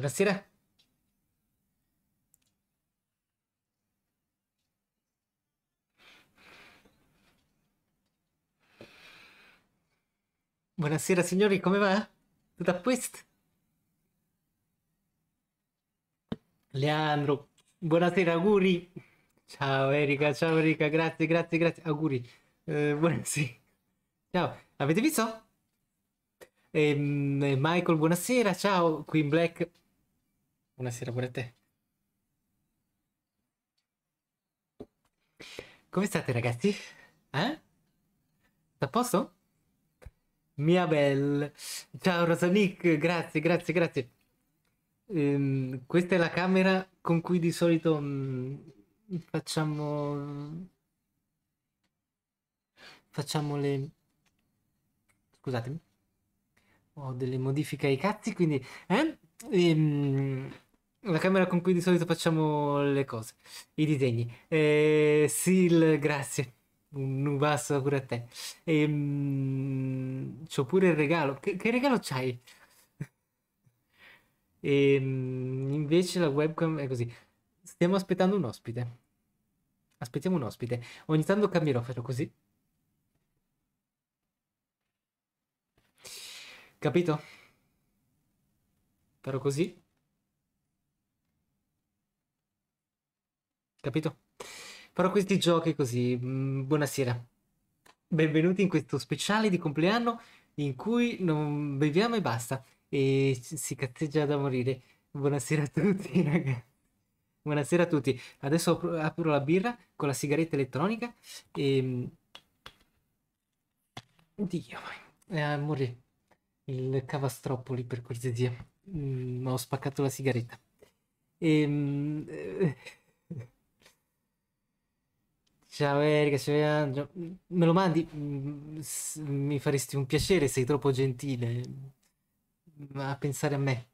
Buonasera. Buonasera signori, come va? Tutto a posto? Leandro, buonasera, auguri. Ciao Erika, ciao Erika, grazie, grazie, grazie, auguri. Eh, buonasera. Ciao, avete visto? E, ehm, Michael, buonasera, ciao, Queen Black, Buonasera pure a te. Come state ragazzi? Eh? Sta A posto? Mia belle. Ciao Rosanic, grazie, grazie, grazie. Ehm, questa è la camera con cui di solito mh, mm, facciamo... Facciamo le... Scusatemi. Ho delle modifiche ai cazzi, quindi... Eh? Ehm... La camera con cui di solito facciamo le cose, i disegni. Eh, Sil, grazie. Un nubasso pure a te. Ehm, c'ho pure il regalo. Che, che regalo c'hai? Ehm, invece la webcam è così. Stiamo aspettando un ospite. Aspettiamo un ospite. Ogni tanto cambierò, faccio così. Capito? Farò così. capito? Farò questi giochi così. Mm, buonasera. Benvenuti in questo speciale di compleanno in cui non beviamo e basta e si cazzeggia da morire. Buonasera a tutti, ragazzi. Buonasera a tutti. Adesso apro, la birra con la sigaretta elettronica e mm, Dio, eh, morì. il cavastroppoli per cortesia. Mm, ho spaccato la sigaretta. E, mm, eh, Ciao Erika, ciao Angelo. Me lo mandi? Mi faresti un piacere, sei troppo gentile. A pensare a me.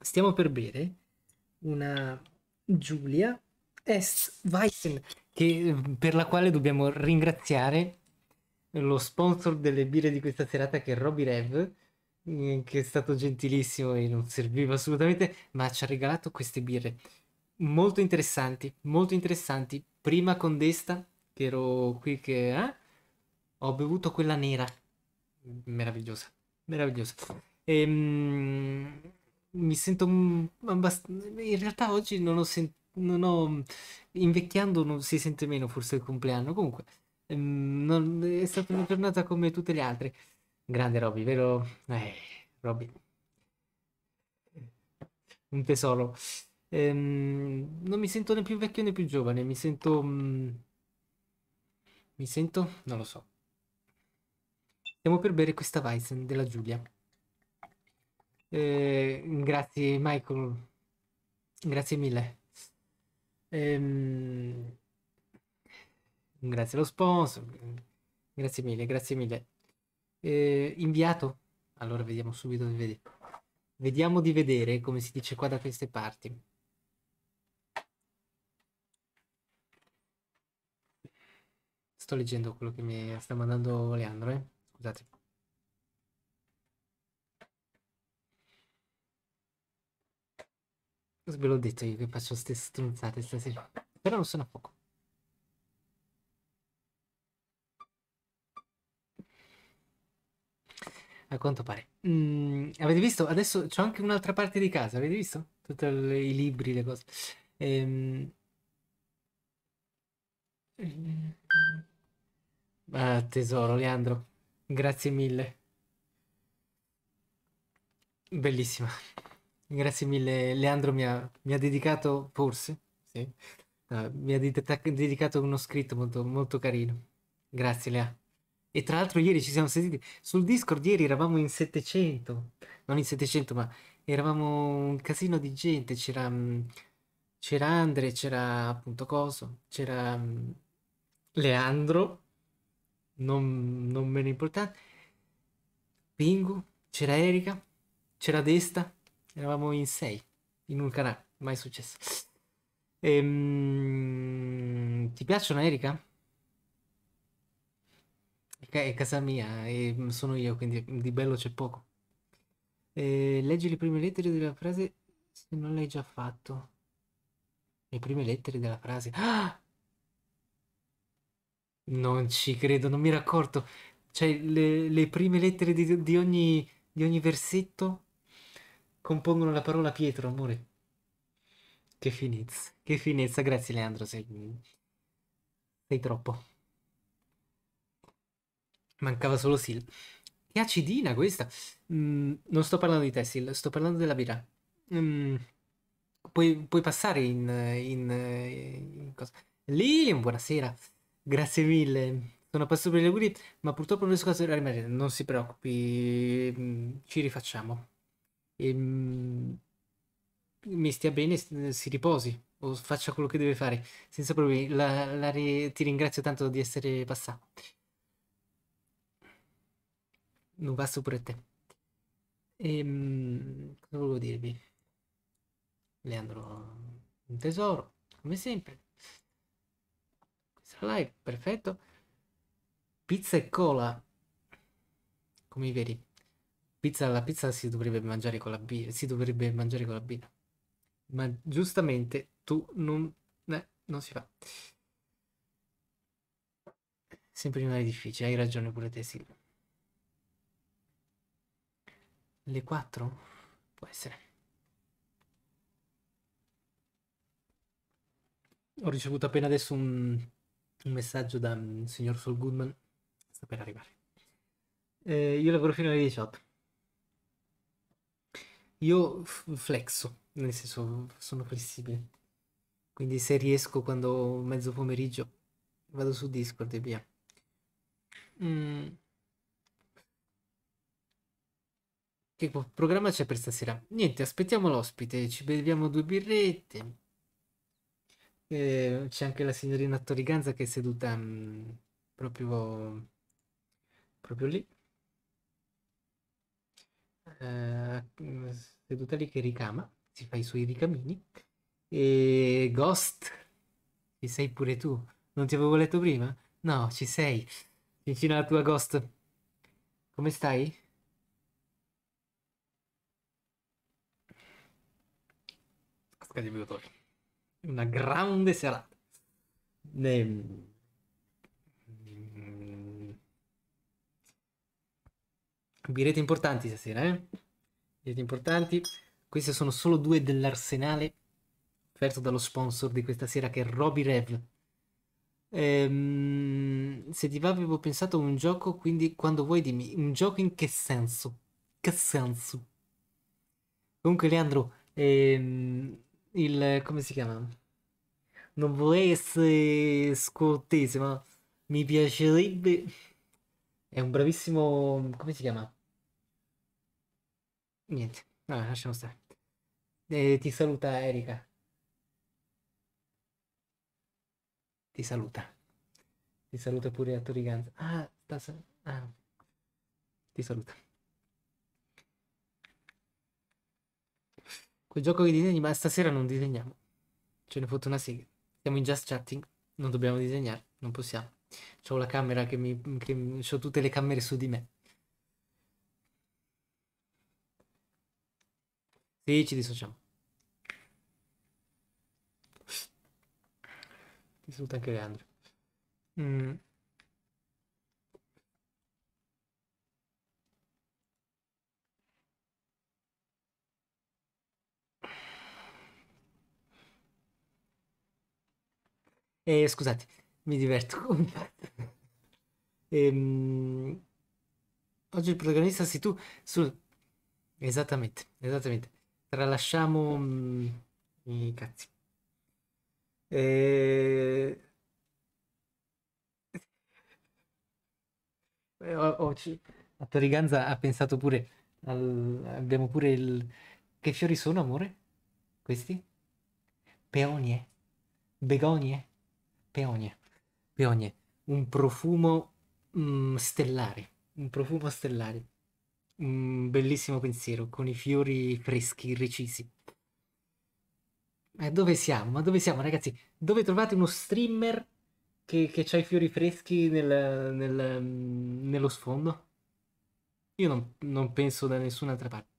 Stiamo per bere una Giulia S. Weissen, che, per la quale dobbiamo ringraziare lo sponsor delle birre di questa serata che è Roby Rev, eh, che è stato gentilissimo e non serviva assolutamente, ma ci ha regalato queste birre molto interessanti, molto interessanti Prima con Desta, che ero qui che... Eh? Ho bevuto quella nera. Meravigliosa. Meravigliosa. E, mm, mi sento abbastanza... In realtà oggi non ho sentito... Non ho... Invecchiando non si sente meno forse il compleanno. Comunque, mm, non... è stata una giornata come tutte le altre. Grande Robby, vero? Eh, Robby. Un tesoro. Ehm, non mi sento né più vecchio né più giovane, mi sento... Mh, mm, mi sento? Non lo so. Stiamo per bere questa Weizen della Giulia. Eh, grazie Michael, grazie mille. Ehm, grazie allo sponsor, grazie mille, grazie mille. Eh, inviato? Allora vediamo subito di vedere. Vediamo di vedere come si dice qua da queste parti. Sto leggendo quello che mi sta mandando Leandro, eh? Scusate. Ve l'ho detto io che faccio queste stronzate stasera. Però non sono a poco. A quanto pare. Mm, avete visto? Adesso c'ho anche un'altra parte di casa, avete visto? Tutti i libri, le cose. Ehm... Ah, tesoro, Leandro, grazie mille. Bellissima. Grazie mille. Leandro mi ha, mi ha dedicato, forse, sì. uh, mi ha dedicato uno scritto molto, molto carino. Grazie, Lea. E tra l'altro ieri ci siamo sentiti sul Discord, ieri eravamo in 700, non in 700, ma eravamo un casino di gente, c'era mm, c'era Andre, c'era appunto Coso, c'era mm, Leandro non, non meno importante. Pingu, c'era Erika, c'era Desta, eravamo in sei, in un canale, mai successo. Ehm, ti piacciono Erika? È casa mia, e sono io, quindi di bello c'è poco. Eh, leggi le prime lettere della frase se non l'hai già fatto. Le prime lettere della frase. Ah! Non ci credo, non mi ero accorto. Cioè, le, le prime lettere di, di, ogni, di ogni versetto compongono la parola Pietro, amore. Che finezza, che finezza. Grazie Leandro, sei, sei troppo. Mancava solo Sil. Che acidina questa. Mm, non sto parlando di te, Sil, sto parlando della birra. Mm, puoi, puoi, passare in, in, in cosa. Lì, buonasera. Grazie mille. Sono passato per gli auguri, ma purtroppo non riesco a rimanere. Non si preoccupi, mm, ci rifacciamo. Ehm, mi stia bene, si riposi o faccia quello che deve fare, senza problemi. La, la ti ringrazio tanto di essere passato. Non basta pure a te. Ehm, cosa volevo dirvi? Leandro, un tesoro, come sempre. Extra life, perfetto. Pizza e cola. Come vedi. Pizza, la pizza si dovrebbe mangiare con la birra. Si dovrebbe mangiare con la birra. Ma giustamente tu non... Eh, non si fa. Sempre rimane difficile, hai ragione pure te, Silvio. Le 4? Può essere. Ho ricevuto appena adesso un un messaggio da um, signor Sol Goodman sta per arrivare. Eh, io lavoro fino alle 18. Io f- flexo, nel senso sono flessibile. Quindi se riesco quando mezzo pomeriggio vado su Discord e via. Mm. Che programma c'è per stasera? Niente, aspettiamo l'ospite, ci beviamo due birrette c'è anche la signorina Toriganza che è seduta mh, mm, proprio, proprio lì. Eh, seduta lì che ricama, si fa i suoi ricamini. E Ghost, ci sei pure tu. Non ti avevo letto prima? No, ci sei. Vicino alla tua Ghost. Come stai? Scagli il una grande serata. Ne... Birete importanti stasera, eh? Birete importanti. Queste sono solo due dell'arsenale offerto dallo sponsor di questa sera che è Roby Rev. Ehm, se ti va avevo pensato a un gioco, quindi quando vuoi dimmi, un gioco in che senso? Che senso? Comunque Leandro, ehm, il come si chiama? Non vorrei essere scortese, ma mi piacerebbe. È un bravissimo. come si chiama? Niente, No, lasciamo stare. Eh, ti saluta Erika. Ti saluta. Ti saluta pure a Toriganza. Ah, sta... ah, ti saluta. Quel gioco che disegni, ma stasera non disegniamo. Ce ne foto una sigla. Siamo in just chatting, non dobbiamo disegnare, non possiamo. C'ho la camera che mi... Che, c'ho tutte le camere su di me. Sì, ci dissociamo. Ti saluta anche Leandro. Mm. Eh, scusate, mi diverto. ehm, oggi il protagonista sei tu. Su... Esattamente, esattamente. Tralasciamo mh, mm, i cazzi. Eh... Eh, oggi a Toriganza ha pensato pure. Al... Abbiamo pure il. Che fiori sono, amore? Questi? Peonie? Begonie? peonie, peonie, un profumo mm, stellare, un profumo stellare, un bellissimo pensiero con i fiori freschi, recisi. Ma eh, dove siamo? Ma dove siamo ragazzi? Dove trovate uno streamer che, che ha i fiori freschi nel, nel, mm, nello sfondo? Io non, non penso da nessun'altra parte.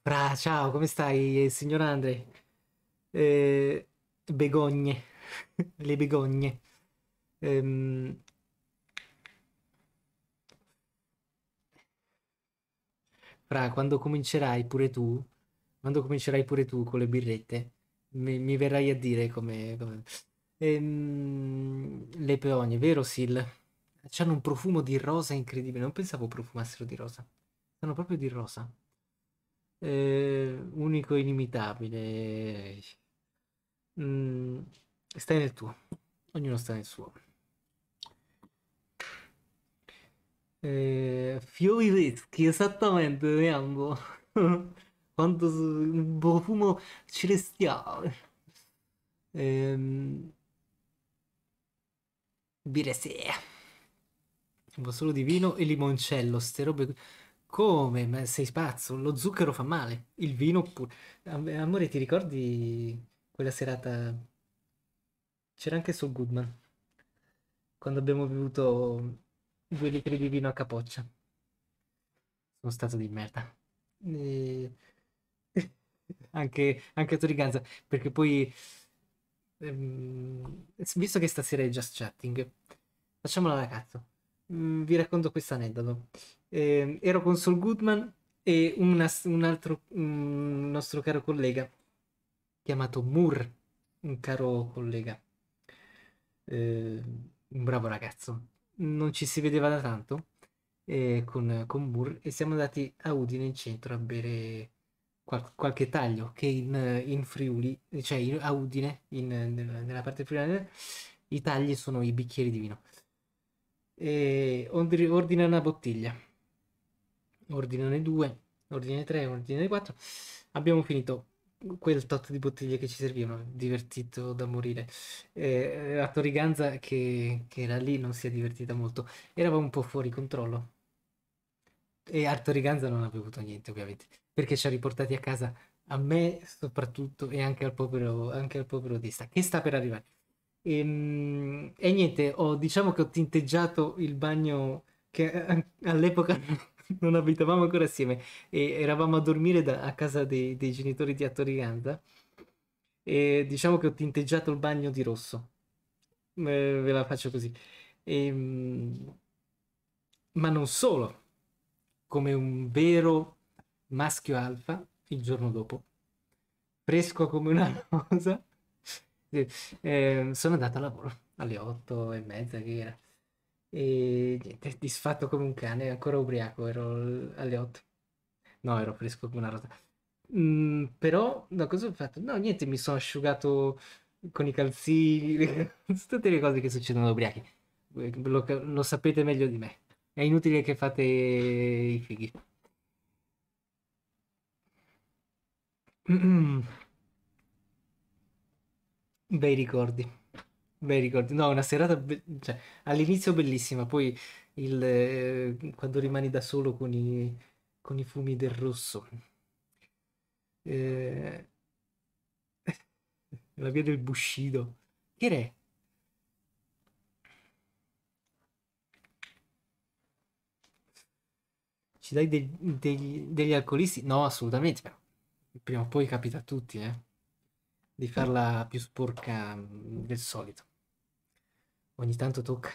Fra, ciao, come stai, signor Andre? Eh, begogne. le begogne. Ehm... Fra, quando comincerai pure tu, quando comincerai pure tu con le birrette, mi, mi verrai a dire come... come... Ehm... Le peogne, vero Sil? Hanno un profumo di rosa incredibile, non pensavo profumassero di rosa, sono proprio di rosa. Eh, unico inimitabile. Mm, Stai nel tuo, ognuno sta nel suo. Eh, fiori freschi, esattamente, Leandro. Quanto un profumo celestiale. Ehm... Biresea. Un solo di vino e limoncello, ste robe... Come? Ma sei pazzo? Lo zucchero fa male. Il vino pure. Amore, ti ricordi quella serata c'era anche su Goodman. Quando abbiamo bevuto due litri di vino a capoccia. Sono stato di merda. E... anche, anche a Toriganza. Perché poi. Ehm, visto che stasera è just chatting, facciamola da cazzo. Mm, vi racconto questo aneddoto. Eh, ero con Sol Goodman e una, un altro un nostro caro collega chiamato Moore, un caro collega eh, un bravo ragazzo. Non ci si vedeva da tanto eh, con, con Burr e siamo andati a Udine in centro a bere qual- qualche taglio che in, in Friuli, cioè in, a Udine, in, nella parte friulana, i tagli sono i bicchieri di vino. E ordina, una bottiglia, ordinane due, ordine tre, ordine quattro. Abbiamo finito quel tot di bottiglie che ci servivano, divertito da morire. Eh, a Toriganza, che, che era lì, non si è divertita molto, eravamo un po' fuori controllo. E a Toriganza non ha bevuto niente, ovviamente, perché ci ha riportati a casa, a me soprattutto, e anche al povero, anche al povero Dista, che sta per arrivare. E, ehm, e niente, ho, diciamo che ho tinteggiato il bagno che eh, all'epoca non abitavamo ancora assieme e eravamo a dormire da, a casa dei, dei, genitori di Atoriganda e diciamo che ho tinteggiato il bagno di rosso eh, ve la faccio così e, ehm, ma non solo come un vero maschio alfa il giorno dopo fresco come una rosa eh, sono andato a lavoro alle otto e mezza che era e niente, disfatto come un cane, ancora ubriaco, ero alle 8. No, ero fresco come una rosa. Mm, però no, cosa ho fatto? No, niente, mi sono asciugato con i calzini, tutte le cose che succedono da ubriachi. Ehm, lo, lo sapete meglio di me. È inutile che fate i fighi. Bei ricordi. Beh, ricordi. No, una serata be- cioè, all'inizio bellissima, poi il, eh, quando rimani da solo con i, con i fumi del rosso. Eh... la via del Bushido. Che re? Ci dai de- degli, degli alcolisti? No, assolutamente, prima o poi capita a tutti, eh, di farla più sporca mm, del solito. Ogni tanto tocca.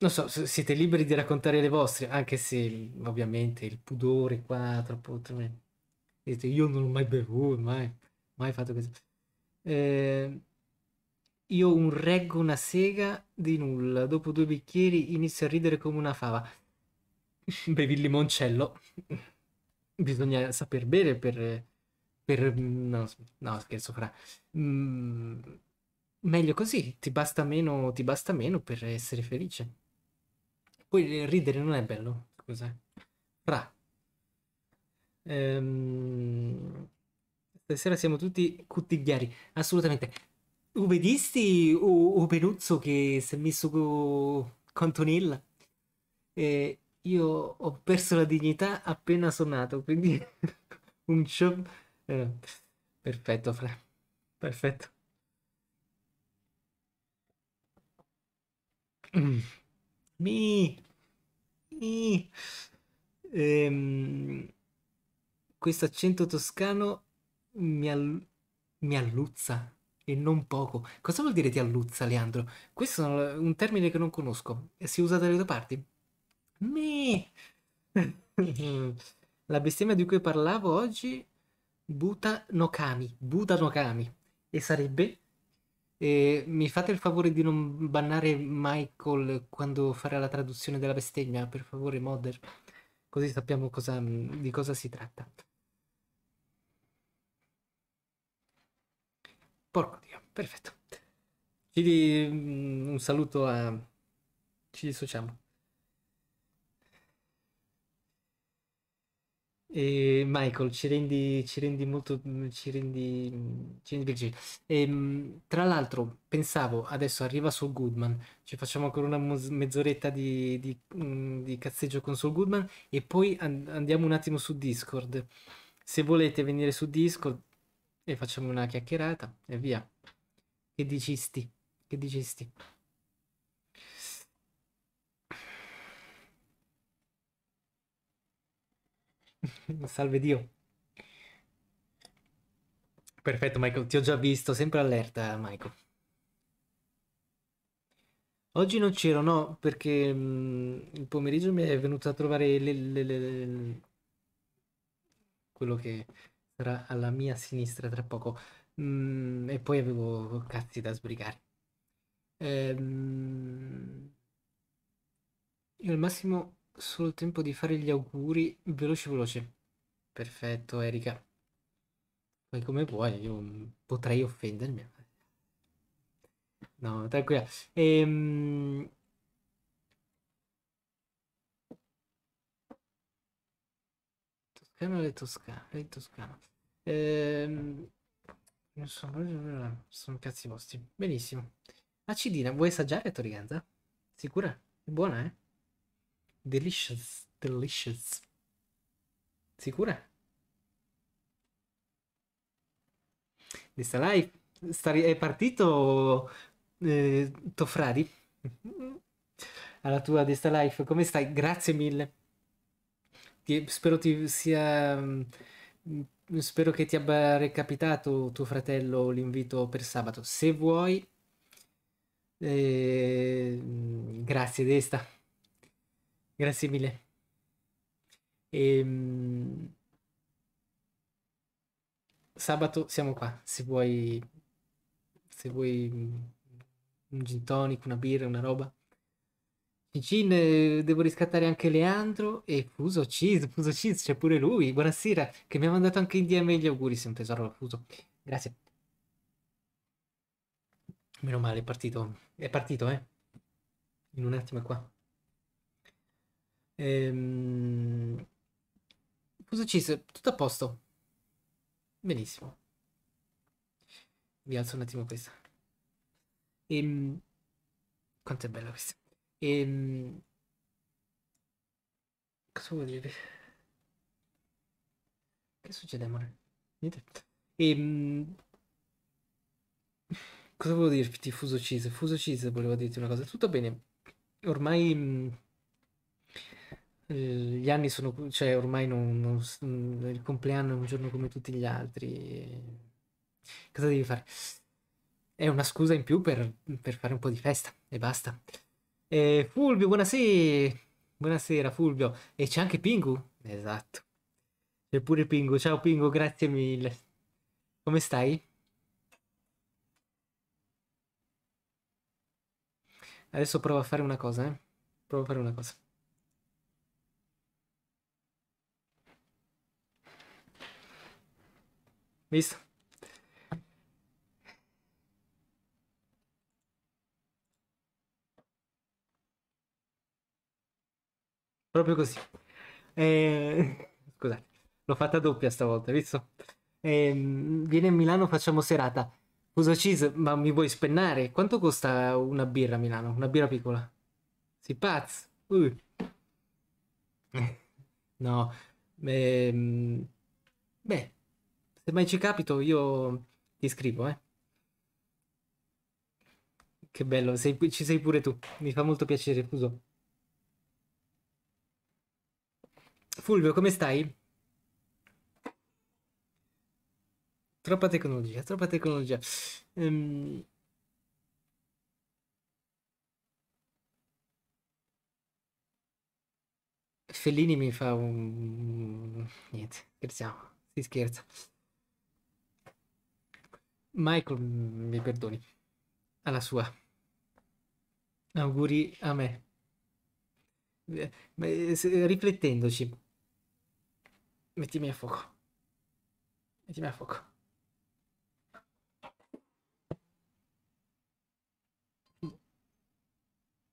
Non so, siete liberi di raccontare le vostre, anche se mhmm, ovviamente il pudore qua è troppo tremendo. Eh, dite, io non l'ho mai bevuto, mai, mai fatto così. Eh, io un reggo una sega di nulla, dopo due bicchieri inizio a ridere come una fava. Bevi il limoncello. Bisogna saper bere per per... No, no scherzo fra... Mm, meglio così, ti basta, meno, ti basta meno per essere felice. Poi ridere non è bello, scusa. Eh. Fra. Ehm, stasera siamo tutti cuttigliari, assolutamente. Ubedisti o, o Penuzzo che si è messo co... con Tonilla? Eh, io ho perso la dignità appena sonato, quindi un show eh, perfetto, Fra. Perfetto. Mi. Mi. Ehm, questo accento toscano mi, all... mi alluzza e non poco. Cosa vuol dire ti alluzza, Leandro? Questo è un termine che non conosco. Si usa dalle due parti? Mi. La bestemmia di cui parlavo oggi Buta no Kami, Buda no Kami. E sarebbe... E eh, mi fate il favore di non bannare Michael quando farà la traduzione della bestemmia, per favore, modder, così sappiamo cosa, mm, di cosa si tratta. Porco Dio, perfetto. Ci di, mm, un saluto a... ci dissociamo. E Michael, ci rendi, ci rendi molto, mm, ci rendi, mm, ci rendi piacere. E, ehm, tra l'altro, pensavo, adesso arriva Sol Goodman, ci facciamo ancora una mezz'oretta di, di, mm, di cazzeggio con Sol Goodman e poi andiamo un attimo su Discord. Se volete venire su Discord e facciamo una chiacchierata e via. Che dicisti? Che dicisti? Salve Dio. Perfetto, Michael, ti ho già visto, sempre allerta, Michael. Oggi non c'ero, no, perché mh, mm, il pomeriggio mi è venuto a trovare le, le, le, le, quello che sarà alla mia sinistra tra poco. Mm, e poi avevo cazzi da sbrigare. Ehm, io al massimo solo tempo di fare gli auguri veloci veloce. Perfetto, Erika. Fai come vuoi, io potrei offendermi. No, tranquilla. Ehm... Toscano le Toscane le Toscane Ehm... Sono... sono cazzi vostri. Benissimo. Acidina, vuoi assaggiare, Toriganza? Sicura? È buona, eh? Delicious, delicious. Sicura? Questa live è partito eh, Tofradi alla tua Desta Life. Come stai? Grazie mille. Ti, spero ti sia mm, spero che ti abbia recapitato tuo fratello l'invito per sabato. Se vuoi, eh, mm, grazie Desta. Grazie mille. E, ehm, sabato siamo qua, se vuoi, se vuoi un gin tonic, una birra, una roba. Cin, devo riscattare anche Leandro e Fuso Cheese, Fuso Cheese c'è pure lui, buonasera, che mi ha mandato anche in DM gli auguri, sei un tesoro Fuso, grazie. Meno male, è partito, è partito eh, in un attimo è qua. Ehm... Cosa ci sei? Tutto a posto. Benissimo. Vi alzo un attimo questa. Ehm... Quanto è bella questa. Ehm... Cosa vuol dire? Che succede, amore? Niente. Ehm... Cosa volevo dirti, Fuso Cheese? Fuso Cheese volevo dirti una cosa. Tutto bene. Ormai mm, eh, gli anni sono, cioè ormai non, non, mm, il compleanno è un giorno come tutti gli altri. Cosa devi fare? È una scusa in più per, per fare un po' di festa e basta. E eh, Fulvio, buonasera. Buonasera Fulvio. E c'è anche Pingu? Esatto. C'è pure Pingu. Ciao Pingu, grazie mille. Come stai? Adesso provo a fare una cosa, eh. Provo a fare una cosa. Visto? Proprio così. Eh, scusate, l'ho fatta doppia stavolta, visto? Eh, vieni a Milano, facciamo serata. Fuso cheese, ma mi vuoi spennare? Quanto costa una birra a Milano? Una birra piccola? Si pazzo. Uh. No. Eh, beh, se mai ci capito, io ti scrivo, eh. Che bello, sei, ci sei pure tu. Mi fa molto piacere, Fuso. Fulvio, come stai? Troppa tecnologia, troppa tecnologia. Um... Fellini mi fa un... niente, scherziamo, si scherza. Michael mm, mi perdoni, alla sua. Auguri a me. Eh, eh, riflettendoci, mettimi a fuoco. Mettimi a fuoco.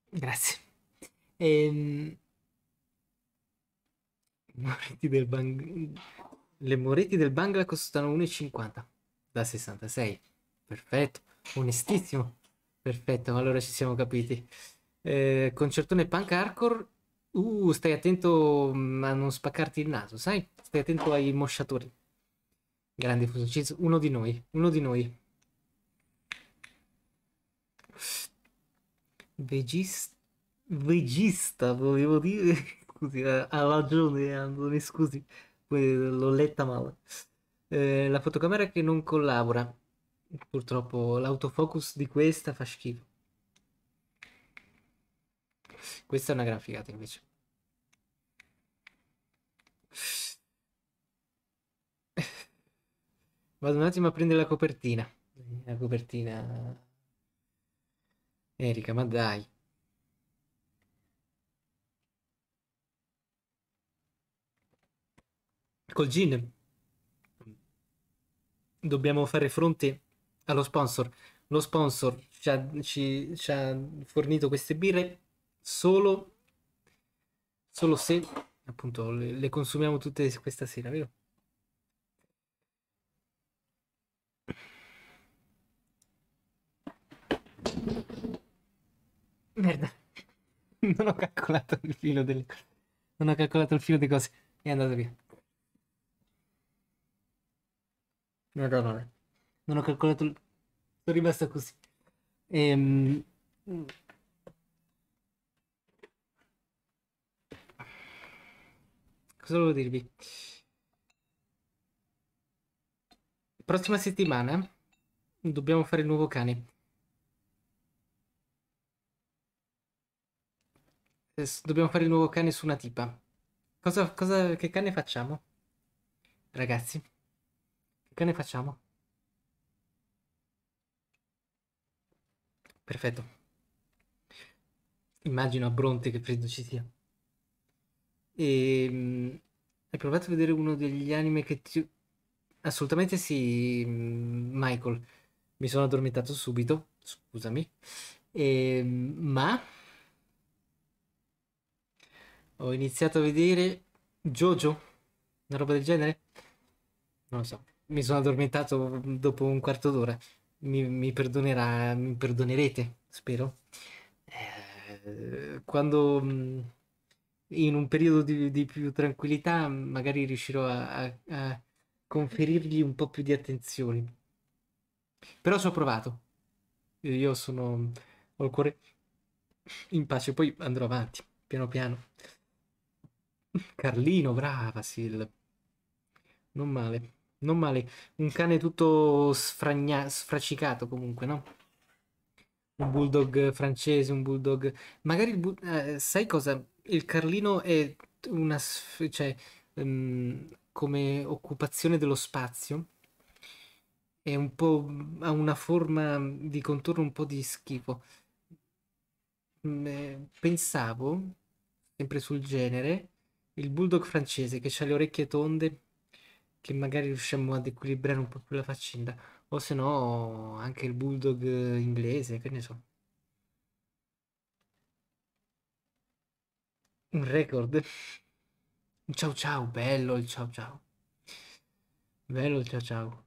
Grazie. Ehm... Moreti del Bang... Le moretti del Bangla costano 1,50 da 66. Perfetto, onestissimo. Perfetto, allora ci siamo capiti. Eh, concertone punk hardcore. Uh, stai attento mm, a non spaccarti il naso, sai? Stai attento ai mosciatori. Grande Fusociz, uno di noi, uno di noi. Vegista, vegista volevo dire. Scusi, ha ragione Anthony, scusi, eh, l'ho letta male. Eh, la fotocamera che non collabora. Purtroppo l'autofocus di questa fa schifo. Questa è una gran figata invece. Vado un attimo a prendere la copertina. La copertina... Erika, ma dai. Col gin dobbiamo fare fronte allo sponsor. Lo sponsor ci ha, ci, ci ha fornito queste birre solo, solo se appunto le, le consumiamo tutte questa sera, vero? Merda. Non ho calcolato il filo delle cose. Non ho calcolato il filo delle cose. È andato via. Madonna, non ho calcolato, il... sono rimasto così. Ehm... Cosa volevo dirvi? Prossima settimana dobbiamo fare il nuovo cane. Dobbiamo fare il nuovo cane su una tipa. Cosa, cosa, che cane facciamo? Ragazzi. Che ne facciamo? Perfetto. Immagino a Bronte che freddo ci sia. E, ehm, mh, hai provato a vedere uno degli anime che ti... Assolutamente sì, mm, Michael. Mi sono addormentato subito, scusami. E, ehm, ma ho iniziato a vedere Jojo, una roba del genere. Non lo so mi sono addormentato mm, dopo un quarto d'ora. Mi, mi, perdonerà, mi perdonerete, spero. Eh, quando mm, in un periodo di, di, più tranquillità magari riuscirò a, a, a conferirgli un po' più di attenzioni. Però ci ho provato. Io sono... ho il cuore in pace, poi andrò avanti, piano piano. Carlino, brava Sil. Non male non male. Un cane tutto sfragna- sfracicato comunque, no? Un bulldog francese, un bulldog... Magari il bu- eh, sai cosa? Il Carlino è una... Sf- cioè, um, come occupazione dello spazio è un po' ha una forma di contorno un po' di schifo. Mm, eh, pensavo sempre sul genere il bulldog francese che ha le orecchie tonde che magari riusciamo ad equilibrare un po' più la faccenda. O se no, anche il bulldog inglese, che ne so. Un record. Un ciao ciao, bello il ciao ciao. Bello il ciao ciao.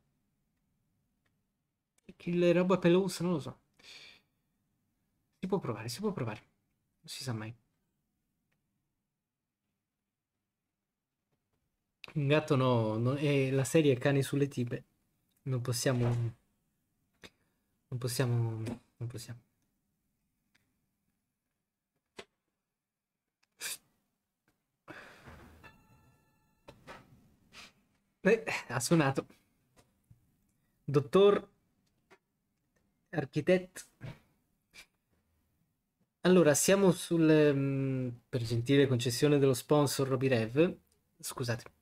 Il roba pelosa, non lo so. Si può provare, si può provare. Non si sa mai. Un gatto no, no è la serie Cani sulle tipe. Non possiamo... Non possiamo... Non possiamo. Beh, ha suonato. Dottor Architetto. Allora, siamo sul... Mm, per gentile concessione dello sponsor Robirev. Scusate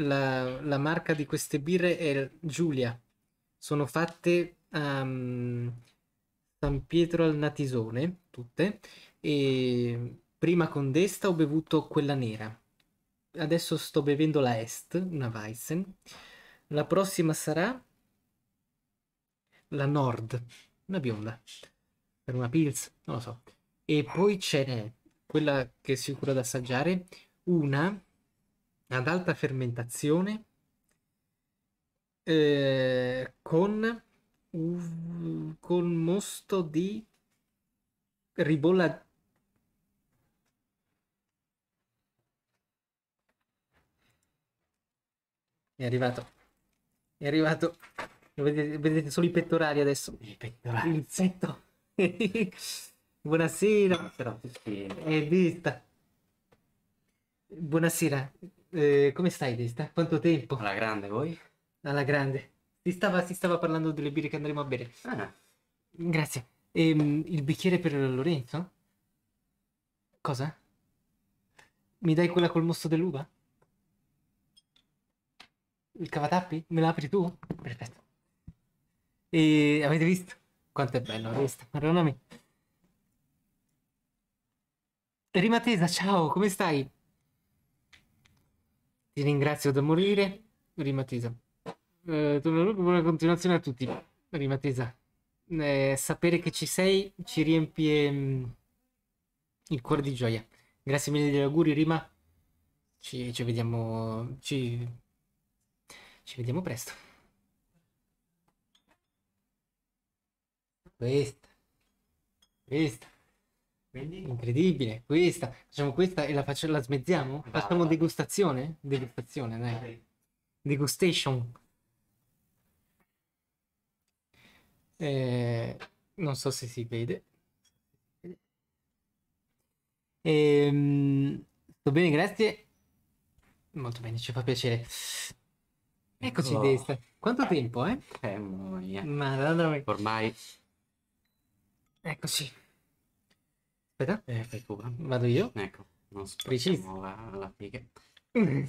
la, la marca di queste birre è Giulia. Sono fatte a um, ehm, San Pietro al Natisone, tutte, e prima con Desta ho bevuto quella nera. Adesso sto bevendo la Est, una Weissen. La prossima sarà la Nord, una bionda, per una Pils, non lo so. E poi ce n'è, quella che è sicura da assaggiare, una ad alta fermentazione eh, con, uh, con mosto di ribolla è arrivato è arrivato vedete, vedete solo i pettorali adesso i pettorali l'insetto buonasera però è vista buonasera eh, come stai, Desta? Quanto tempo? Alla grande, voi? Alla grande. Si stava, si stava parlando delle birre che andremo a bere. Ah. Grazie. Ehm, il bicchiere per Lorenzo? Cosa? Mi dai quella col mosso dell'uva? Il cavatappi? Me l'apri tu? Perfetto. E avete visto? Quanto è bello questo, perdonami. Rimatesa, ciao, come stai? Ti ringrazio da morire, Rimatesa. Eh, buona continuazione a tutti, Rimatesa. Eh, sapere che ci sei ci riempie mh, mm, il cuore di gioia. Grazie mille degli auguri, Rima. Ci, ci vediamo. Ci, ci vediamo presto. Questa. Questa. Quindi? Incredibile, questa, facciamo questa e la, facciamo, la smezziamo? Vada. Facciamo degustazione? Degustazione, dai. Okay. Degustation. Eh, non so se si vede. Ehm, sto bene, grazie. Molto bene, ci fa piacere. Eccoci, oh. Ecco. destra. Quanto tempo, eh? Eh, moia. Madonna mia. Ormai. Eccoci. Aspetta, eh, fai Vado io? Ecco, non spreciamo la, la figa.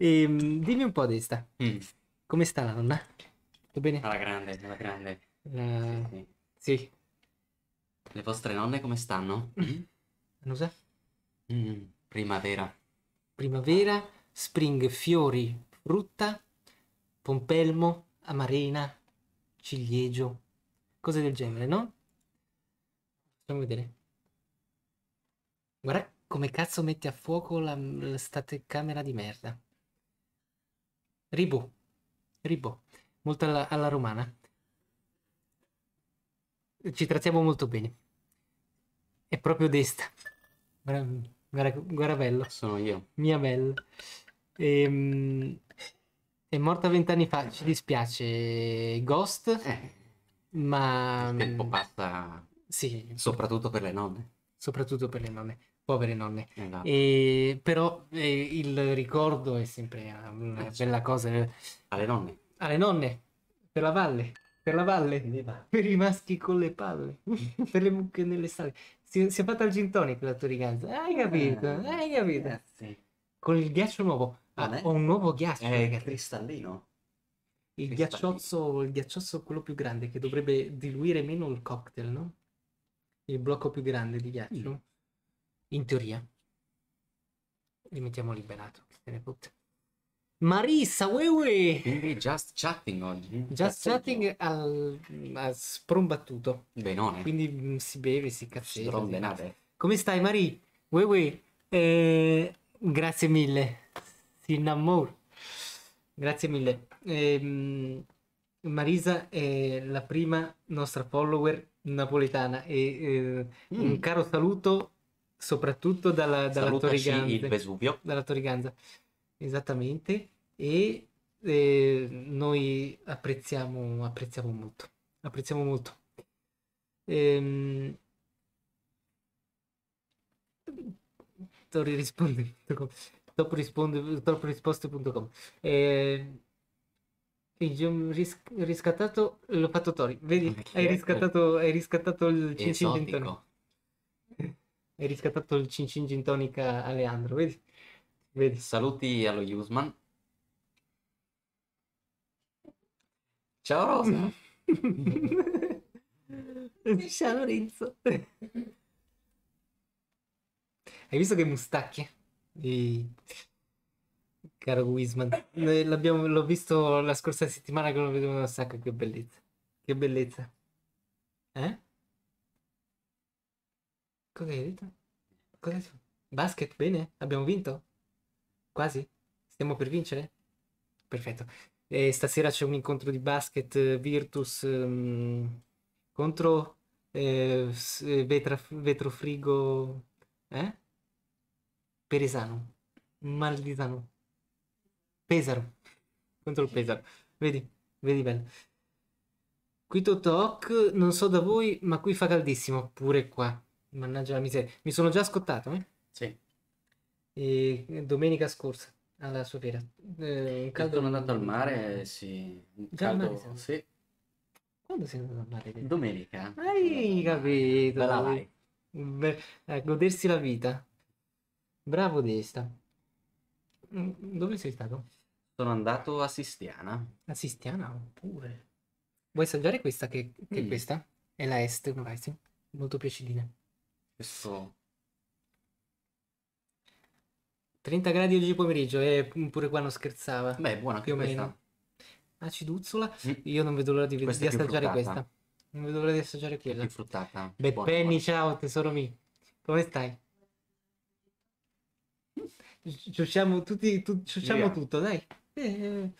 E, ehm, dimmi un po', Desta. Mm. Come sta la nonna? Tutto bene? Alla grande, alla grande. La... Sì, sì. sì, Le vostre nonne come stanno? Mm. Nusa? Mm. Primavera. Primavera, spring, fiori, frutta, pompelmo, amarena, ciliegio, cose del genere, no? Facciamo vedere. Guarda come cazzo metti a fuoco la, la camera di merda. Ribù. Ribù. Molto alla, alla romana. Ci trattiamo molto bene. È proprio desta. Guarda, guarda, guarda bello. Sono io. Mia bella. Ehm, è morta vent'anni fa, ci dispiace Ghost, eh, ma... Il tempo passa mm, sì. soprattutto per le nonne. Soprattutto per le nonne. Povere nonne. Esatto. E, però eh, il ricordo è sempre una eh, bella cosa. Eh. Alle nonne. Alle nonne, per la valle, per la valle, per i maschi con le palle, per le mucche nelle sale. Si, si è fatta al gin tonic la tua Hai capito, eh, hai capito. Grazie. Eh, con il ghiaccio nuovo. Ah, ho un nuovo ghiaccio. È ragazzi. cristallino. Il ghiacciozzo, il ghiacciozzo quello più grande che dovrebbe diluire meno il cocktail, no? Il blocco più grande di ghiaccio. Mm in teoria. Li mettiamo liberato, se ne putt. Marissa, wewe! Quindi just chatting oggi. Just chatting al, al sprombattuto. Benone. Quindi mm, si beve, si cazzeggia. Strondenate. Come stai, Marie? Wewe, eh, grazie mille. Sinnamore. Grazie mille. Ehm, Marisa è la prima nostra follower napoletana e eh, mm. un caro saluto soprattutto dalla, dalla Toriganza. il Vesuvio. Dalla Toriganza, esattamente. E eh, noi apprezziamo, apprezziamo molto. Apprezziamo molto. Ehm... Sto rispondendo. Tropporisposte.com eh, riscattato l'ho fatto Tori vedi hai riscattato, hai riscattato il cincin hai riscattato il cin cin gin tonic a Leandro, vedi? vedi? Saluti allo Usman. Ciao Rosa. Ciao Lorenzo. Hai visto che mustacchi? E... Caro Wisman, l'ho visto la scorsa settimana che lo vedevo da un sacco, che bellezza. Che bellezza. Eh? Cosa hai detto? Cosa hai Basket, bene, abbiamo vinto. Quasi. Stiamo per vincere. Perfetto. E stasera c'è un incontro di basket eh, Virtus um, contro eh, eh vetra, Vetrofrigo eh? Peresano. Maldisano. Pesaro. Contro il Pesaro. Vedi, vedi bene. Qui Totoc, non so da voi, ma qui fa caldissimo, pure qua. Mannaggia la miseria. Mi sono già scottato, eh? Sì. E domenica scorsa, alla sua fiera. Eh, un caldo... Sono andato al mare, sì. Un caldo... Mare, sì. Quando sei andato al mare? Domenica. Hai capito. Bella vai. Be- eh, ecco, godersi la vita. Bravo Desta. Mm, dove sei stato? Sono andato a Sistiana. A Sistiana oppure. Oh, Vuoi assaggiare questa che, che mm. questa? È la est, vai, sì. Molto piacidina. Questo... 30 gradi oggi pomeriggio e eh, pure qua non scherzava. Beh, buona più o questa. meno. Aciduzzola. Mm. Io non vedo l'ora di, di assaggiare questa. Non vedo l'ora di assaggiare quella. più fruttata. Beh, buona, Penny, buona. ciao tesoro mio. Come stai? Ciucciamo tutti, tu, ciucciamo tutto, dai. Eh, eh, eh.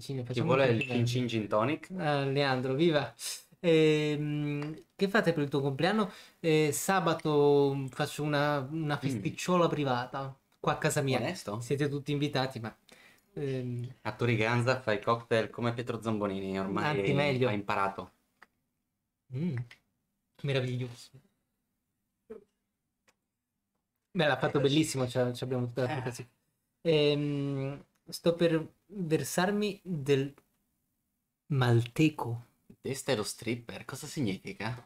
Cincin, Chi vuole il Cincin Gin Tonic? Ah, Leandro, viva! Eh, che fate per il tuo compleanno? Eh, sabato faccio una, una mm. festicciola mm. privata qua a casa mia. Onesto. Siete tutti invitati, ma. Ehm... A Tori Ganza fai cocktail come Pietro Zambonini ormai. è, meglio. Ha imparato. Mm. Meraviglioso. Beh, l'ha fatto eh, bellissimo. Ci abbiamo tutta la eh. fantasia. Ehm, sto per versarmi del malteco. Questo è lo stripper, cosa significa?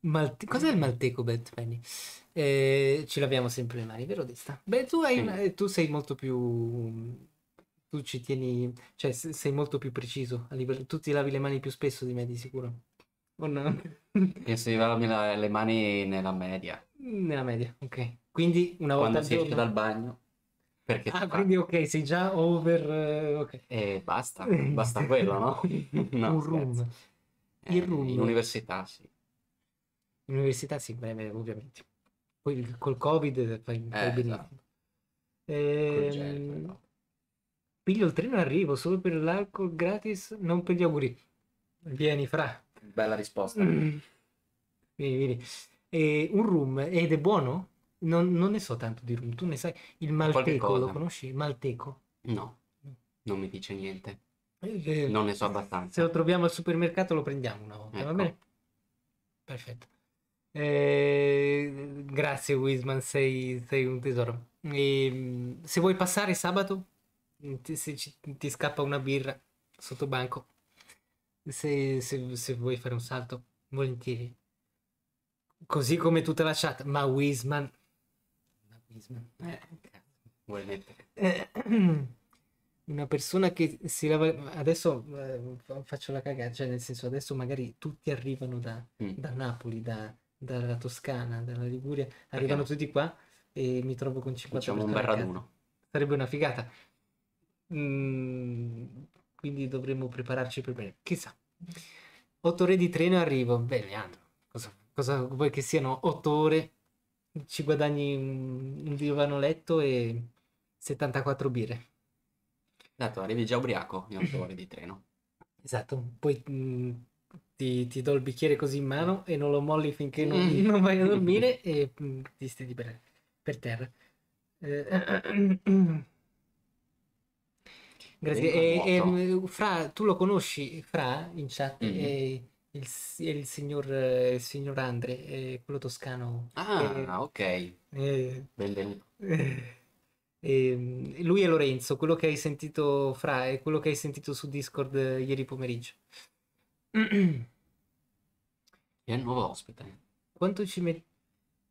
Malte- Cos'è il malteco, Bentpenny? Eh, ce l'abbiamo sempre le mani, vero Desta? Beh, tu, hai, sì. Eh, tu, sei molto più... Tu ci tieni... Cioè, sei molto più preciso. A Livello... Tu ti lavi le mani più spesso di me, di sicuro. O no? Penso eh, di lavarmi le mani nella media. Nella media, ok. Quindi una volta Quando Quando si esce dal bagno. Perché ah, quindi ok, sei già over... Eh, ok. E basta, basta quello, no? no Un room. Eh, il room. Eh, in università, sì. In università, sì, beh, beh ovviamente. Poi col covid fai, fai eh, benissimo. Esatto. Eh, gel, no. Piglio il treno arrivo solo per l'alcol gratis, non per gli auguri. Vieni, fra. Bella risposta. Mm. Vieni, vieni. E un room ed è buono? Non, non ne so tanto di rum, tu ne sai. Il Malteco lo conosci? Malteco? No, non mi dice niente. Eh, eh, non ne so abbastanza. Se lo troviamo al supermercato lo prendiamo una volta, ecco. va bene? Perfetto. Eh, grazie Wisman, sei, sei un tesoro. E, ehm, se vuoi passare sabato, ti, se ci, ti scappa una birra sotto banco, se, se, se, vuoi fare un salto, volentieri. Così come tutta la chat, ma Wisman eh. Eh, una persona che si lava adesso eh, faccio la cagata cioè nel senso adesso magari tutti arrivano da, mm. da Napoli da, dalla Toscana dalla Liguria Perché arrivano no? tutti qua e mi trovo con 50 diciamo un bel raduno sarebbe una figata mm, quindi dovremmo prepararci per bene chissà 8 ore di treno arrivo beh Leandro cosa, cosa vuoi che siano 8 ore ci guadagni un letto e 74 birre. Esatto, arrivi già ubriaco in 8 ore di treno. Esatto, poi mh, ti, ti, do il bicchiere così in mano e non lo molli finché non, mm. non vai a dormire e mh, ti stedi per, per terra. Eh, Grazie. E, e, fra, tu lo conosci, Fra, in chat, mm-hmm. e, il, il signor, eh, il signor Andre, eh, quello toscano. Ah, ok. Eh, Benvenuto. Eh, ehm, lui è Lorenzo, quello che hai sentito fra e quello che hai sentito su Discord eh, ieri pomeriggio. è il nuovo ospite. Quanto ci metti?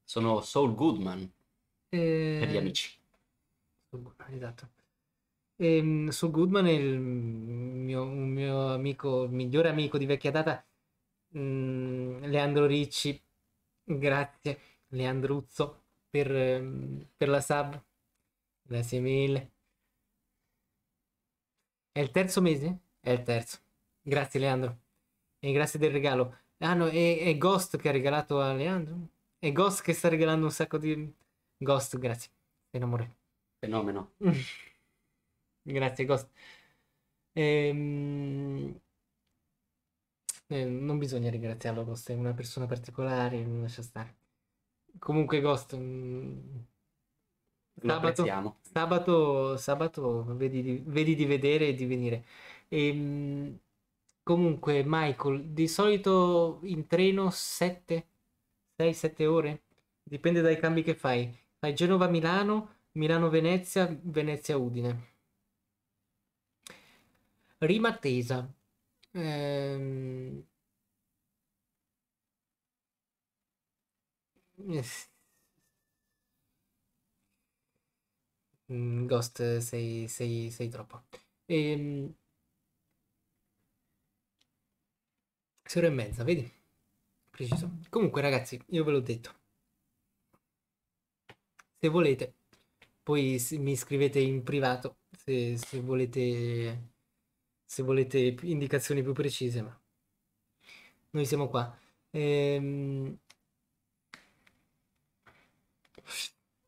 Sono Saul Goodman. Per gli eh, amici. Esatto. E, ehm, Saul Goodman è il mm, mio, mio amico, migliore amico di vecchia data Mhmm, Leandro Ricci, grazie Leandruzzo per, ehm, per la sub, grazie mille. È il terzo mese? È il terzo. Grazie Leandro. E grazie del regalo. Ah no, è, è Ghost che ha regalato a Leandro? È Ghost che sta regalando un sacco di... Ghost, grazie. Per Fenomeno. grazie Ghost. Ehm... Eh, non bisogna ringraziarlo, Ghost è una persona particolare, non lascia stare. Comunque Ghost... Mh, mm, sabato, sabato, sabato vedi, di, vedi di vedere e di venire. E, ehm, comunque Michael, di solito in treno 7, 6, 7 ore? Dipende dai cambi che fai. Fai Genova-Milano, Milano-Venezia, Venezia-Udine. Rima attesa. Ehm... Mm, Ghost, sei, sei, sei troppo. e... Ehm, sei ore e mezza, vedi? Preciso. Comunque, ragazzi, io ve l'ho detto. Se volete, poi mi scrivete in privato se, se volete se volete indicazioni più precise, ma noi siamo qua. Ehm...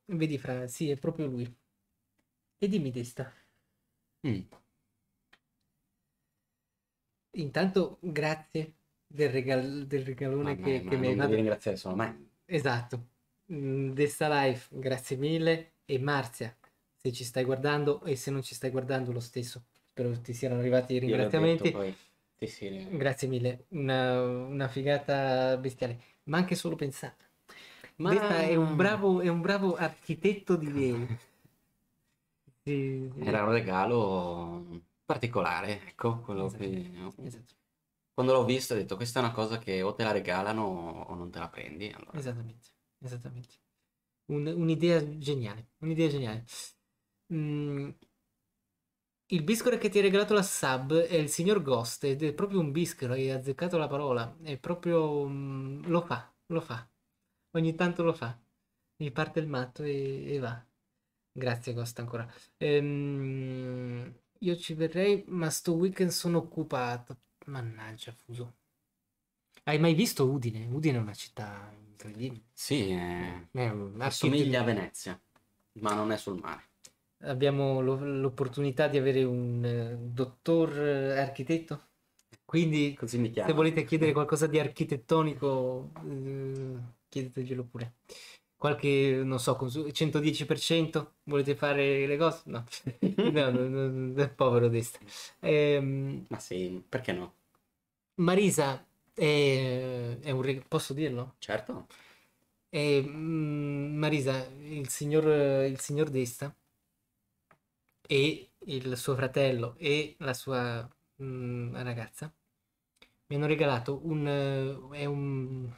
Vedi, Fra, sì, è proprio lui. E dimmi testa. Mm. Intanto grazie del, regal- del regalone ma, che, ma, che ma mi hai fatto. ringraziare solo me. Esatto. Desta mm, Life, grazie mille. E Marzia, se ci stai guardando e se non ci stai guardando lo stesso, spero ti siano arrivati i ringraziamenti. Detto, sì, Grazie mille, una, una, figata bestiale, ma anche solo pensare. Ma Questa è un bravo, è un bravo architetto di Vieni. sì. Era un regalo particolare, ecco, quello esatto. che... Esatto. Quando l'ho visto ho detto questa è una cosa che o te la regalano o non te la prendi. Allora. Esattamente, esattamente. Un, un'idea geniale, un'idea geniale. Mm, il biscoro che ti ha regalato la sub è il signor Ghost ed è proprio un biscoro, hai azzeccato la parola, è proprio... Mm, lo fa, lo fa, ogni tanto lo fa, mi parte il matto e, e va. Grazie Ghost ancora. Ehm, io ci verrei, ma sto weekend sono occupato. Mannaggia, fuso. Hai mai visto Udine? Udine è una città incredibile. Sì, è... È un... assomiglia a Venezia, ma non è sul mare abbiamo l'opportunità di avere un eh, dottor eh, architetto. Quindi, se volete chiedere qualcosa di architettonico, eh, chiedetegelo pure. Qualche, non so, 110%? Volete fare le cose? No, no, no, no povero Desta. Ehm, Ma sì, perché no? Marisa è, è un posso dirlo? Certo. È, ehm, Marisa, il signor, il signor Desta e il suo fratello e la sua mh, mm, ragazza mi hanno regalato un eh, è un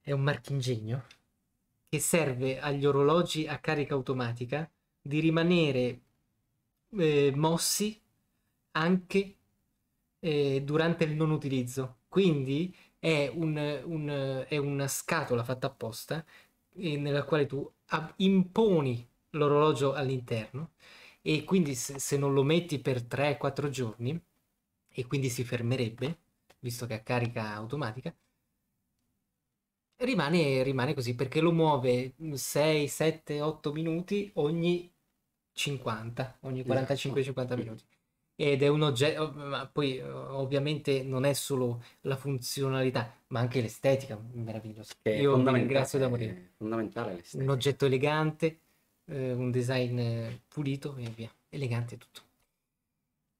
è un marchingegno che serve agli orologi a carica automatica di rimanere eh, mossi anche eh, durante il non utilizzo quindi è, un, un, è una scatola fatta apposta eh, nella quale tu imponi l'orologio all'interno e quindi se, se non lo metti per 3-4 giorni e quindi si fermerebbe, visto che ha carica automatica, rimane, rimane così perché lo muove 6, 7, 8 minuti ogni 50, ogni 45-50 esatto. minuti. Ed è un oggetto, ma poi ovviamente non è solo la funzionalità, ma anche l'estetica meravigliosa. Io mi ringrazio da morire. fondamentale l'estetica. Un oggetto elegante, eh, un design eh, pulito e via, elegante tutto.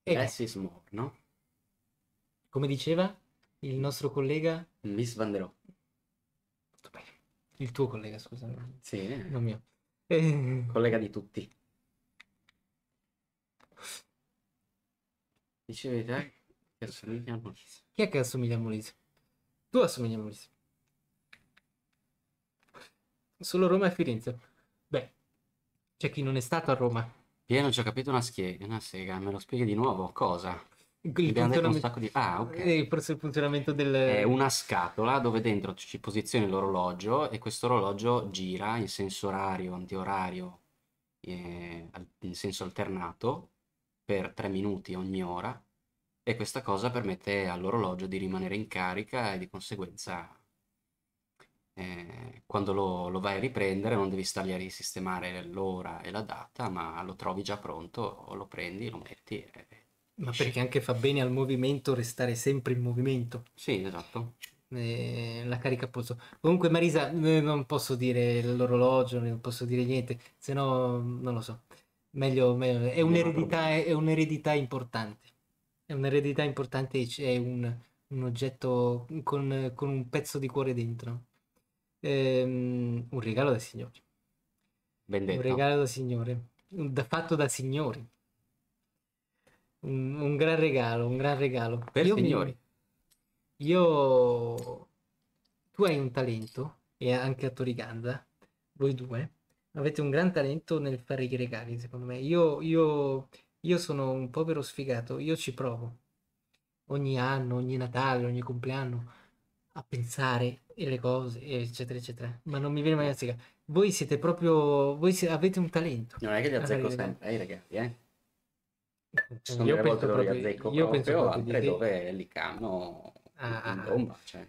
E ecco. Less more, no? Come diceva il nostro collega... Miss Van der Il tuo collega, scusa. Sì. Non mio. Eh... Collega di tutti. Dicevi te eh, che assomiglia a Molise. Chi è che assomiglia a Molise? Tu assomigli a Molise. Solo Roma e Firenze. C'è chi non è stato a Roma. Io non ci ho capito una, schie- una sega, me lo spieghi di nuovo, cosa? Il funzionamento... Di... Ah, okay. Eh, il funzionamento del... È una scatola dove dentro ci posizioni l'orologio e questo orologio gira in senso orario, antiorario, eh, in senso alternato per tre minuti ogni ora e questa cosa permette all'orologio di rimanere in carica e di conseguenza eh, quando lo, lo, vai a riprendere non devi stargli a risistemare l'ora e la data, ma lo trovi già pronto, lo prendi, lo metti. E... Ma perché anche fa bene al movimento restare sempre in movimento. Sì, esatto. Eh, la carica a posto. Comunque, Marisa, eh, non posso dire l'orologio, non posso dire niente, se no non lo so. Meglio, meglio. È, un'eredità, è, un'eredità, importante. È un'eredità importante, è un, un oggetto con, con un pezzo di cuore dentro ehm, un regalo da signori. Ben Un regalo da signore, da, fatto da signori. Un, un, gran regalo, un gran regalo. Per io signori. Mi, io... Tu hai un talento, e anche a Toriganda, voi due, avete un gran talento nel fare i regali, secondo me. Io, io, io sono un povero sfigato, io ci provo. Ogni anno, ogni Natale, ogni compleanno a pensare e le cose, eccetera, eccetera. Ma non mi viene mai a sega. Voi siete proprio. Voi siete, avete un talento. Non è che li azzecco sempre, eh, ragazzi, eh. Ci sono io delle volte dove azzecco io proprio, proprio altre di... dove li cano ah, ah, ah. in tomba, cioè.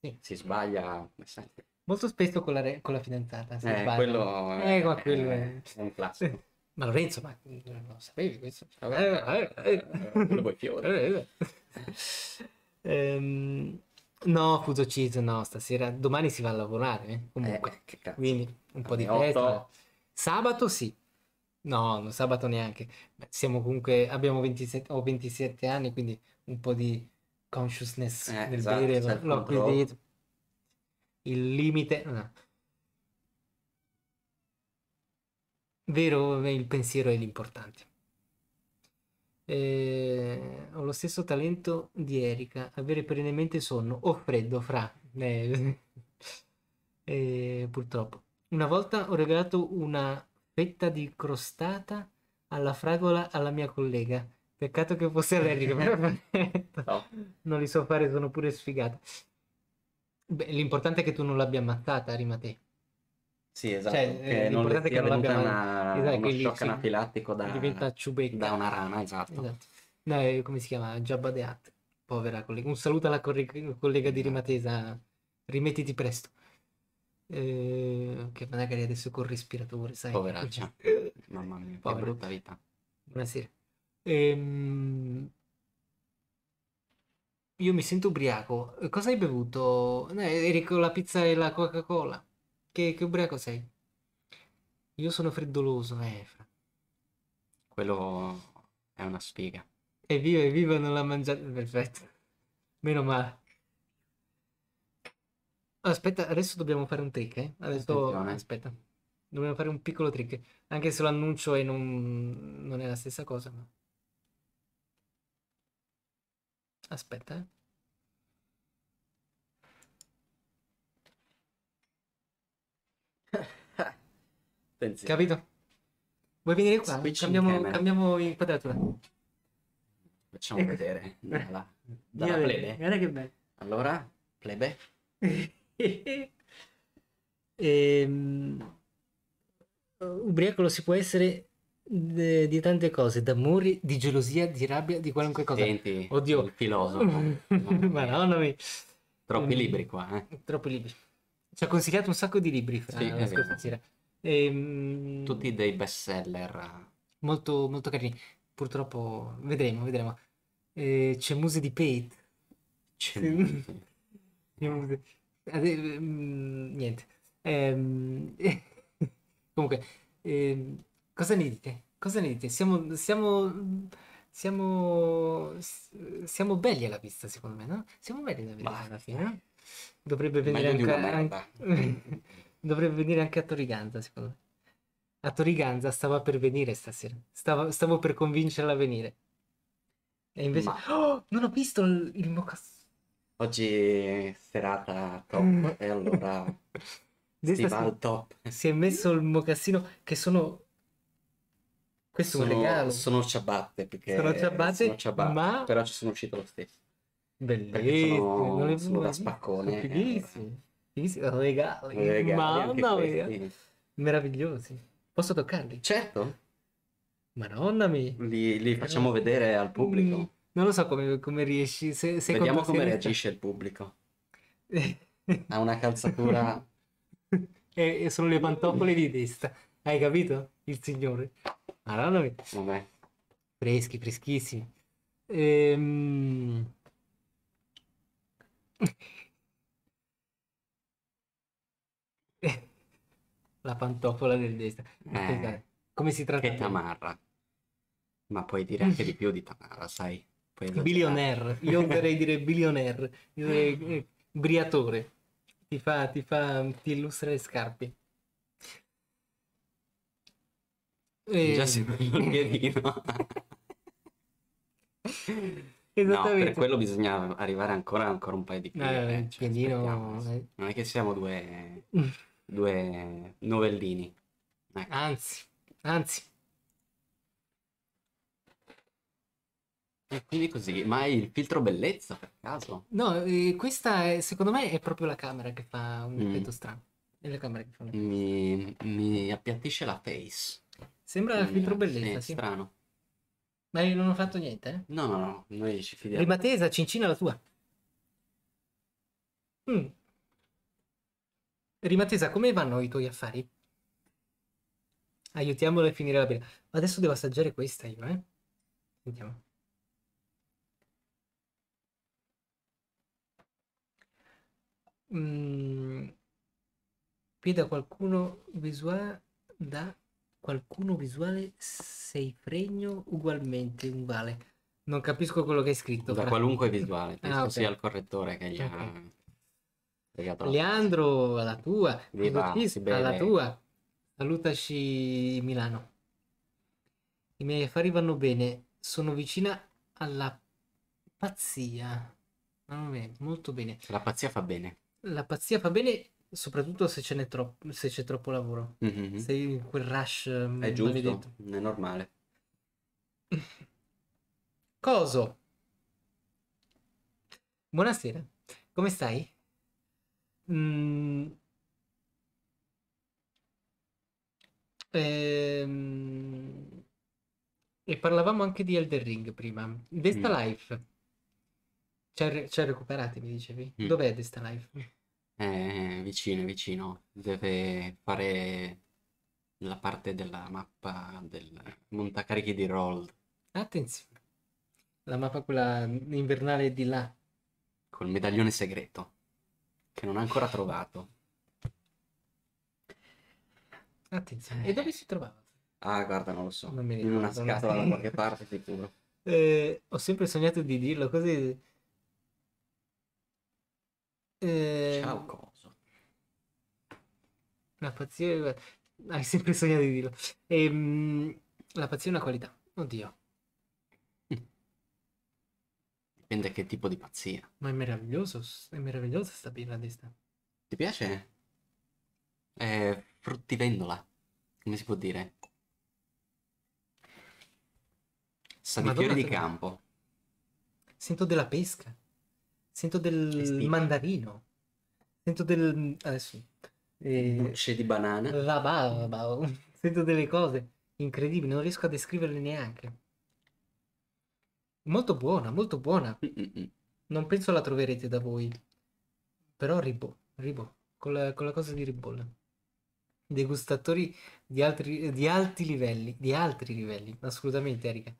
Sì. Si sbaglia. Molto spesso con la, re... con la fidanzata. Se eh, sbaglia. quello, eh, ma quello è... è un classico. Ma Lorenzo, ma eh, non lo sapevi questo? Vabbè, eh, eh, eh, eh. Quello vuoi fiore. Eh, ehm... No, Fuso Cheese no, stasera, domani si va a lavorare, eh? comunque, eh, quindi un po' di festa. Sabato sì, no, non sabato neanche, siamo comunque, abbiamo 27, ho 27 anni, quindi un po' di consciousness eh, nel esatto, bere, esatto, no, il limite... No. Vero, il pensiero è l'importante. Eh, ho lo stesso talento di Erika, avere perennemente sonno o freddo fra. Eh, eh, purtroppo. Una volta ho regalato una fetta di crostata alla fragola alla mia collega. Peccato che fosse allergica, però no. non li so fare, sono pure sfigata. l'importante è che tu non l'abbia ammattata, rima te. Sì, esatto. Cioè, che eh, non le che non abbiamo... una, esatto, uno shock anafilattico da, diventa da una rana, esatto. esatto. No, eh, come si chiama? Jabba the Hutt. Povera collega. Un saluto alla corre- collega di esatto. Rimatesa. Rimettiti presto. Eh, che magari adesso col respiratore, sai. Poveraccia. Mamma mia, Povera. che brutta vita. Buonasera. Ehm... Io mi sento ubriaco. Cosa hai bevuto? Eh, eri con la pizza e la Coca-Cola. Che, che ubriaco sei? Io sono freddoloso, eh. Quello è una spiga. Evviva, evviva, non l'ha mangiato. Perfetto. Meno male. Aspetta, adesso dobbiamo fare un trick, eh? Adesso... Attenzione. Aspetta. Dobbiamo fare un piccolo trick. Anche se lo annuncio e non, non è la stessa cosa. Ma... Aspetta, eh. Attenzione. Capito? Vuoi venire qua? cambiamo, in cambiamo inquadratura. Facciamo ecco. vedere. Dalla, dalla guarda, plebe. Guarda che bello. Allora, plebe. ehm, ubriaco si può essere di tante cose, d'amore, di gelosia, di rabbia, di qualunque cosa. Senti, Oddio. il filosofo. Madonna mia. Troppi mm. libri qua, eh. Troppi libri. Ci ha consigliato un sacco di libri fra sì, la scorsa sera. E, ehm, Tutti dei best seller. Molto, molto carini. Purtroppo vedremo, vedremo. E, ehm, c'è Muse di Pate. C'è Muse. Niente. E, comunque, cosa ne dite? Cosa ne dite? Siamo, siamo, siamo, siamo belli alla vista, secondo me, no? Siamo belli alla vista alla fine, no? Dovrebbe venire anche... dovrebbe venire anche a Toriganza, secondo me. A Toriganza stava per venire stasera. Stavo, stavo per convincerla a venire. E invece... Ma... Oh, non ho visto il, il mocassino. Oggi serata top mm. e allora Stival top. Si è messo il mocassino che sono... Questo sono, è un regalo. Sono ciabatte perché... Sono ciabatte, sono ciabatte ma... Però ci sono uscito lo stesso. Bellissimo. Sono, non sono da spaccone. Sono eh. Sì, sono regali. regali Mamma mia. Meravigliosi. Posso toccarli? Certo. Madonna mia. Li, li facciamo vedere al pubblico. Mm, non lo so come, come riesci. Se, se Vediamo come reagisce il pubblico. Ha una calzatura... e, e, sono le pantofole di testa. Hai capito? Il signore. Madonna mia. Vabbè. Freschi, freschissimi. Ehm... la pantofola del destra. Eh, Come si tratta? Che di... Tamarra. Ma puoi dire anche di più di Tamarra, sai. Billionaire, io vorrei dire billionaire, eh, eh, briatore, ti fa, ti fa, ti illustra le scarpe. E... Già eh. sembra un Esattamente. No, per quello bisogna arrivare ancora, ancora un paio di piede. Eh, cioè, piedino... Non è che siamo due, due novellini. Ecco. Anzi, anzi. E quindi così, ma il filtro bellezza per caso? No, questa è, secondo me è proprio la camera che fa un mm. effetto strano. È la camera che fa un effetto mi, mi appiattisce la face. Sembra il mm, filtro bellezza, sì. Strano. Ma io non ho fatto niente? Eh? No, no, no, noi ci fidiamo. Prima tesa, cincina la tua. Mm. Rimatesa, come vanno i tuoi affari? Aiutiamolo a finire la birra. Adesso devo assaggiare questa io, eh? Sentiamo. Mm. Pieda qualcuno visuale da qualcuno visuale sei fregno ugualmente uguale. Non capisco quello che hai scritto. Da fra... qualunque visuale, ah, penso ah, okay. sia il correttore che gli okay. ha Leandro, alla tua. Viva, alla tua. Salutaci Milano. I miei affari vanno bene, sono vicina alla pazzia. Ma non molto bene. La pazzia fa bene. La pazzia fa bene soprattutto se, ce troppo, se c'è troppo lavoro. Mm-hmm. Sei in quel rush. Mm, è giusto, maledetto. è normale. Coso. Buonasera, come stai? Mm. Ehm, e parlavamo anche di Elder Ring prima. Desta mm. Life. C'è, re- c'è recuperati, mi dicevi. Mm. Dov'è Desta Life? È eh, vicino, è vicino. Deve fare la parte della mappa del montacarichi di Roll. Attenzione. La mappa quella invernale di là. Col medaglione segreto. Che non ha ancora trovato. Attenzione. E dove si trovava? Ah, guarda, non lo so. Non mi ricordo, In una scatola da qualche parte, sicuro. Eh, ho sempre sognato di dirlo così eh... Ciao coso. La pazzia... Hai sempre sognato di dirlo. Ehm, la pazzia è una qualità. Oddio. Dipende che tipo di pazzia. Ma è meraviglioso. È meravigliosa sta birra di sta. Ti piace? È fruttivendola. Come si può dire? Sa di fiori di campo. Sento della pesca. Sento del mandarino. Sento del... adesso... Eh, di banana. La barba. Sento delle cose incredibili, non riesco a descriverle neanche. Molto buona, molto buona. Mm, mm, mm. Non penso la troverete da voi. Però ribò, ribò, con la, con la cosa di ribolla. Degustatori di altri, di alti livelli, di altri livelli, assolutamente Erika.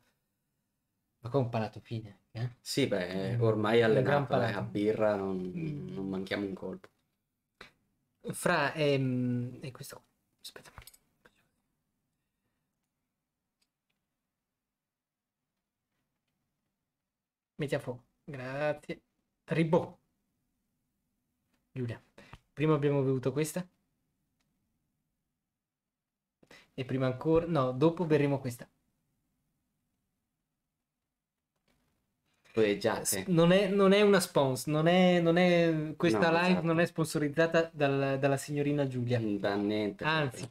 Ma qua un palato fine. Eh? Sì, beh, eh, ormai allenato eh, a birra non, mm. non, manchiamo un colpo. Fra, ehm, e questo, aspetta. Metti a fuoco, grazie. Ribò. Giulia, prima abbiamo bevuto questa. E prima ancora, no, dopo berremo questa. spureggiate. Non è, non è una sponsor, non è, non è questa no, live esatto. non è sponsorizzata dal, dalla signorina Giulia. Mm, da niente. Anzi,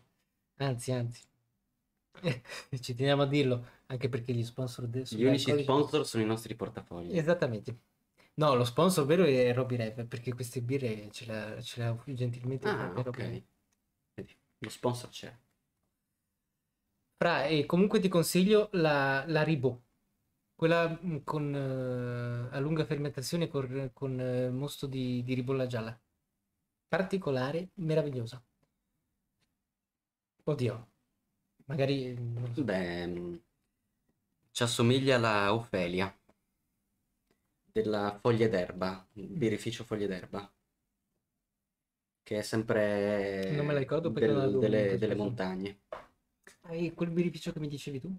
anzi, anzi. Ci teniamo a dirlo, anche perché gli sponsor... De- gli unici alcolici... sponsor sono i nostri portafogli. Esattamente. No, lo sponsor vero è Roby Rev, perché queste birre ce le ha gentilmente ah, ok. lo sponsor c'è. Fra, e comunque ti consiglio la, la Ribot quella mm, con, eh, a lunga fermentazione con, con eh, mosto di, di ribolla gialla. Particolare, meravigliosa. Oddio, magari... Mm, non so. Beh, mm, ci assomiglia alla Ofelia della foglie d'erba, birrificio foglie d'erba, che è sempre Non me la ricordo perché del- dovuto, delle, delle montagne. Hai quel birrificio che mi dicevi tu?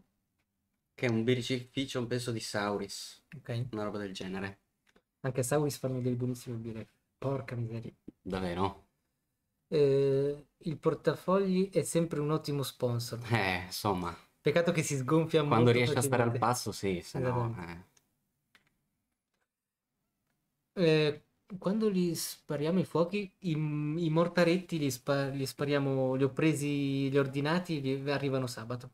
Che è un birrificio, penso, di Sauris. Ok. Una roba del genere. Anche Sauris fanno delle buonissime birre. Porca miseria. Davvero? Eh, il portafogli è sempre un ottimo sponsor. Eh, insomma. Peccato che si sgonfia molto. Quando riesce a stare al passo, sì, se no... Esatto. Eh. Eh, quando li spariamo i fuochi, i, i mortaretti li, spa, li spariamo, li ho presi, li ho ordinati, li arrivano sabato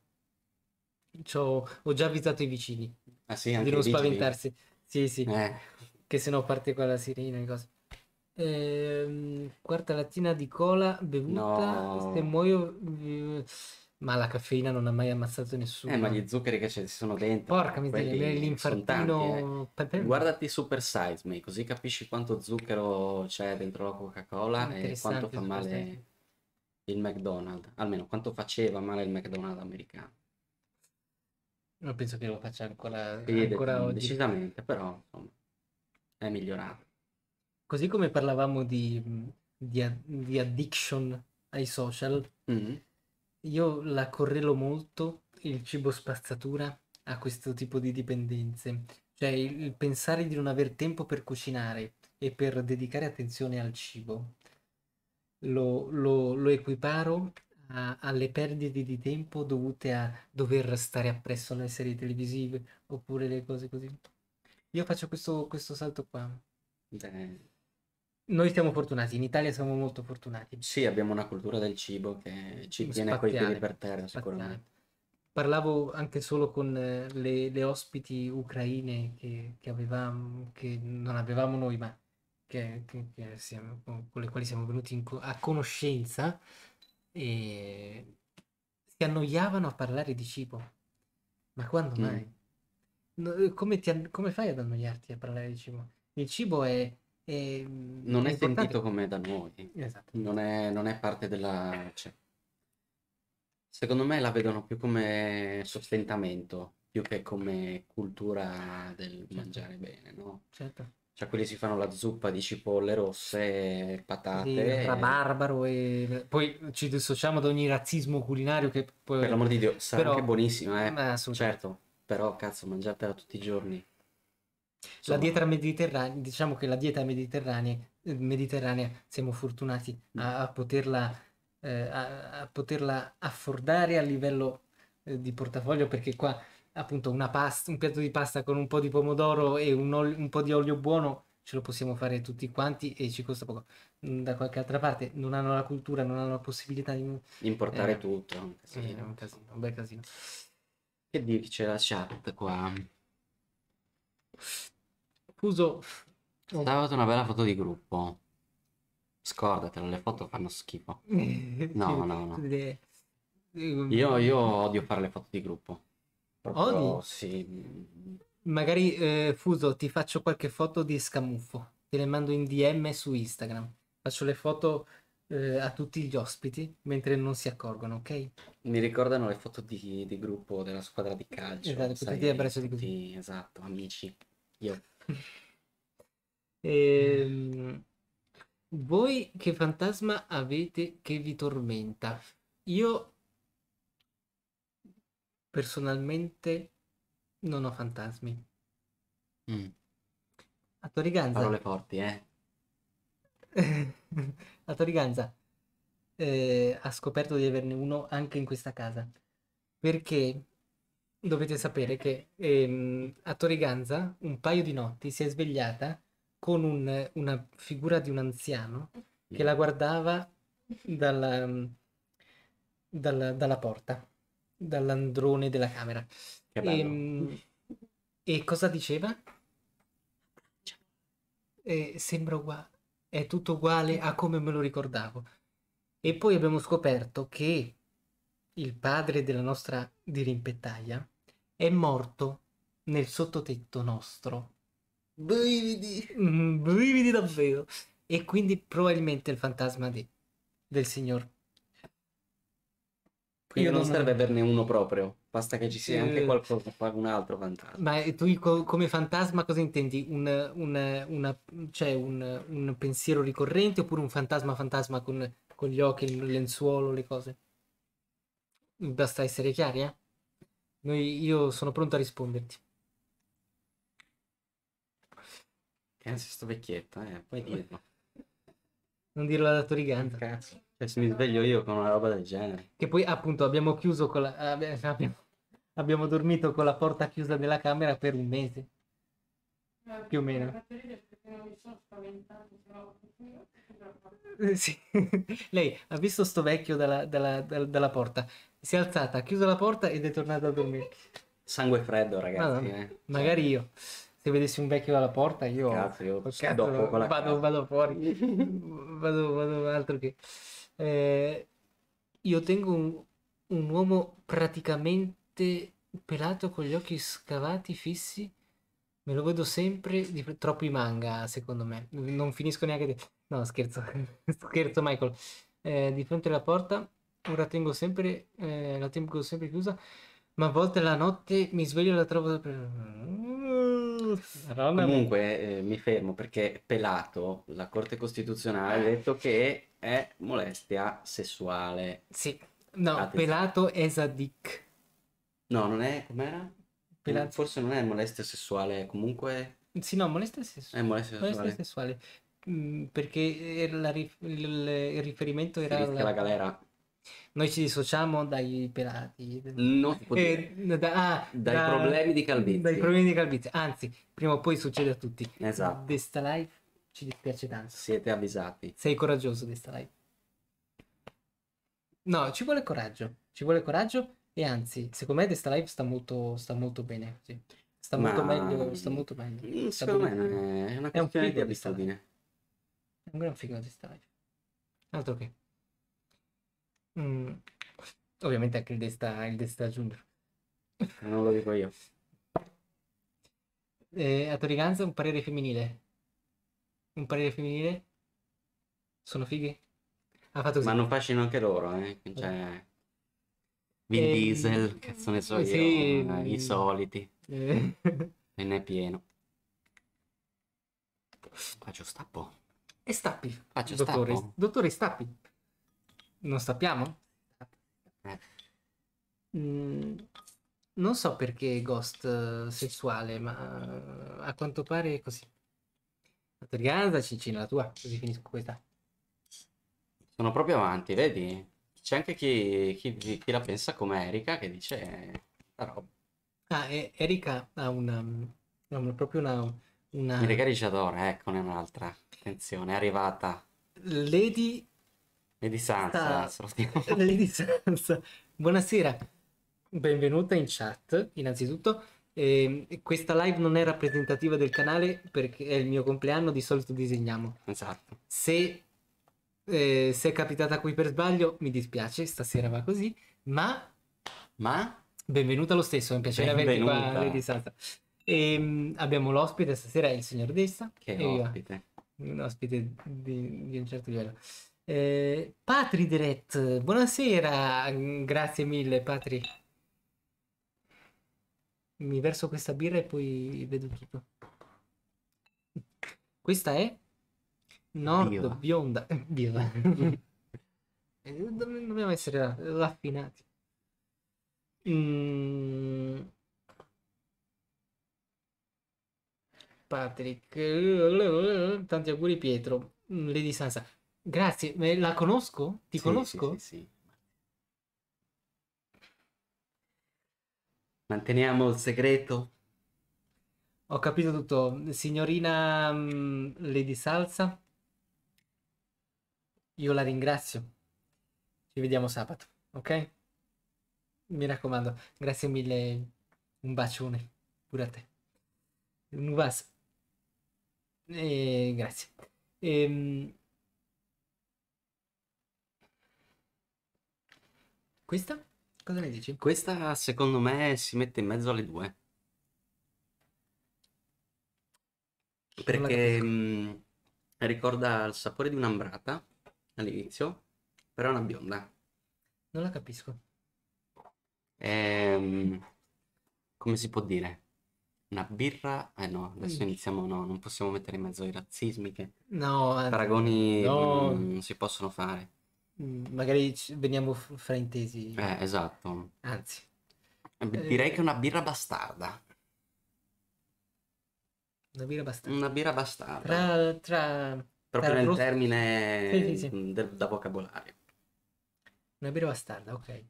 ho già avvisato i vicini ah, sì, di non spaventarsi. Sì, sì, eh. che se no parte qua la sirena e cose. Ehm, quarta lattina di cola bevuta, no. se muoio... Eh, ma la caffeina non ha mai ammazzato nessuno. Eh, ma gli zuccheri che ci sono dentro. Porca miseria, l'infartino. Tanti, eh. Guardati Super Size Me, così capisci quanto zucchero c'è dentro la Coca-Cola e quanto fa male il McDonald's. Almeno quanto faceva male il McDonald's americano. Non penso che lo faccia ancora, sì, ancora oggi. Decisamente, però insomma, è migliorato. Così come parlavamo di, di, di addiction ai social, mm-hmm. io la correlo molto il cibo spazzatura a questo tipo di dipendenze. Cioè il, il pensare di non aver tempo per cucinare e per dedicare attenzione al cibo. Lo, lo, lo equiparo a, alle perdite di tempo dovute a dover stare appresso alle serie televisive oppure le cose così. Io faccio questo, questo salto qua. Beh. Noi siamo fortunati, in Italia siamo molto fortunati. Sì, abbiamo una cultura del cibo che ci spaziale, tiene coi piedi per terra spaziale. Parlavo anche solo con eh, le, le ospiti ucraine che, che, avevamo, che non avevamo noi, ma che, che, che siamo, con le quali siamo venuti co- a conoscenza e si annoiavano a parlare di cibo. Ma quando mm. mai? No, come, ti, come, fai ad annoiarti a parlare di cibo? Il cibo è... è mm, non è, è sentito come da noi. Esatto. Non è, non è parte della... Cioè, secondo me la vedono più come sostentamento, più che come cultura del certo. mangiare bene, no? Certo. Cioè, quelli si fanno la zuppa di cipolle rosse, patate. Sì, e... barbaro e... Poi ci dissociamo da ogni razzismo culinario che poi... Per l'amor di Dio, sarà però... anche buonissima, eh. Beh, certo, però cazzo, mangiatela tutti i giorni. Insomma... La dieta mediterranea, diciamo che la dieta mediterranea, mediterranea siamo fortunati mm. a, a poterla... Eh, a, a poterla affordare a livello eh, di portafoglio perché qua appunto una pasta, un piatto di pasta con un po' di pomodoro e un, olio, un, po' di olio buono ce lo possiamo fare tutti quanti e ci costa poco. Mm, da qualche altra parte non hanno la cultura, non hanno la possibilità di importare eh, tutto. È un casino, eh, è un, bel casino. Che dire c'è la chat qua? Fuso. Oh. Stavo una bella foto di gruppo. Scordatelo, le foto fanno schifo. No, no, no. Io, io odio fare le foto di gruppo. Proprio, Odi? Sì. Magari eh, Fuso ti faccio qualche foto di Scamuffo, te le mando in DM su Instagram. Faccio le foto eh, a tutti gli ospiti mentre non si accorgono, ok? Mi ricordano le foto di, di gruppo della squadra di calcio. Esatto, sai, di abbraccio di tutti, esatto, amici. Io. e, mm. Voi che fantasma avete che vi tormenta? Io Personalmente non ho fantasmi. Mm. A Toriganza. Parole forti, eh. a Toriganza eh, ha scoperto di averne uno anche in questa casa. Perché dovete sapere che ehm, a Toriganza un paio di notti si è svegliata con un, una figura di un anziano che la guardava dalla, dalla, dalla porta dall'androne della camera. Che bello. E, ehm, e cosa diceva? E sembra uguale, è tutto uguale a come me lo ricordavo. E poi abbiamo scoperto che il padre della nostra dirimpettaia è morto nel sottotetto nostro. Brividi! Mm, brividi davvero! E quindi probabilmente il fantasma di, del signor quindi Io non, non serve ho... averne uno proprio, basta che ci sia anche eh. qualcosa, un altro fantasma. Ma eh, tu come fantasma cosa intendi? Un, un, una, cioè un, un pensiero ricorrente oppure un fantasma fantasma con, con, gli occhi, il lenzuolo, le cose? Basta essere chiari, eh? Noi, io sono pronto a risponderti. Che anzi sto vecchietto, eh, puoi dirlo. Non dirlo alla Toriganta. Cazzo. Cioè, se mi sveglio io con una roba del genere. Che poi, appunto, abbiamo chiuso con la... Eh, abbiamo... abbiamo dormito con la porta chiusa della camera per un mese. Eh, Più o meno. Eh, sì. Lei ha visto sto vecchio dalla, dalla, dalla, dalla, porta, si è alzata, ha chiuso la porta ed è tornata a dormire. Sangue freddo, ragazzi. Eh. Magari cioè. io se vedessi un vecchio dalla porta io, cazzo, io cazzo, dopo, vado, vado, vado, fuori, vado, vado altro che... Eh, io tengo un, un uomo praticamente pelato con gli occhi scavati, fissi, me lo vedo sempre di troppi manga, secondo me. Non finisco neanche di... No, scherzo, scherzo Michael. Eh, di fronte alla porta, ora tengo sempre, eh, la tengo sempre chiusa, ma a volte la notte mi sveglio e la trovo sempre... Comunque eh, mi fermo perché pelato la Corte Costituzionale ha eh. detto che è molestia sessuale. Sì, no, Attenzione. pelato è Zadik. No, non è, com'era? Pelato. Forse non è molestia sessuale, comunque... Sì, no, molestia sessuale. È molestia sessuale. Molestia sessuale. Mm, perché rif- il, riferimento era... La... la galera. Noi ci dissociamo dai pirati. No, eh, da, ah, dai da, problemi di Calvizzi. Dai problemi di Calvizzi. Anzi, prima o poi succede a tutti. Esatto. Destalai ci dispiace tanto. Siete avvisati. Sei coraggioso, Destalai. No, ci vuole coraggio. Ci vuole coraggio. E anzi, secondo me Destalai sta molto, sta molto bene. Sì. Sta, Ma... molto meglio, sta molto meglio. Mm, sta secondo me è una questione è un di abitudine. È un gran figo di Destalai. Altro che. Mm. Ovviamente anche il desta, il desta Junior. Ah, non lo dico io. Eh, a Toriganza un parere femminile. Un parere femminile? Sono fighe? Ha fatto così. Ma non fascino anche loro, eh? eh. Cioè... Vin eh, Diesel, cazzo ne so io, eh, i mm. soliti. Eh. E ne è pieno. Faccio stappo. E stappi. Faccio dottore, stappo. Dottore, stappi non sappiamo. Mm, non so perché ghost eh, sessuale, ma eh, a quanto pare è così. La Torganza, Cincina, la tua, così finisco questa. Sono proprio avanti, vedi? C'è anche chi, chi, chi, la pensa come Erika che dice la eh, roba. Ah, e, Erika ha una, una mm, proprio una... una... Erika Ricciadora, ecco, eh, ne un'altra. Attenzione, è arrivata. Lady Lady Sansa, sta... Lady Sansa. Buonasera, benvenuta in chat innanzitutto. Eh, questa live non è rappresentativa del canale perché è il mio compleanno, di solito disegniamo. Esatto. Se, eh, se è capitata qui per sbaglio, mi dispiace, stasera va così, ma... Ma? Benvenuta lo stesso, è un piacere benvenuta. averti qua Lady Sansa. E, ehm, abbiamo l'ospite stasera, il signor Dessa. Che ospite. Un ospite di, di un certo livello. Eh, Patri Direct, buonasera, mm, grazie mille Patri. Mi verso questa birra e poi vedo tutto. Questa è Nord Biva. Bionda. Biva. Eh, dobbiamo essere raffinati. Mm. Patrick, tanti auguri Pietro, mm, Lady Sansa. Grazie, ma la conosco? Ti sì, conosco? Sì, sì, sì. Manteniamo il segreto. Ho capito tutto. Signorina mm, Lady Salsa, io la ringrazio. Ci vediamo sabato, ok? Mi raccomando, grazie mille. Un bacione pure a te. Un bacio. E, eh, grazie. E, ehm, Questa? Cosa ne dici? Questa secondo me si mette in mezzo alle due. Perché mh, ricorda il sapore di un'ambrata all'inizio, però è una bionda. Non la capisco. Ehm, come si può dire? Una birra? Eh no, adesso mm. iniziamo, no, non possiamo mettere in mezzo ai razzismi che no, eh, paragoni no. non si possono fare. Mm, magari veniamo fraintesi. Eh, esatto. Anzi. Eh, eh, direi eh, che è una eh. birra bastarda. Una birra bastarda. Una birra bastarda. Tra, tra, Proprio tra nel rosso... termine sì, sì, sì. Mm, De, da vocabolario. Una birra bastarda, ok.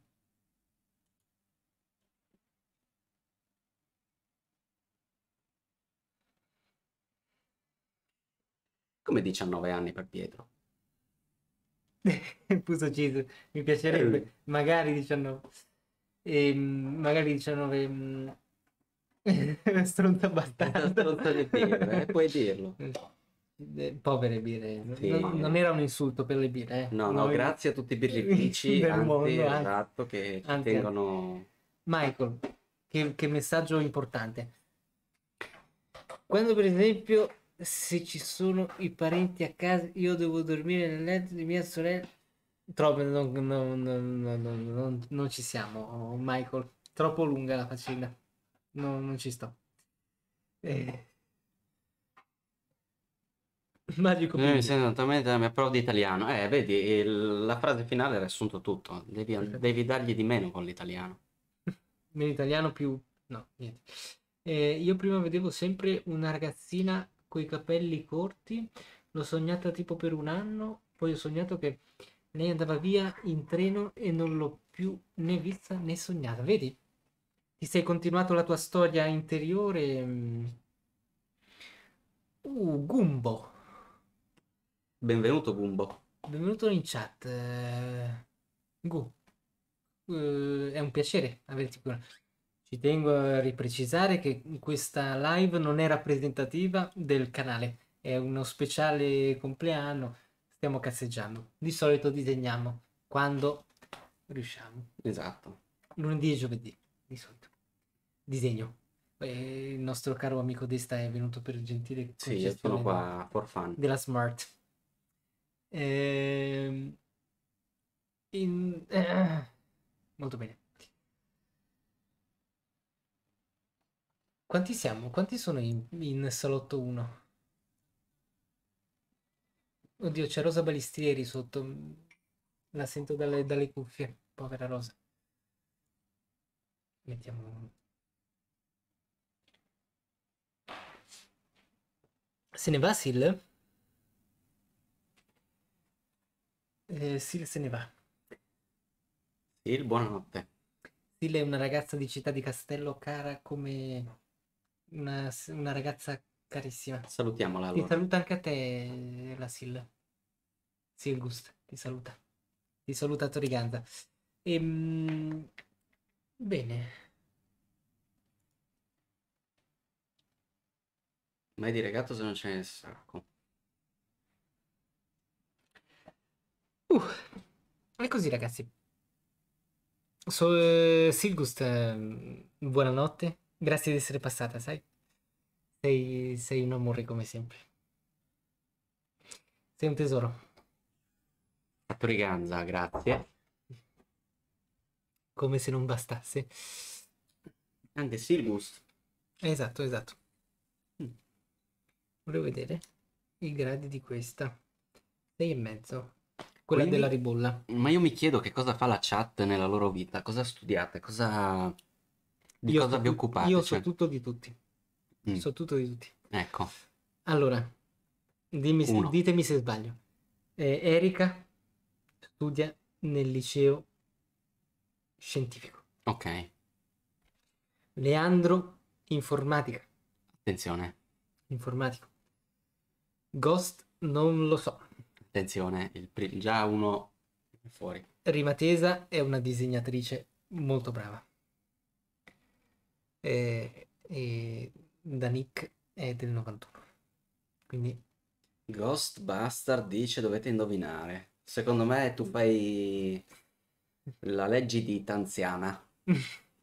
Come 19 anni per Pietro? Puso Gesù, mi piacerebbe, eh. magari 19, eh, magari 19, mh, ehm, stronta bastarda. Stronta di birre, eh, puoi dirlo. Eh, eh, povere birre, eh. sì. non, non, era un insulto per le birre. Eh. No, no, Noi... grazie a tutti i birrifici del anti, mondo, esatto, che anti, tengono... Michael, che, che messaggio importante. Quando per esempio se ci sono i parenti a casa, io devo dormire nel letto di mia sorella. Troppo, non, non, non, non ci siamo, oh, Michael. Troppo lunga la faccenda. No, non ci sto. Eh. Mario mi Eh, talmente la mia prova di italiano. Eh, vedi, il, la frase finale ha riassunto tutto. Devi, devi, dargli di meno con l'italiano. Meno italiano più... No, niente. Eh, io prima vedevo sempre una ragazzina coi capelli corti, l'ho sognata tipo per un anno, poi ho sognato che lei andava via in treno e non l'ho più né vista né sognata. Vedi? Ti sei continuato la tua storia interiore. Mm. Uh, Gumbo. Benvenuto Gumbo. Benvenuto in chat. Eh, Gu. Uh, è un piacere averti qui. Ci tengo a riprecisare che questa live non è rappresentativa del canale, è uno speciale compleanno, stiamo cazzeggiando. Di solito disegniamo quando riusciamo. Esatto. Lunedì e giovedì, di solito. Disegno. Eh, il nostro caro amico Desta è venuto per gentile sì, io sono qua for fun. della Smart. Eh, in, eh, molto bene. Quanti siamo? Quanti sono in, in salotto 1? Oddio, c'è Rosa Balistieri sotto. La sento dalle, dalle cuffie. Povera Rosa. Mettiamo... Se ne va Sil? Eh, Sil se ne va. Sil, buonanotte. Sil è una ragazza di Città di Castello cara come una, una ragazza carissima. Salutiamola allora. Ti saluta anche a te, la Sil. Silgust, ti saluta. Ti saluta Toriganza. Ehm... Bene. Mai di regato se non c'è ne sacco. Uh, e così ragazzi. So, eh, Silgust, eh, buonanotte. Grazie di essere passata, sai? Sei, sei un amore come sempre. Sei un tesoro. Fattore Ganza, grazie. Come se non bastasse. Anche Silbus. Esatto, esatto. Mm. Volevo vedere i gradi di questa. Sei e mezzo. Quella Quindi, della ribolla. Ma io mi chiedo che cosa fa la chat nella loro vita, cosa studiate, cosa di io cosa vi occupate? Io cioè... so tutto di tutti. Mm. So tutto di tutti. Ecco. Allora, dimmi se, ditemi se sbaglio. Eh, Erika studia nel liceo scientifico. Ok. Leandro, informatica. Attenzione. Informatico. Ghost, non lo so. Attenzione, il pri- già uno fuori. Rimatesa è una disegnatrice molto brava e, eh, da Nick è del 91. Quindi... Ghostbuster dice dovete indovinare. Secondo me tu fai la legge di Tanziana.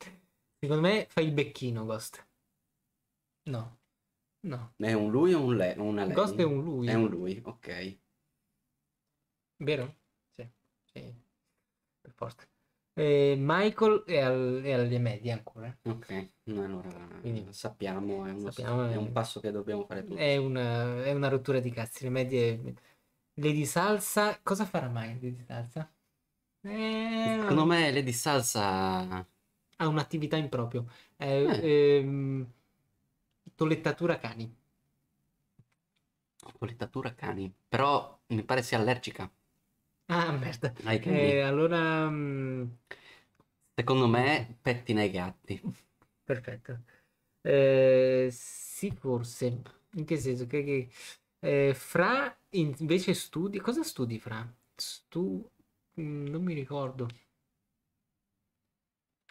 Secondo me fai il becchino Ghost. No. No. È un lui o un lei? Una lei? Ghost è un lui. È un lui, ok. Vero? Sì. sì. Per forza. Eh, Michael è, al, è, alle medie ancora. Ok, allora Quindi, sappiamo, è, uno, sappiamo è, eh, un passo che dobbiamo fare tutti. È una, è una rottura di cazzi, le medie... Lady Salsa, cosa farà mai Lady Salsa? Eh, Secondo me Lady Salsa... Ha un'attività in proprio. Eh, ehm, tollettatura cani. Tolettatura cani, però mi pare sia allergica. Ah, merda. Eh, allora... mh, mm, Secondo me, pettina i gatti. Perfetto. Eh, sì, forse. In che senso? Che, che- eh, Fra in- invece studi... Cosa studi, Fra? Stu... Mm, non mi ricordo.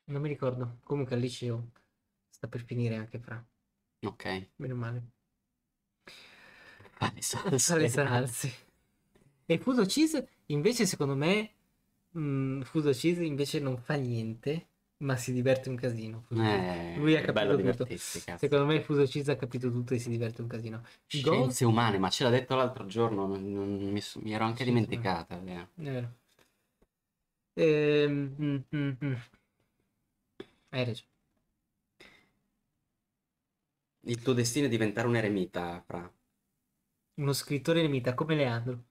Non mi ricordo. Comunque al liceo sta per finire anche Fra. Ok. Meno male. Vale, salsa. Sale salsi. E Fuso Cheese Invece, secondo me, mh, mm, Fudocisi invece non fa niente, ma si diverte un casino. Eh, Lui ha capito tutto. Secondo me, Fudocisi ha capito tutto e si diverte un casino. Scienze Go... umane, ma ce l'ha detto l'altro giorno, non, non, mi, mi, ero anche Scienze dimenticata. Eh. Ehm, mm, mm, mm. Hai ragione. Il tuo destino è diventare un eremita, Fra. Uno scrittore eremita come Leandro.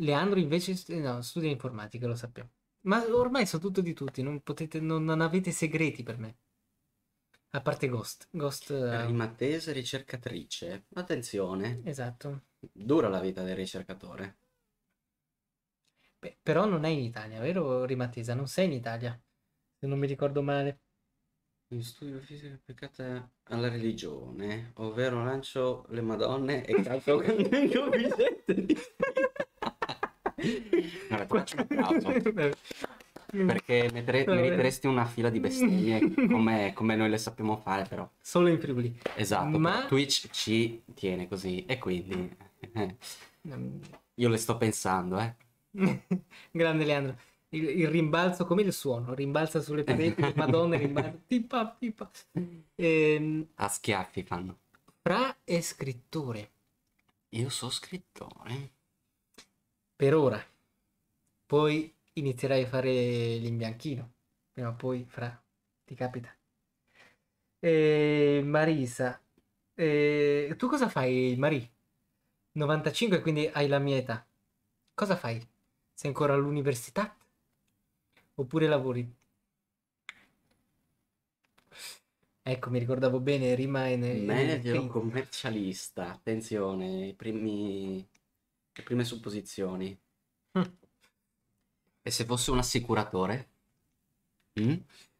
Leandro invece no, studia informatica, lo sappiamo. Ma ormai so tutto di tutti, non, potete, non, non avete segreti per me. A parte Ghost. Ghost uh... Rimattese ricercatrice. Attenzione. Esatto. Dura la vita del ricercatore. Beh, però non è in Italia, vero Rimattesa? Non sei in Italia, se non mi ricordo male. In studio fisico applicata alla religione, ovvero lancio le madonne e calcio con il vigente di... Non caso, perché meriteresti una fila di bestemmie come, come, noi le sappiamo fare però solo in Friuli esatto ma Twitch ci tiene così e quindi eh, io le sto pensando eh grande Leandro il, il, rimbalzo come il suono rimbalza sulle pareti madonna rimbalza pipa pipa ehm, a schiaffi fanno fra e scrittore io so scrittore per ora. Poi inizierai a fare l'imbianchino, prima o poi fra, ti capita. E ehm, Marisa, e ehm, tu cosa fai, Marie? 95, quindi hai la mia età. Cosa fai? Sei ancora all'università? Oppure lavori? Ecco, mi ricordavo bene, rimane... Manager o commercialista, attenzione, i primi le prime supposizioni. Mm. E se fosse un assicuratore? Mm?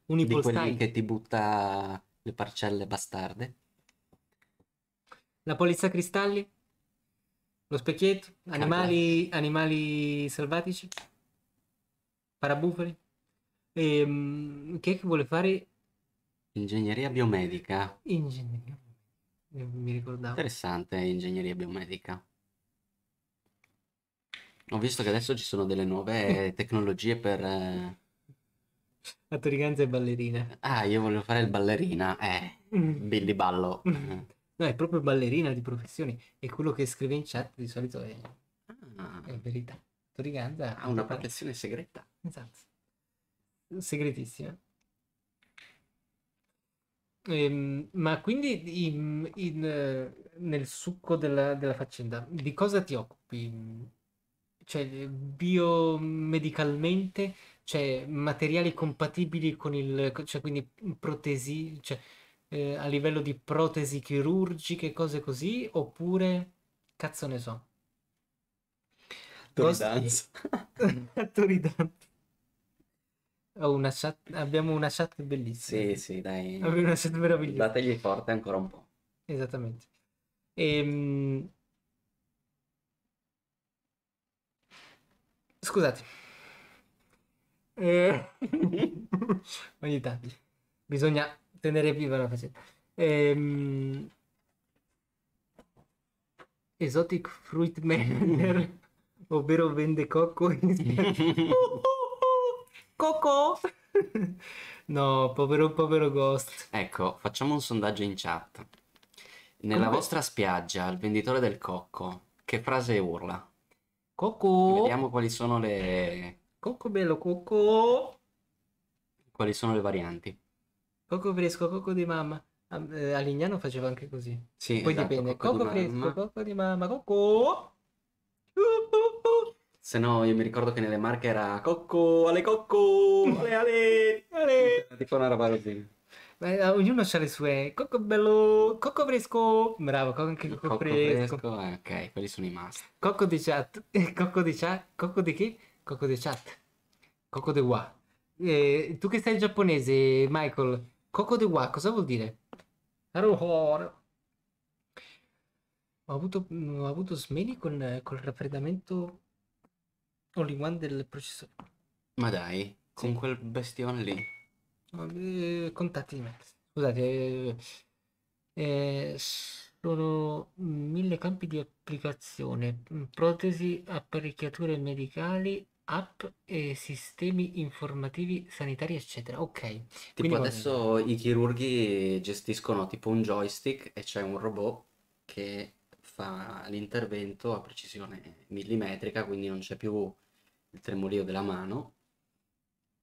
Un Di quelli che ti butta le parcelle bastarde? La polizza cristalli? Lo specchietto? Animali, animali selvatici? Parabufali? E, ehm, che, che vuole fare? Ingegneria biomedica. Ingegneria. Mi ricordavo. Interessante, ingegneria biomedica. Ho visto che adesso ci sono delle nuove tecnologie per... Eh... Attoriganza e ballerina. Ah, io volevo fare il ballerina, eh, mm. Billy Ballo. No, è proprio ballerina di professione e quello che scrive in chat di solito è, ah. è verità. Attoriganza ha una protezione segreta. Esatto. Segretissima. Ehm, ma quindi in, in, eh, nel succo della, della faccenda, di cosa ti occupi? cioè biomedicalmente, cioè materiali compatibili con il, cioè quindi protesi, cioè eh, a livello di protesi chirurgiche, cose così, oppure cazzo ne so. Toridanza. Toridanza. Ho una chat, abbiamo una chat bellissima. Sì, sì, dai. Abbiamo una chat meravigliosa. Dategli forte ancora un po'. Esattamente. Ehm Scusate. Eh, ogni tanto bisogna tenere viva la faccenda. Eh, exotic Fruit Manager, ovvero vende cocco in Cocco! no, povero, povero Ghost. Ecco, facciamo un sondaggio in chat. Nella Come... vostra spiaggia, il venditore del cocco, che frase urla? Cocco. Vediamo quali sono le... Cocco bello, cocco. Quali sono le varianti. Cocco fresco, cocco di mamma. A, eh, Lignano faceva anche così. Sì, Poi esatto, dipende. Coco, coco fresco, mamma. Coco di mamma, cocco. Se no, io mi ricordo che nelle marche era Cocco, Ale Cocco, Ale Ale, Ale. Tipo una roba così. Ma eh, ognuno ha le sue. Cocco bello, cocco fresco. Bravo, cocco anche cocco, cocco fresco. fresco. Eh, ok, quelli sono i must. Cocco di chat. Eh, cocco di chat. Cocco di chi? Cocco di chat. Cocco di wa. Eh, tu che sei giapponese, Michael. Cocco di wa, cosa vuol dire? Aruhor. Ho avuto, ho avuto smeni con, col raffreddamento all in one del processore. Ma dai, con quel bestione lì. Eh, contatti di Max. Scusate, eh, eh, sono mille campi di applicazione, mm, protesi, apparecchiature medicali, app e sistemi informativi sanitari, eccetera. Ok. Tipo Quindi adesso i chirurghi gestiscono tipo un joystick e c'è un robot che fa l'intervento a precisione millimetrica, quindi non c'è più il tremolio della mano,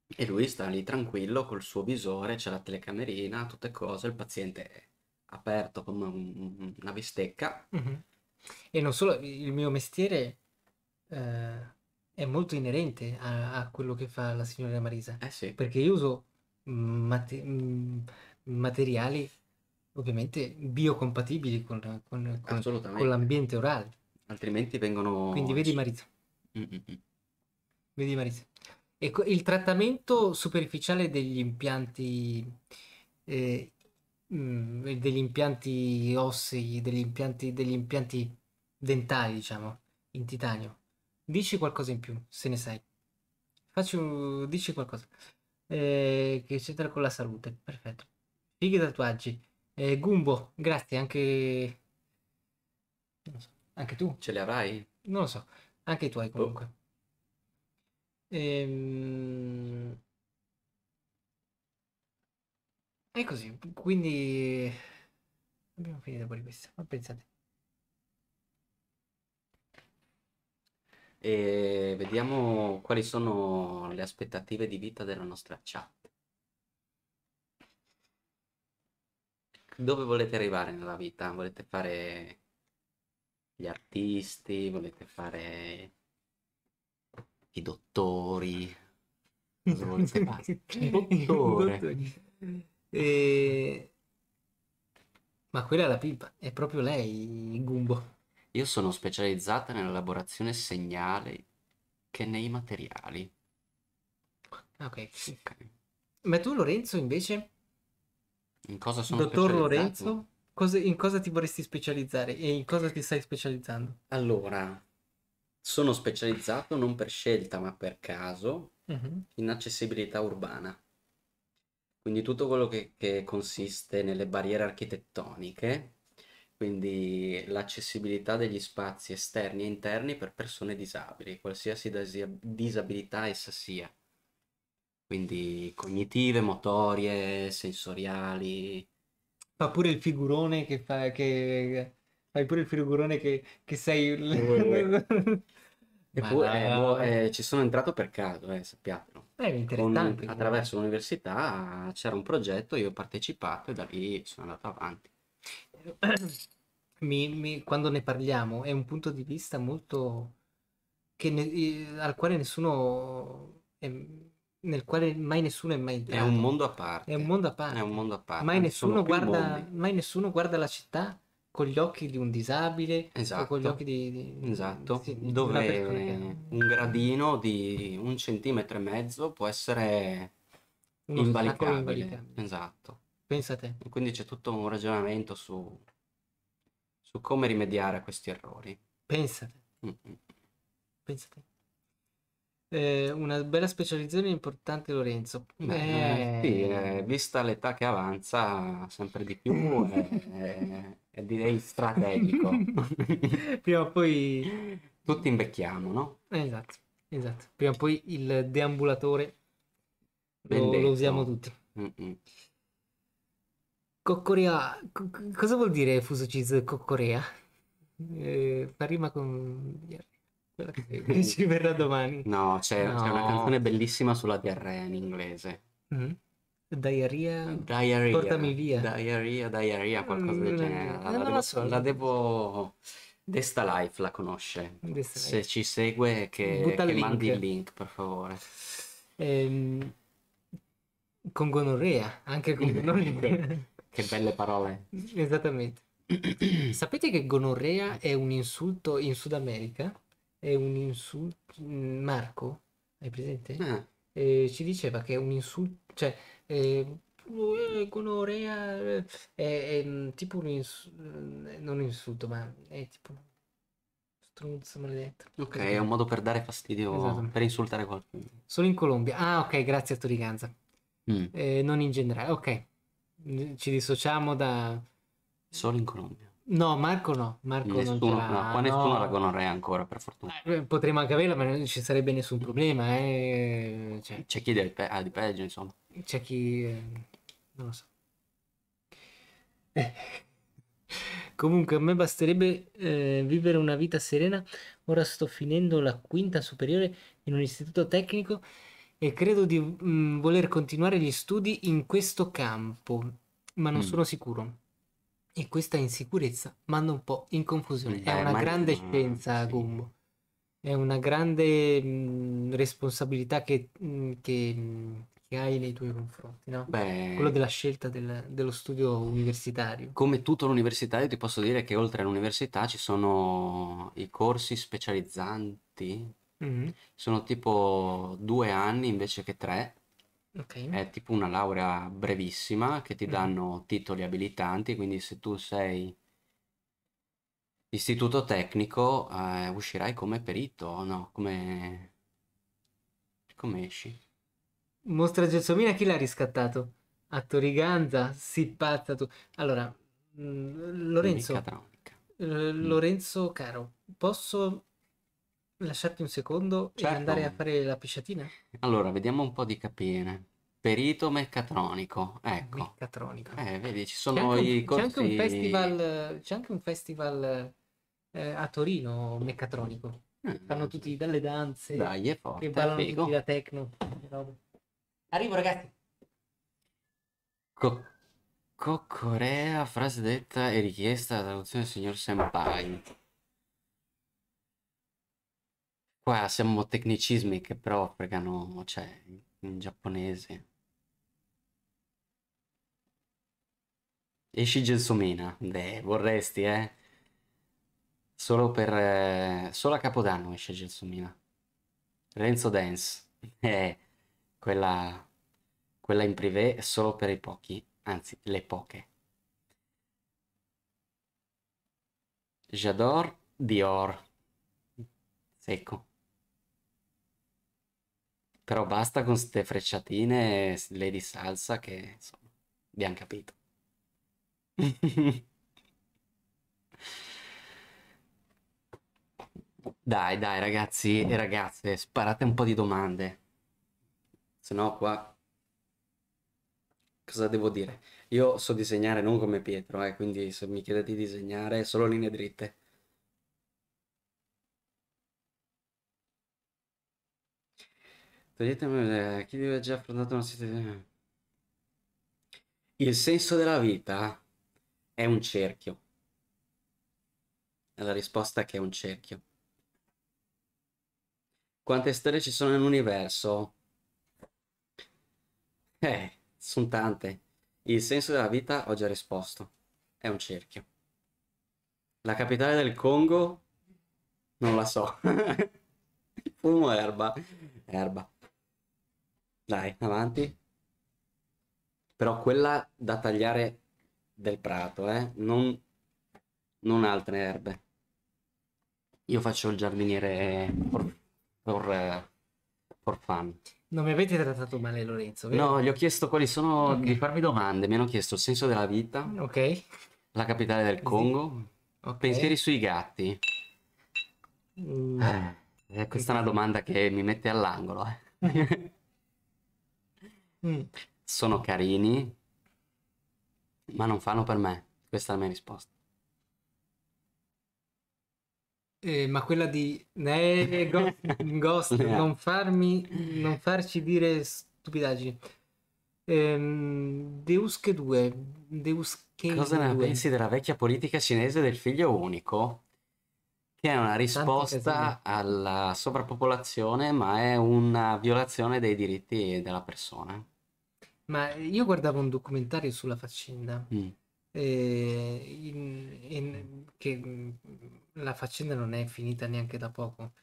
e lui sta lì tranquillo col suo visore, c'è la telecamerina, tutte cose, il paziente è aperto come un- una bistecca. Mhm. E non solo, il mio mestiere eh, è molto inerente a, a quello che fa la signora Marisa, Eh sì, perché io uso mm, mate- mm, materiali ovviamente biocompatibili con, con- con- con l'ambiente orale. Altrimenti vengono... Quindi vedi Marisa, mm, mm. vedi Marisa. E ecco, il trattamento superficiale degli impianti, eh, mm, degli impianti ossei, degli impianti, degli impianti dentali, diciamo, in titanio. Dici qualcosa in più, se ne sai. Faccio, dici qualcosa. Eh, che c'entra con la salute, perfetto. Fighi tatuaggi. Eh, Gumbo, grazie, anche... So, anche tu. Ce li avrai? Non lo so, anche i tuoi boh. comunque. Oh. E... Ehm, e così, quindi abbiamo finito pure questo, ma pensate. E vediamo quali sono le aspettative di vita della nostra chat. Dove volete arrivare nella vita? Volete fare gli artisti? Volete fare i dottori. dottore. E... Ma quella è la pipa, è proprio lei, il Gumbo. Io sono specializzata nell'elaborazione segnale che nei materiali. Ah, ok. Ma tu Lorenzo invece? In cosa sono Dottor Lorenzo, cosa, in cosa ti vorresti specializzare e in cosa ti stai specializzando? Allora, sono specializzato non per scelta ma per caso mm-hmm. in accessibilità urbana. Quindi tutto quello che, che consiste nelle barriere architettoniche, quindi l'accessibilità degli spazi esterni e interni per persone disabili, qualsiasi disabilità essa sia, quindi cognitive, motorie, sensoriali. Fa pure il figurone che fa... Che... Fai pure il figurone che, che sei... Eppure Ma... eh, boh, eh, ci sono entrato per caso, eh, sappiatelo. Beh, interessante. Con, attraverso l'università c'era un progetto, io ho partecipato e da lì sono andato avanti. Mi, mi, quando ne parliamo è un punto di vista molto... Ne, eh, al quale nessuno... È, nel quale mai nessuno è mai entrato. È un mondo a parte. È un mondo a parte. È un mondo a parte. Mai, nessuno guarda, mai nessuno guarda la città con gli occhi di un disabile, esatto. con gli esatto. occhi di... di esatto, di, di, dove persona... un gradino di un centimetro e mezzo può essere Uno invalicabile. invalicabile. Esatto. pensate quindi c'è tutto un ragionamento su, su come rimediare a questi errori. pensate Mm-hmm. Pensa Eh, una bella specializzazione importante Lorenzo. Beh, eh... sì, eh, vista l'età che avanza sempre di più, è, eh, eh, e direi strategico. Prima o poi... Tutti invecchiamo, no? Esatto, esatto. Prima o poi il deambulatore lo, lo, usiamo tutti. Coccorea, co- cosa vuol dire Fusocis Coccorea? Eh, fa con quella che ci verrà domani. No c'è, no, c'è, una canzone bellissima sulla terra in inglese. Mm-hmm. Diarrhea. diarrea, portami via. Diarrea, diarrea, qualcosa del mm, genere. La, eh, la devo, so. la devo... Desta Life la conosce. Life. Se ci segue, che, che il mandi il link, per favore. Ehm, con gonorrea, anche con gonorrea. che belle parole. Esattamente. Sapete che gonorrea è un insulto in Sud America? È un insulto... Marco, hai presente? Ah. Eh, ci diceva che è un insulto... Cioè, Ehm, eh, gonorea, eh, eh, è, è, mm, tipo un insulto, mm, non insulto, ma è tipo struzzo maledetto. Ok, è un modo per dare fastidio, esatto. per insultare qualcuno. Solo in Colombia. Ah, ok, grazie a Turiganza. Mm. Eh, non in generale, ok. Ci dissociamo da... Solo in Colombia. No, Marco no, Marco nessuno, non ce l'ha. No, qua nessuno no. la gonorrea ancora, per fortuna. Eh, potremmo anche averla, ma non ci sarebbe nessun problema. Eh. Cioè. C'è chi ha ah, di peggio, insomma c'è chi... non lo so. Comunque a me basterebbe eh, vivere una vita serena. Ora sto finendo la quinta superiore in un istituto tecnico e credo di mh, mm, voler continuare gli studi in questo campo, ma non mm. sono sicuro. E questa insicurezza manda un po' in confusione. Beh, È una ma... grande mm, scienza, sì. Gumbo. È una grande mh, mm, responsabilità che, mh, che che hai nei tuoi confronti, no? Beh, Quello della scelta del- dello studio universitario. come tutto l'universitario, ti posso dire che oltre all'università ci sono i corsi specializzanti, Mhm, sono tipo due anni invece che tre, Ok. è tipo una laurea brevissima che ti Mhm. danno titoli abilitanti, quindi se tu sei istituto tecnico eh, uscirai come perito, o no? Come... come esci? Mostra Gelsomina chi l'ha riscattato? A Toriganza? Si pazza tu. Allora, mm, Lorenzo. Mm. Lorenzo caro, posso lasciarti un secondo certo. e andare a fare la pisciatina? Allora, vediamo un po' di capire. Perito meccatronico, ecco. Meccatronico. Eh, vedi, ci sono c'è i un, corsi... C'è anche un festival, c'è anche un festival eh, a Torino meccatronico. Eh, Fanno tutti dalle danze. Dai, è forte, E ballano tutti da techno. Arrivo ragazzi. Co corea frase detta e richiesta da traduzione del signor Senpai. Qua siamo tecnicismi che però fregano, cioè, in giapponese. Esci Gelsomina, beh, vorresti, eh? Solo per... Eh, solo a Capodanno esce Gelsomina. Renzo Dance. Eh quella, quella in privé è solo per i pochi, anzi le poche. J'adore Dior, secco. Però basta con queste frecciatine Lady Salsa che insomma, abbiamo capito. dai, dai ragazzi e ragazze, sparate un po' di domande se no qua cosa devo dire? Io so disegnare non come Pietro, eh, quindi se mi chiedete di disegnare solo linee dritte. Toglietemi, eh, chi vi deve già affrontato una situazione... Il senso della vita è un cerchio. la risposta è che è un cerchio. Quante stelle ci sono nell'universo? Eh, sono tante. Il senso della vita ho già risposto. È un cerchio. La capitale del Congo? Non la so. Fumo erba. Erba. Dai, avanti. Però quella da tagliare del prato, eh? Non, non altre erbe. Io faccio il giardiniere for, for, eh, non mi avete trattato male Lorenzo, vero? No, gli ho chiesto quali sono, okay. di farmi domande, mi hanno chiesto il senso della vita, Ok. la capitale del Congo, okay. pensieri sui gatti. Mm. Eh, eh, questa è una domanda che mi mette all'angolo. Eh. mm. Sono carini, ma non fanno per me. Questa è la mia risposta. Eh, ma quella di eh, Ghost, ghost non, farmi, non farci dire stupidaggini. Ehm, Deuske 2, Deuske Cosa 2. ne pensi della vecchia politica cinese del figlio unico? Che è una risposta alla sovrappopolazione, ma è una violazione dei diritti della persona. Ma io guardavo un documentario sulla faccenda. Mm eh, in, in, che mm, la faccenda non è finita neanche da poco,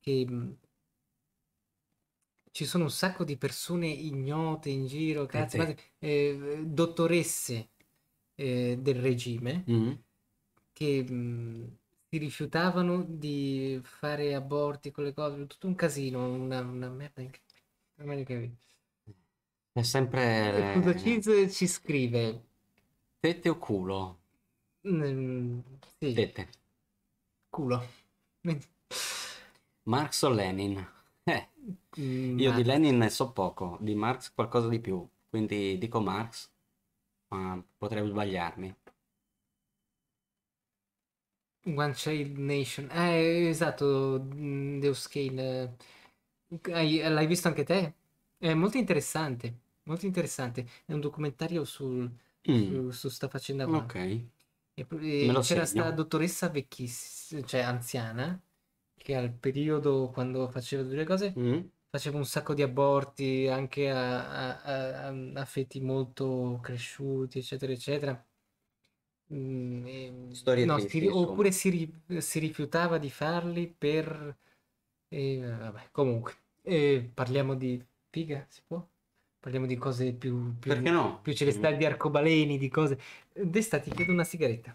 che mm, ci sono un sacco di persone ignote in giro, eh, cazzo, eh, eh, dottoresse eh, del regime mm-hmm. che mm, si rifiutavano di fare aborti con le cose, tutto un casino, una, una merda incredibile. È sempre... Cudociz ci scrive, Tette o culo? Mm, sì. Tette. Culo. Marx o Lenin? Eh, mm, io Marx. di Lenin ne so poco, di Marx qualcosa di più, quindi dico Marx, ma potrei sbagliarmi. One Child Nation, eh, esatto, The mm, Scale. L'hai visto anche te? È molto interessante, molto interessante. È un documentario sul, Mm. Su, su, sta faccenda qua. Ok. E, e c'era segno. sta dottoressa vecchissima, cioè anziana, che al periodo quando faceva delle cose mm. faceva un sacco di aborti anche a, a, a, a feti molto cresciuti, eccetera, eccetera. Mm, e, no, si, oppure si, ri, si, rifiutava di farli per... Eh, vabbè, comunque, eh, parliamo di figa, si può? parliamo di cose più, più, Perché no? più celestali, di arcobaleni, di cose. D'estate ti chiedo una sigaretta.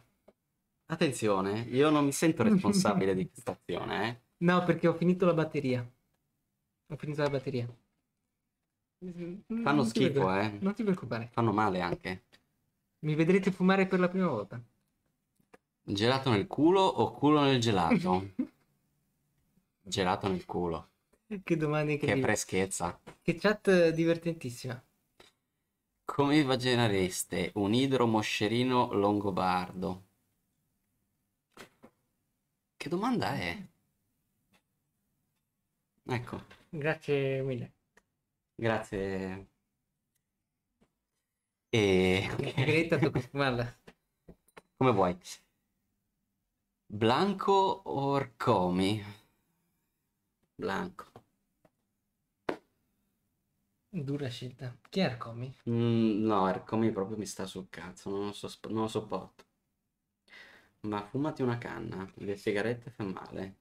Attenzione, io non mi sento responsabile di questa azione, eh. No, perché ho finito la batteria. Ho finito la batteria. Fanno non schifo, eh. Non ti preoccupare. Fanno male anche. Mi vedrete fumare per la prima volta. Gelato nel culo o culo nel gelato? gelato nel culo che domande che freschezza. Che chat divertentissima. Come immaginereste un idro moscerino longobardo? Che domanda è? Ecco. Grazie mille. Grazie. E... Greta, tocca sfumarla. Come vuoi. Blanco Orcomi. Blanco. Dura scelta. Chi è Arcomi? Mm, no, Arcomi proprio mi sta sul cazzo, non lo, so, non lo sopporto. Ma fumati una canna, le sigarette fanno male.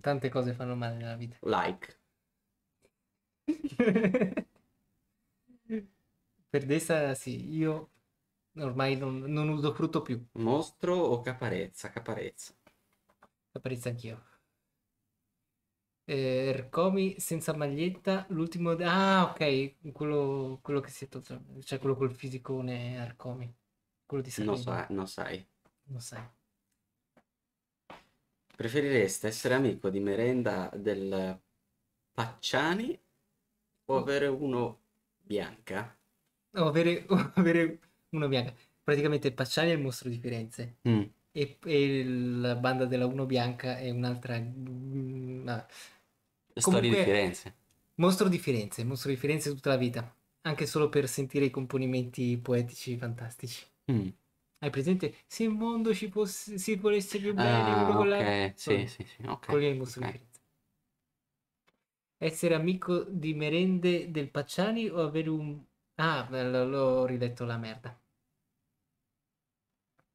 Tante cose fanno male nella vita. Like. per Dessa sì, io ormai non, non uso frutto più. Mostro o caparezza? Caparezza. Caparezza anch'io. Eh, Ercomi senza maglietta, l'ultimo... Ah, ok, quello, quello che si è tolto, cioè quello col fisicone Ercomi, quello di Sarajevo. Non, sa, non sai. Non sai. Preferiresti essere amico di merenda del Pacciani o avere uno bianca? O avere, o avere uno bianca. Praticamente Pacciani è il mostro di Firenze. Mm e, e la banda della Uno Bianca è un'altra... No. Mm, ah. Storia di Firenze. Mostro di Firenze, mostro di Firenze tutta la vita, anche solo per sentire i componimenti poetici fantastici. Mm. Hai presente? Se il mondo ci fosse, si volesse più bene, ah, okay. con la... sì, sì, sì, okay. con il mostro okay. di Firenze. Essere amico di merende del Pacciani o avere un... Ah, l'ho riletto la merda.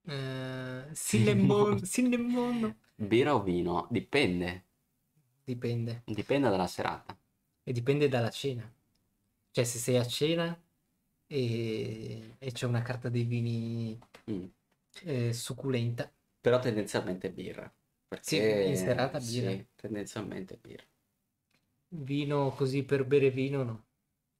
Uh, eh, Cinnamon, cinnamon. Birra o vino? Dipende. Dipende. Dipende dalla serata. E dipende dalla cena. Cioè se sei a cena e, e c'è una carta dei vini mm. eh, succulenta. Però tendenzialmente birra. Sì, in serata birra. Sì, tendenzialmente birra. Vino così per bere vino no.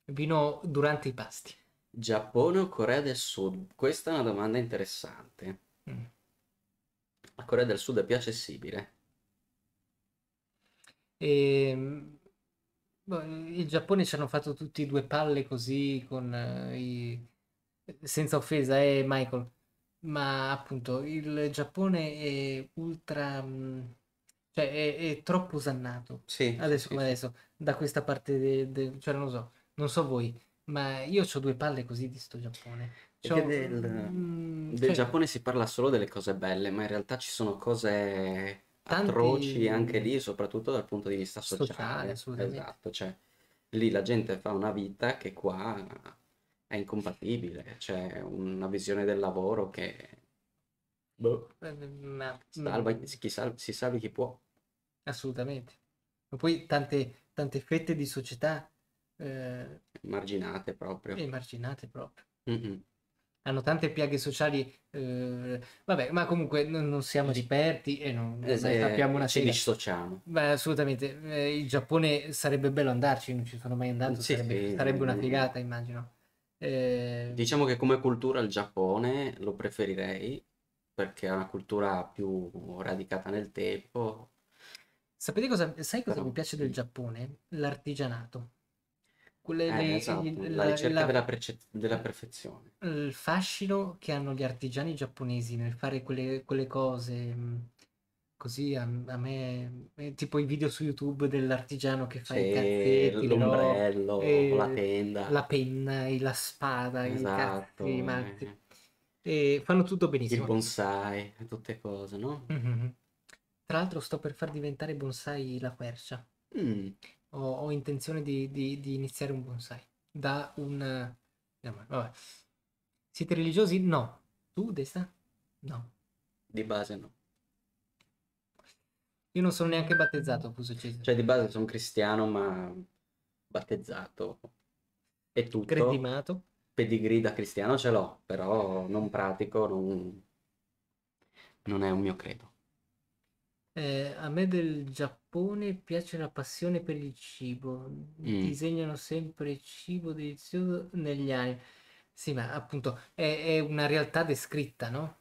Vino durante i pasti. Giappone o Corea del Sud? Questa è una domanda interessante. La mm. Corea del Sud è più accessibile. E... Ehm, boh, il Giappone ci hanno fatto tutti due palle così con eh, i... senza offesa, eh, Michael. Ma appunto il Giappone è ultra. Mm, cioè è, è, troppo usannato. Sì. Adesso sì, come sì. adesso, da questa parte del. De, cioè non lo so, non so voi ma io ho due palle così di sto Giappone. Cioè, del, del cioè, Giappone si parla solo delle cose belle, ma in realtà ci sono cose tanti... atroci anche lì, soprattutto dal punto di vista sociale. sociale esatto, cioè lì la gente fa una vita che qua è incompatibile, c'è una visione del lavoro che boh, eh, ma, salva, mm. Chi sal- si salvi chi può. Assolutamente. Ma poi tante, tante fette di società eh, marginate proprio. Eh, marginate proprio. Mm-mm. Hanno tante piaghe sociali, eh, vabbè, ma comunque non, non siamo esperti e non, eh, sappiamo una ci dissociamo. Beh, assolutamente, eh, il Giappone sarebbe bello andarci, non ci sono mai andato, sì, sarebbe, sì, sarebbe una mm. figata, immagino. Eh, diciamo che come cultura il Giappone lo preferirei perché è una cultura più radicata nel tempo. Sapete cosa, sai cosa Però... mi piace del Giappone? L'artigianato quelle eh, le, esatto, il, la ricerca la, della, perce- della, perfezione. Il fascino che hanno gli artigiani giapponesi nel fare quelle, quelle cose mm, così a, a me eh, tipo i video su YouTube dell'artigiano che fa sì, i cazzetti, l'ombrello, no? e, la tenda, la penna, e la spada, esatto, i cazzi, i matti. E fanno tutto benissimo. Il bonsai, tutte cose, no? Mm-hmm. Tra l'altro sto per far diventare bonsai la quercia. Mm ho, ho intenzione di, di, di, iniziare un bonsai. Da un... Eh, vabbè. Siete religiosi? No. Tu, Desta? No. Di base no. Io non sono neanche battezzato, Apuso Cesare. Cioè di base sono cristiano, ma battezzato. E tutto. Credimato. Pedigree da cristiano ce l'ho, però non pratico, non, non è un mio credo. Eh, a me del Giappone piace la passione per il cibo. Mm. Disegnano sempre cibo delizioso negli anni. Sì, ma appunto è, è una realtà descritta, no?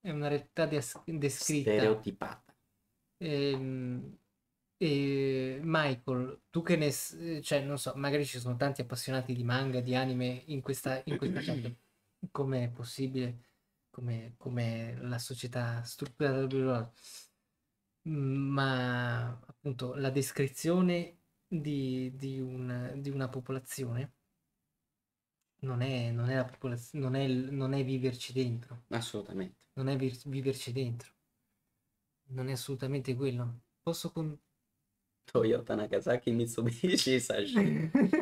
È una realtà des- descritta. Stereotipata. Ehm, e Michael, tu che ne... cioè, non so, magari ci sono tanti appassionati di manga, di anime in questa, in questa chat. Com'è possibile? Come, la società strutturata Mhmm, ma appunto la descrizione di, di, un, di una popolazione non è, non è la popolazione, non è, non è viverci dentro. Assolutamente. Non è vir- viverci dentro. Non è assolutamente quello. Posso con... Toyota Nagasaki Mitsubishi Sashi.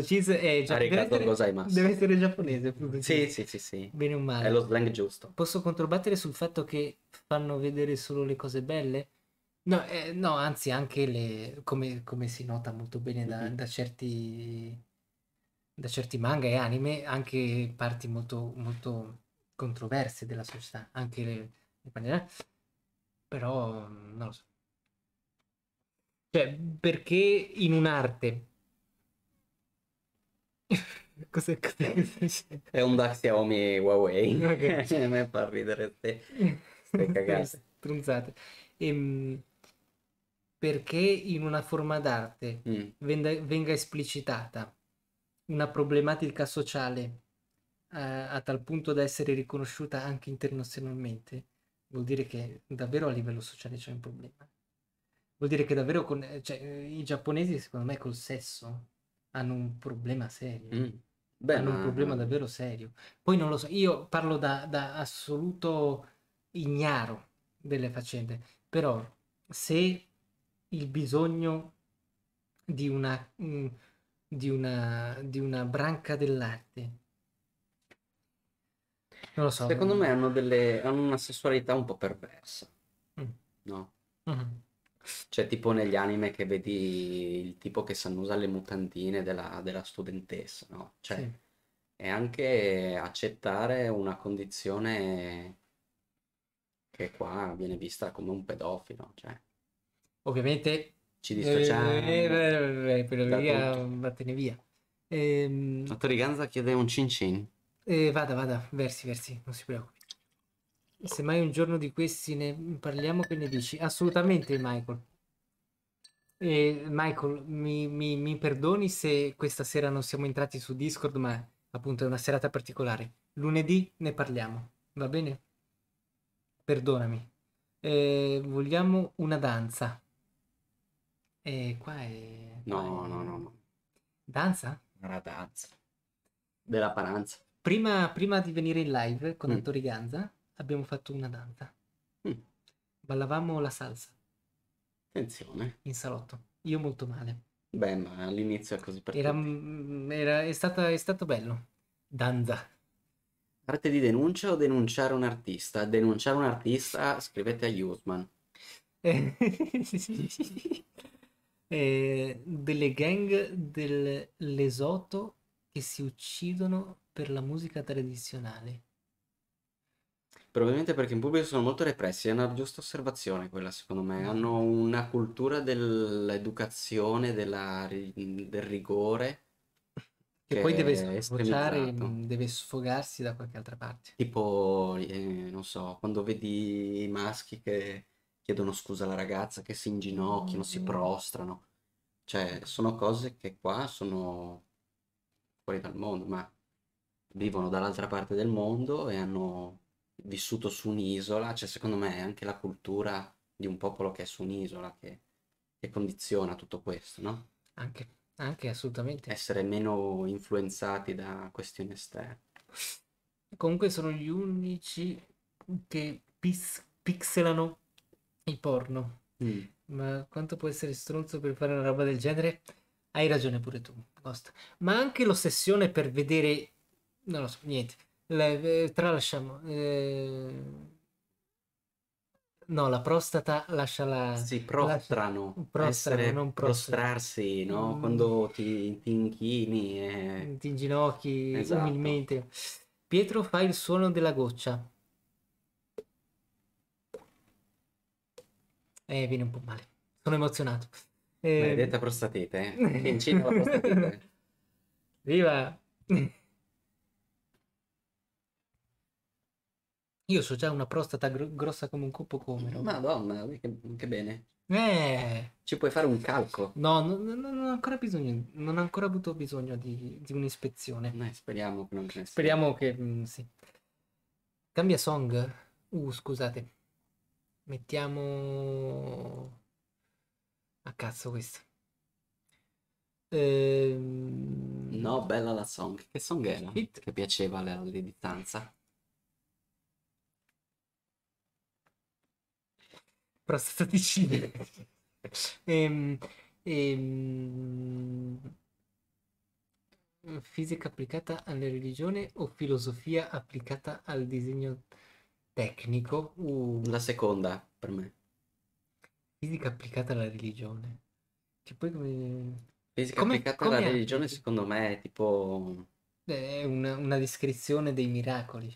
Cheese è ah, giapponese. Deve, essere... deve essere giapponese. Sì, sì, sì, sì. Bene o male. È lo slang giusto. Posso controbattere sul fatto che fanno vedere solo le cose belle? No, eh, no anzi, anche le. Come, come, si nota molto bene da, mm-hmm. da certi da certi manga e anime anche parti molto, molto controverse della società, anche le, le eh. però non lo so. Cioè, perché in un'arte Cos'è, cos'è, È un da Xiaomi Huawei. Okay. Cioè, a me fa ridere te. ste cagate. Strunzate. Ehm, perché in una forma d'arte mm. venga, venga, esplicitata una problematica sociale eh, a tal punto da essere riconosciuta anche internazionalmente, vuol dire che davvero a livello sociale c'è un problema. Vuol dire che davvero con, cioè, i giapponesi, secondo me, col sesso hanno un problema serio. Mm. Beh, hanno ma... un problema davvero serio. Poi non lo so, io parlo da, da assoluto ignaro delle faccende, però se il bisogno di una, mm, di una, di una branca dell'arte non lo so. Secondo mm. me hanno, delle, hanno una sessualità un po' perversa. Mm. No? Mm-hmm. Cioè, tipo negli anime che vedi il tipo che s'annusa le mutantine della, della studentessa, no? Cioè, Sì. è anche accettare una condizione che qua viene vista come un pedofilo, cioè, Ovviamente ci Eh, dissociamo. Eh, eh, eh, vattene via. Ehm, Dottor Ganza chiede un cin cin. eh, vada, vada, versi, versi, non si preoccupi se mai un giorno di questi ne parliamo, che ne dici? Assolutamente, Michael. E Michael, mi, mi, mi perdoni se questa sera non siamo entrati su Discord, ma appunto è una serata particolare. Lunedì ne parliamo, va bene? Perdonami. Eh, vogliamo una danza. E eh, qua è... No, no, no, no. Danza? Una danza. Della paranza. Prima, prima di venire in live con mm. Antori Ganza, abbiamo fatto una danza. Mm. Ballavamo la salsa. Attenzione. In salotto. Io molto male. Beh, ma all'inizio è così per era, mm, era, è, stata, è stato bello. Danza. Parte di denuncia o denunciare un artista? Denunciare un artista, scrivete a Usman. Eh, sì, Eh, delle gang dell'esoto che si uccidono per la musica tradizionale. Probabilmente perché in pubblico sono molto repressi, è una giusta osservazione quella secondo me, mm. hanno una cultura dell'educazione, della del rigore. Che, che poi deve sfociare, deve sfogarsi da qualche altra parte. Tipo, eh, non so, quando vedi i maschi che chiedono scusa alla ragazza, che si inginocchiano, mm. si prostrano. Cioè, sono cose che qua sono fuori dal mondo, ma vivono dall'altra parte del mondo e hanno vissuto su un'isola, cioè secondo me è anche la cultura di un popolo che è su un'isola che, che condiziona tutto questo, no? Anche, anche assolutamente. Essere meno influenzati da questioni esterne. Comunque sono gli unici che pis- pixelano il porno. Mm. Ma quanto può essere stronzo per fare una roba del genere? Hai ragione pure tu, Ghost. Ma anche l'ossessione per vedere... Non lo so, niente le, eh, tralasciamo. Eh... No, la prostata lascia la... Si prostrano. Lascia... Prostrano, non Prostrarsi, no? Mm. Quando ti, ti inchini e... Eh. Ti inginocchi esatto. umilmente. Pietro fa il suono della goccia. Eh, viene un po' male. Sono emozionato. Ehm. Eh... Maledetta prostatite, eh? Che la prostatite. Viva! Io so già una prostata gro- grossa come un cupo comero. Madonna, che, che bene. Eh. Ci puoi fare un calco. No, no, no, non ho ancora bisogno, non ho ancora avuto bisogno di, di un'ispezione. Eh, speriamo che non ce ne sia. Speriamo che mm, sì. Cambia song. Uh, scusate. Mettiamo a cazzo questo. Ehm... No, bella la song. Che song era? Hit. Che piaceva alla laditanza. prostaticine. e, ehm, e, ehm, fisica applicata alla religione o filosofia applicata al disegno tecnico? Uh. La seconda per me. Fisica applicata alla religione. Che cioè, poi come... Fisica come, applicata come alla anche? religione secondo me è tipo... È una, una descrizione dei miracoli.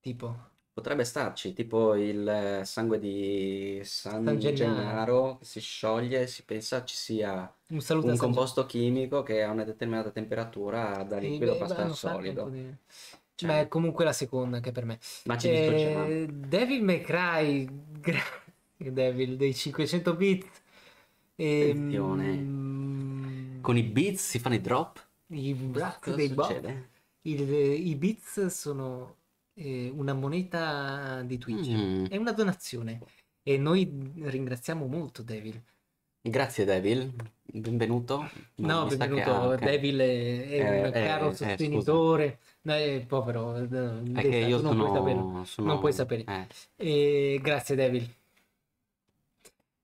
Tipo... Potrebbe starci, tipo il sangue di San, San Gennaro. Gennaro che si scioglie, si pensa ci sia un, un composto chimico che a una determinata temperatura da liquido passa al solido. Di... Cioè. Beh, comunque la seconda anche per me. Ma ci eh, Devil May Cry, Devil dei 500 bit. Attenzione. Ehm... Con i bits si fanno i drop? I blast dei bot. I, I beats sono eh, una moneta di Twitch, mm. è una donazione e noi ringraziamo molto Devil. Grazie Devil, benvenuto. Ma no, benvenuto, che... Devil è, è un eh, eh caro eh, sostenitore, eh, povero, è che io non, sono... puoi sono... non puoi sapere. Eh. grazie Devil.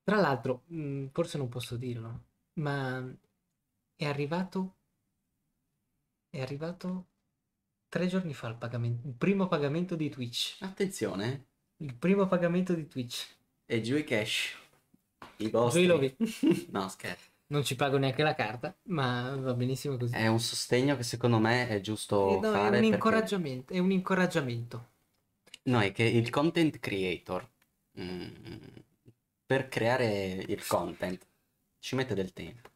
Tra l'altro, mm, forse non posso dirlo, ma è arrivato, è arrivato tre giorni fa il, pagamento, il primo pagamento di Twitch. Attenzione. Il primo pagamento di Twitch. E giù i cash. I vostri. Giù no, scherzo. Non ci pago neanche la carta, ma va benissimo così. È un sostegno che secondo me è giusto eh, no, fare. È un, incoraggiamento, è un incoraggiamento. No, è che il content creator, mh, mm, per creare il content, ci mette del tempo.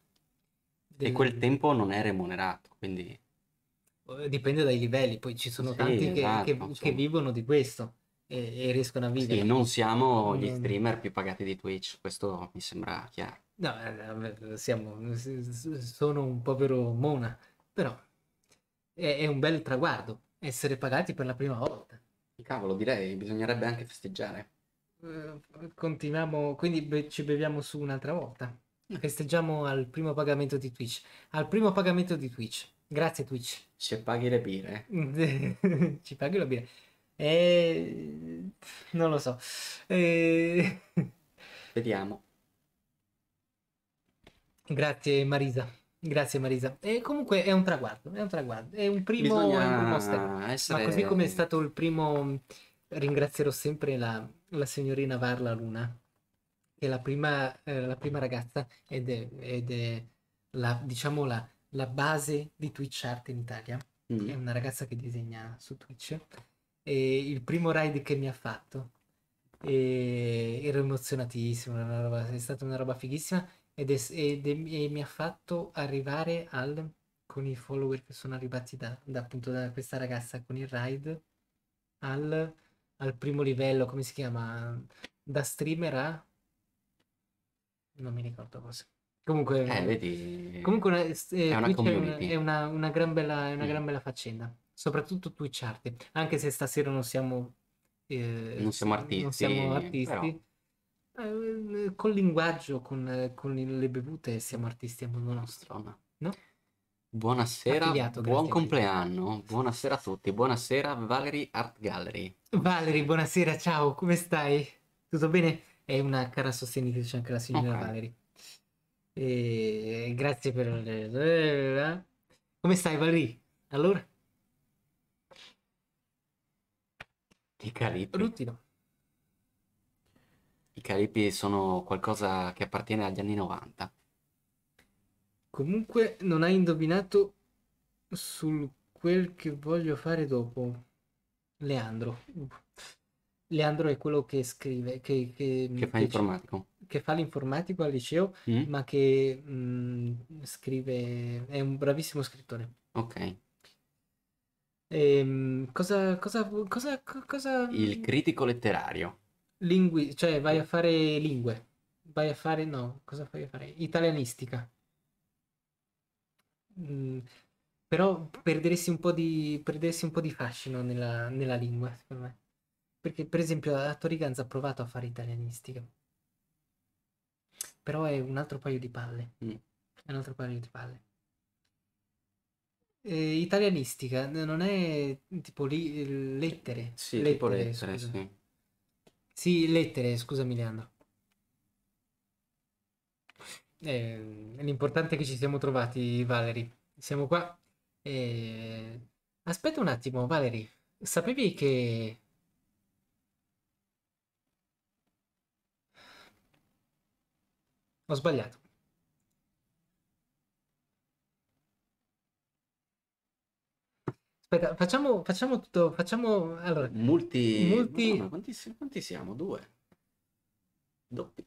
Del... E quel tempo non è remunerato, quindi eh, dipende dai livelli, poi ci sono sì, tanti esatto, che, che, che, vivono di questo e, e riescono a vivere. Sì, non siamo gli streamer più pagati di Twitch, questo mi sembra chiaro. No, eh, eh, siamo, sono un povero mona, però è, è un bel traguardo essere pagati per la prima volta. Cavolo, direi, bisognerebbe anche festeggiare. Continuiamo, quindi ci beviamo su un'altra volta. Mm. Festeggiamo al primo pagamento di Twitch. Al primo pagamento di Twitch Grazie Twitch. Ci paghi le birre. Ci paghi le birre. E... Non lo so. E... Vediamo. Grazie Marisa. Grazie Marisa. E comunque è un traguardo, è un traguardo, è un primo, è un Essere... Ma così come è stato il primo, ringrazierò sempre la, la signorina Varla Luna, che è la prima, eh, la prima ragazza ed è, ed è la, diciamo la, la base di Twitch Art in Italia, mm. è una ragazza che disegna su Twitch, e il primo ride che mi ha fatto, e ero emozionatissimo, roba, è stata una roba fighissima, ed è, ed è, e mi ha fatto arrivare al, con i follower che sono arrivati da, da, appunto, da questa ragazza con il ride, al, al primo livello, come si chiama? Da streamer a... non mi ricordo cosa Comunque, eh, vedi, comunque una, eh, è, una community. È, una, è una, gran bella, è una mm. gran bella faccenda. Soprattutto Twitch Art, anche se stasera non siamo, eh, non siamo artisti, non siamo artisti però... Eh, con linguaggio, con, con, le bevute siamo artisti a modo nostro. No? Buonasera, Affiliato, buon compleanno, buonasera a tutti, buonasera Valerie Art Gallery. Valerie, buonasera, ciao, come stai? Tutto bene? È una cara sostenitrice anche la signora okay. Valerie. E grazie per... Eh, come stai Valerie? Allora? I Caribi. Ruttino. I Caribi sono qualcosa che appartiene agli anni 90. Comunque non hai indovinato su quel che voglio fare dopo. Leandro. Leandro è quello che scrive, che, che, che fa che informatico che fa l'informatico al liceo, mm. ma che mh, mm, scrive, è un bravissimo scrittore. Ok. E, ehm, cosa, cosa, cosa, cosa... Il critico letterario. Lingui, cioè vai a mm. fare lingue, vai a fare, no, cosa fai a fare? Italianistica. Mm, però perderesti un po' di, perderesti un po di fascino nella, nella lingua, secondo me. Perché per esempio a Toriganza ha provato a fare italianistica però è un altro paio di palle. Mm. È un altro paio di palle. Eh, italianistica, non è tipo li, lettere. Sì, lettere, tipo lettere, sì. sì. lettere, scusami Leandro. Eh, l'importante è che ci siamo trovati, Valerie. Siamo qua. Eh, aspetta un attimo, Valerie. Sapevi che Ho sbagliato. Aspetta, facciamo, facciamo tutto, facciamo... Allora, multi... multi... No, quanti, quanti, siamo? Due. Doppi.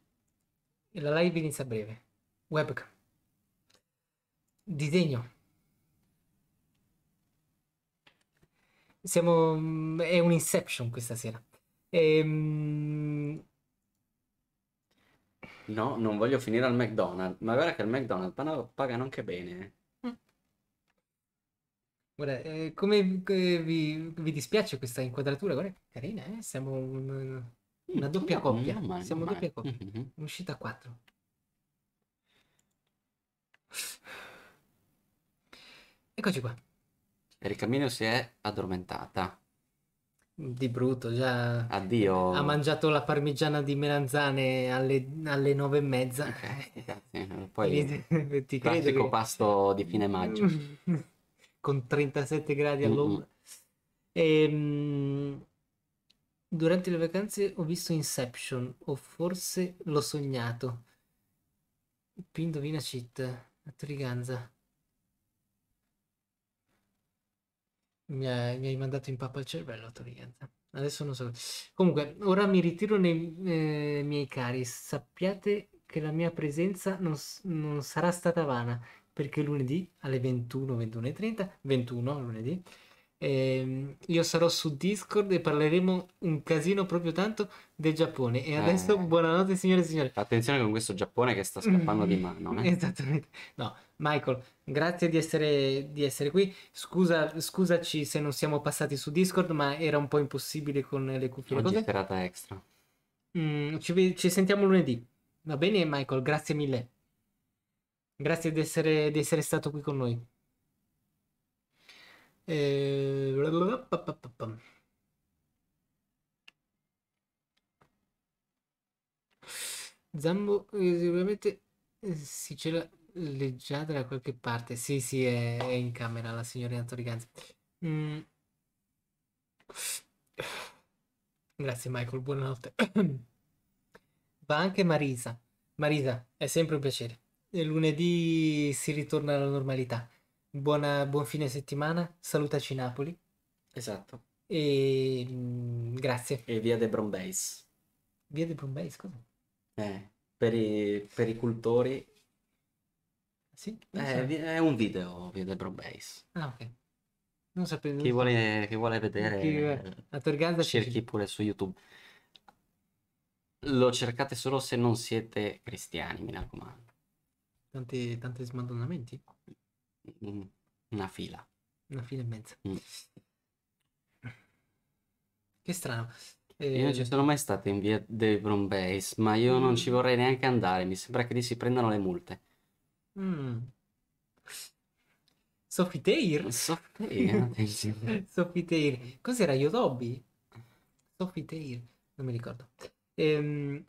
La live inizia a breve. Webcam. Disegno. Siamo... Mm, è un Inception questa sera. Ehm No, non voglio finire al McDonald's, ma guarda che al McDonald's pagano, pagano anche bene. Eh. Mm. Guarda, eh, come eh, vi, vi, dispiace questa inquadratura? Guarda, carina, eh? Siamo un, una mm, doppia no, coppia. Non male, Siamo non doppia coppia. Mm-hmm. Uscita a quattro. Eccoci qua. Ricamino si è addormentata. Di brutto, già Addio. ha mangiato la parmigiana di melanzane alle, alle nove e mezza. Ok, Poi eh, Ti, ti classico che... pasto di fine maggio. Con 37 gradi all'ombra. Mm-hmm. E, durante le vacanze ho visto Inception, o forse l'ho sognato. Più indovina cheat, a Triganza. Mi, ha, mi hai mandato in pappa il cervello, Torienza. Adesso non so. Comunque, ora mi ritiro nei eh, miei cari. Sappiate che la mia presenza non, non sarà stata vana, perché lunedì alle 21, 21.30, 21 lunedì, eh, io sarò su Discord e parleremo un casino proprio tanto del Giappone. E adesso eh. buonanotte signore e signori. Attenzione con questo Giappone che sta scappando mm. di mano. Eh? Esattamente. No, Michael, grazie di essere, di essere qui. Scusa, scusaci se non siamo passati su Discord, ma era un po' impossibile con le cuffie. Oggi cose. serata extra. Mm, ci, ci sentiamo lunedì. Va bene Michael, grazie mille. Grazie di essere, di essere stato qui con noi. Eh... Zambo eh, sicuramente eh, si c'è la leggiata da qualche parte. Sì, sì, è, è in camera la signorina Toriganza. Mm. Grazie Michael, buonanotte. Va anche Marisa. Marisa, è sempre un piacere. E lunedì si ritorna alla normalità buona, buon fine settimana, salutaci Napoli. Esatto. E mm, grazie. E via De Brombeis. Via De Brombeis, cosa? Eh, per i, per i cultori. Sì, eh, so. è un video, via De Brombeis. Ah, ok. Non sapevo. Chi vuole, chi vuole vedere, chi... Eh, a cerchi pure su YouTube. Lo cercate solo se non siete cristiani, mi raccomando. Tanti, tanti smadonnamenti? una fila. Una fila e mezza. Mm. Che strano. Eh... Io non ci ehm, sono mai stato in via dei Brombeis, ma io mm. non ci mm. vorrei neanche andare. Mi sembra che lì si prendano le multe. Mm. Sofiteir? Sofiteir, Sofiteir. Cos'era Yodobi? Sofiteir, non mi ricordo. Ehm...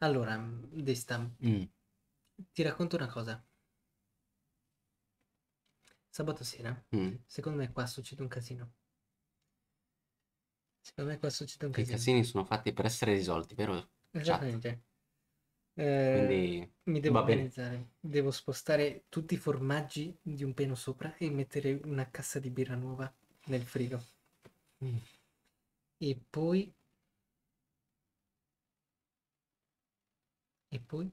Allora, Desta, Mm. ti racconto una cosa. Sabato sera, Mm. secondo me qua succede un casino. Secondo me qua succede un Che I casini sono fatti per essere risolti, vero? Cioè, Esattamente. Eh, Quindi mi devo va bene. Devo spostare tutti i formaggi di un peno sopra e mettere una cassa di birra nuova nel frigo. Mm. E poi E poi?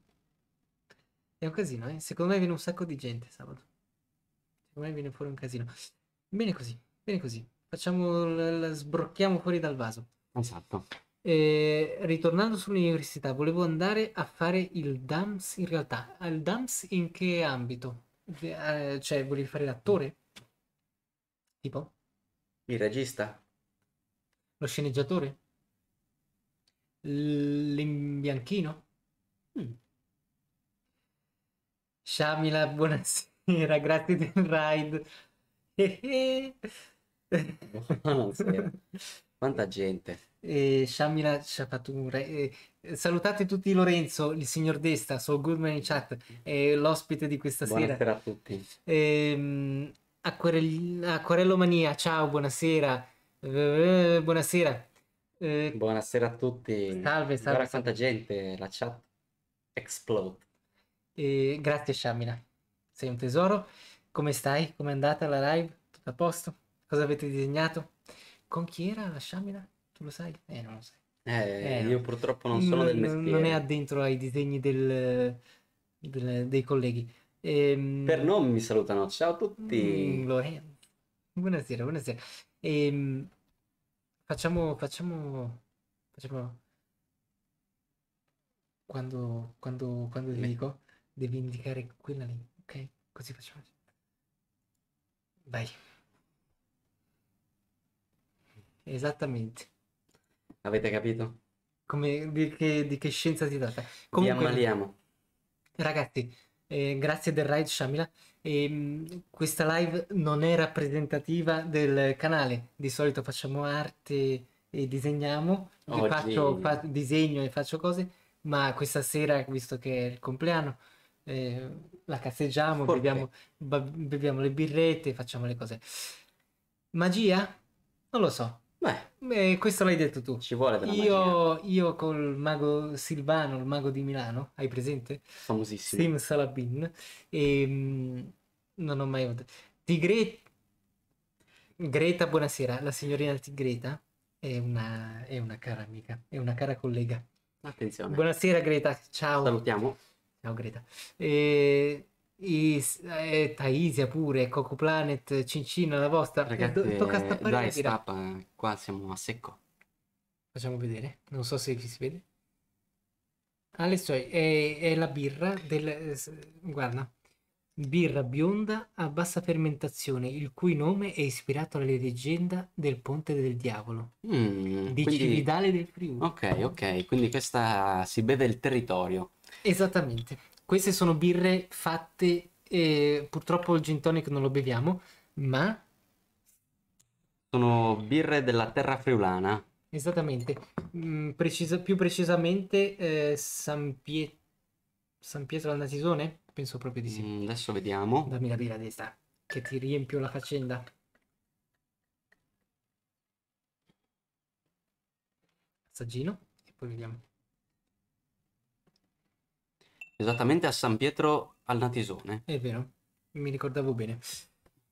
È un casino, eh? Secondo me viene un sacco di gente sabato. Secondo me viene fuori un casino. Bene così, bene così. Facciamo, sbrocchiamo fuori dal vaso. Esatto. E, ritornando sull'università, volevo andare a fare il DAMS in realtà. Il DAMS in che ambito? Eh, cioè, volevi fare l'attore? Tipo? Il regista? Lo sceneggiatore? L'imbianchino? Mm. Shamila, buonasera, grazie del ride. buonasera. Quanta gente. Eh, Shamila Sciapature. Eh, salutate tutti Lorenzo, il signor Desta, so Goodman in chat, è l'ospite di questa buonasera sera. Buonasera a tutti. Eh, Acquarell- Acquarello Mania, ciao, buonasera. Eh, buonasera. Eh, buonasera a tutti. Salve, salve. Guarda quanta gente, la chat Explode. E grazie Shamina, sei un tesoro. Come stai? Come è andata la live? Tutto a posto? Cosa avete disegnato? Con chi era la Shamina? Tu lo sai? Eh, non lo sai. Eh, eh, io purtroppo non sono del mestiere. Non è addentro ai disegni del, del, dei colleghi. Ehm... Per non mi salutano, ciao a tutti. Mm, Lorenzo. Buonasera, buonasera. Ehm... Facciamo, facciamo, facciamo quando, quando, quando ti dico devi indicare quella lì, ok? Così facciamo. Vai. Esattamente. Avete capito? Come, di, che, di che scienza si tratta? Comunque, Vi ammaliamo. Ragazzi, eh, grazie del ride Shamila. E, ehm, questa live non è rappresentativa del canale. Di solito facciamo arte e disegniamo, Oggi... faccio, fa, disegno e faccio cose ma questa sera, visto che è il compleanno, eh, la casseggiamo, beviamo, beviamo le birrette, facciamo le cose. Magia? Non lo so. Beh, eh, questo l'hai detto tu. Ci vuole della io, magia. Io col mago Silvano, il mago di Milano, hai presente? Famosissimo. Sim Salabin. E, ehm, mh, non ho mai avuto. Tigre... Greta, buonasera. La signorina Tigreta è una, è una cara amica, è una cara collega. Attenzione. Buonasera Greta, ciao. Salutiamo. Ciao Greta. E... Is, eh, Taisia pure, Coco Planet, Cincina, la vostra. Eh, Ragazzi, Do, tocca eh, stappare dai, stappa, qua siamo a secco. Facciamo vedere, non so se si vede. Alessio, ah, è, è la birra del... Eh, guarda. Birra bionda a bassa fermentazione, il cui nome è ispirato alla leggenda del Ponte del Diavolo mm, di quindi... Cividale del Friuli. Ok, ok, quindi questa si beve il territorio. Esattamente. Queste sono birre fatte, eh, purtroppo il gin tonic non lo beviamo, ma... Sono birre della terra friulana. Esattamente, mm, precisa, più precisamente eh, San, Pie... San Pietro al Natisone? Penso proprio di sì. Mm, adesso vediamo. Dammi la birra destra, che ti riempio la faccenda. Assaggino e poi vediamo. Esattamente a San Pietro al Natisone. È vero, mi ricordavo bene.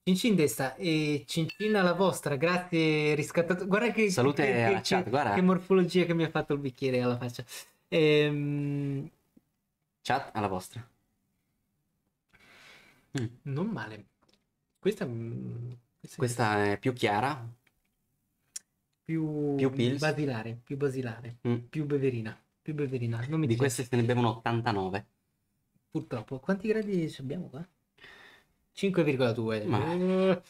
Cincin destra e cincina la vostra, grazie riscattato. Guarda che, Salute che, alla che, chat, guarda. che morfologia che mi ha fatto il bicchiere alla faccia. Ehm... Chat alla vostra. Mm. Non male. Questa, questa, questa è più chiara. Più, più pills. basilare, più basilare, mm. più beverina. Più beverina. Non mi Di queste se ne bevono 89. Purtroppo. Quanti gradi abbiamo qua? 5,2. Ma...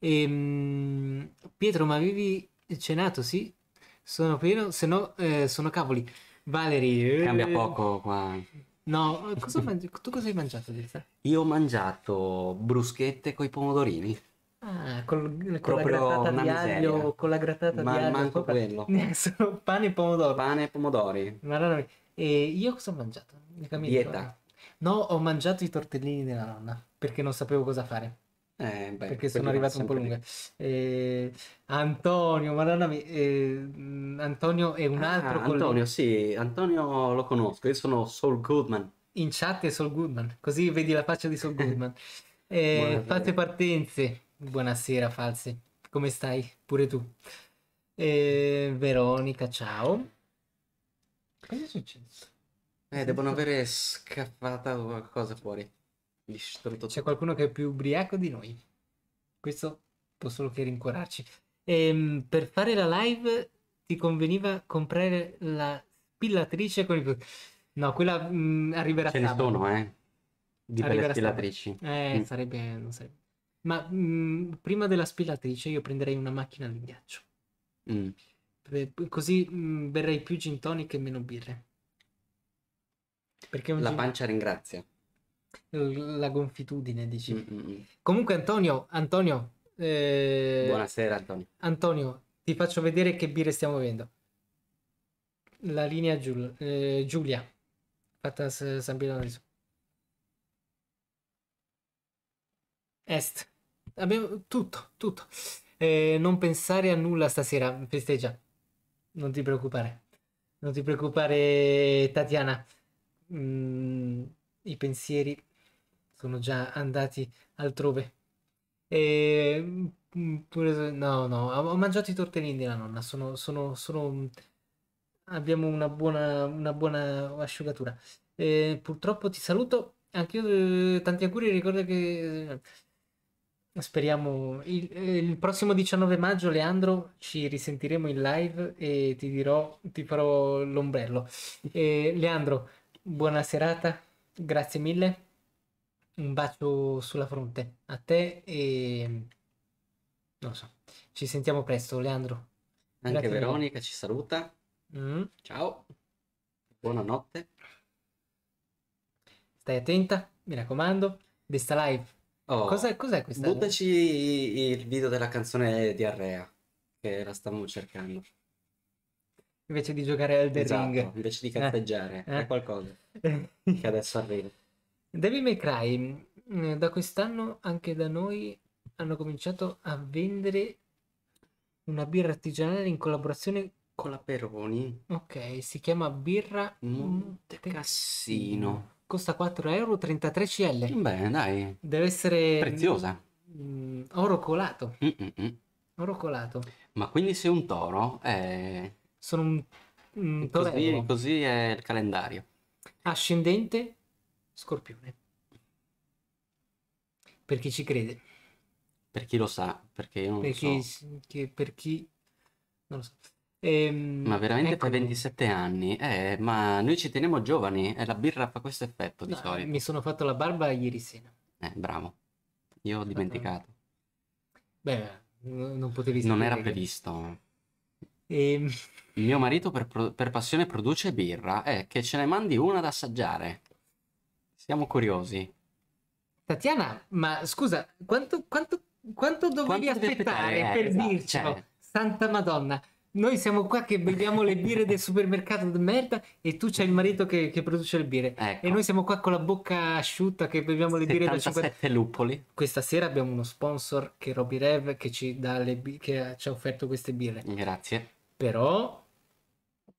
Ehm, Pietro, ma avevi cenato? Sì, sono pieno, se no eh, sono cavoli. Valerie. Cambia eh, poco qua. No, cosa mangi- tu cosa hai mangiato di te? Io ho mangiato bruschette con i pomodorini. Ah, col, con Proprio la grattata di aglio, con la grattata di aglio. manco sopra. quello. Eh, Sono pane e pomodori. Pane e pomodori. Madonna E io cosa ho mangiato? Mica Dieta. No, ho mangiato i tortellini della nonna perché non sapevo cosa fare. Eh, beh, perché sono arrivato un po' lunga. Eh, Antonio, madonna mia, eh, Antonio è un ah, altro ah, Antonio, sì, Antonio lo conosco, io sono Saul Goodman. In chat è Saul Goodman, così vedi la faccia di Saul Goodman. Eh, fate partenze. Buonasera, false. Come stai? Pure tu. Eh, Veronica, ciao. Cosa è successo? Eh, devono avere scappata qualcosa fuori. C'è qualcuno che è più ubriaco di noi. Questo può solo che rincuorarci. Ehm, per fare la live ti conveniva comprare la spillatrice con il... No, quella mh, mm, arriverà Ce sabato. ne sono, eh. Di arriverà belle spillatrici. Eh, mm. sarebbe, sarebbe... Ma mh, mm, prima della spillatrice io prenderei una macchina di ghiaccio. Mm. Così mh, mm, berrei più gin tonic e meno birre. Perché la gin... pancia ringrazia la gonfitudine, dici. Mm-mm. Comunque Antonio, Antonio... Eh... Buonasera Antonio. Antonio, ti faccio vedere che birre stiamo bevendo. La linea Giul- eh, Giulia, fatta a San Pietro Est. Abbiamo tutto, tutto. Eh, non pensare a nulla stasera, festeggia. Non ti preoccupare. Non ti preoccupare, Tatiana. Mm i pensieri sono già andati altrove. E mm, mm, no, no, ho mangiato i tortellini della nonna, sono, sono, sono mm, abbiamo una buona, una buona asciugatura. E purtroppo ti saluto, anche io eh, tanti auguri, ricordo che eh, speriamo il, eh, il, prossimo 19 maggio Leandro ci risentiremo in live e ti dirò, ti farò l'ombrello. E, Leandro, buona serata. Grazie mille, un bacio sulla fronte a te e non so, ci sentiamo presto Leandro. Anche Grazie Veronica mille. ci saluta. Mm. Ciao, buonanotte. Stai attenta, mi raccomando. Desta live. Oh, cos'è, cos'è questa? Buttaci il video della canzone Diarrea che la stavamo cercando invece di giocare al Elden esatto, Ring. invece di cazzeggiare, eh, è eh. qualcosa che adesso arriva. Devil May Cry, mm, da quest'anno anche da noi hanno cominciato a vendere una birra artigianale in collaborazione con la Peroni. Ok, si chiama birra Monte Cassino. Costa 4,33 euro CL. Beh, dai. Deve essere mm, preziosa. oro colato. Mm-mm. Oro colato. Ma quindi se un toro è sono un, un così, così è il calendario. Ascendente Scorpione. Per chi ci crede. Per chi lo sa, perché io non per chi, so. Chi, per chi... Non lo so. Ehm, ma veramente ecco. 27 anni? Eh, ma noi ci teniamo giovani, eh, la birra fa questo effetto di no, solito. Mi sono fatto la barba ieri sera. Eh, bravo. Io ho dimenticato. Beh, non potevi sapere. Non era previsto. Ehm mio marito per, pro- per passione produce birra. Eh, che ce ne mandi una da assaggiare. Siamo curiosi. Tatiana, ma scusa, quanto, quanto, quanto dovevi quanto aspettare, aspettare eh, per esatto, dircelo? Cioè... Santa Madonna, noi siamo qua che beviamo le birre del supermercato di merda e tu c'hai il marito che, che produce le birre. Ecco. E noi siamo qua con la bocca asciutta che beviamo le birre da 57 lupoli. Questa sera abbiamo uno sponsor che è Roby Rev che ci, le, che ci ha offerto queste birre. Grazie. Però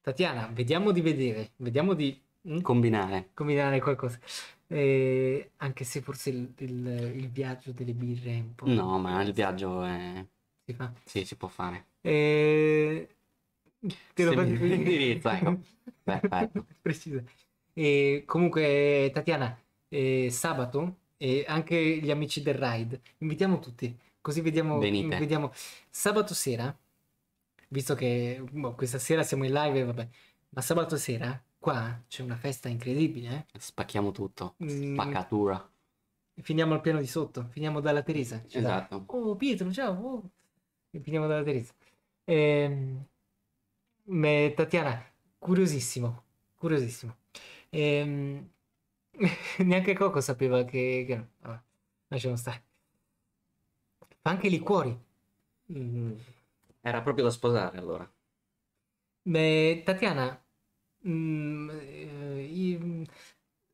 Tatiana, vediamo di vedere, vediamo di hm? combinare. combinare qualcosa. Eh, anche se forse il, il, il, viaggio delle birre è un po'... No, ma il viaggio è... Si fa? Sì, si può fare. Eh... Te lo faccio mi... indirizzo, ecco. Perfetto. Preciso. Eh, comunque, Tatiana, eh, sabato e anche gli amici del ride, invitiamo tutti, così vediamo... Venite. vediamo. Sabato sera visto che boh, questa sera siamo in live, vabbè, ma sabato sera qua c'è una festa incredibile. Eh? Spacchiamo tutto, mm. spaccatura. Mm. Finiamo al piano di sotto, finiamo dalla Teresa. Esatto. Da... Oh Pietro, ciao. Oh. Finiamo dalla Teresa. Ehm... Me, Tatiana, curiosissimo, curiosissimo. Ehm... Neanche Coco sapeva che... che no. Vabbè, lasciamo stare. Fa anche liquori. Mm. Era proprio da sposare allora. Beh, Tatiana, mm, eh,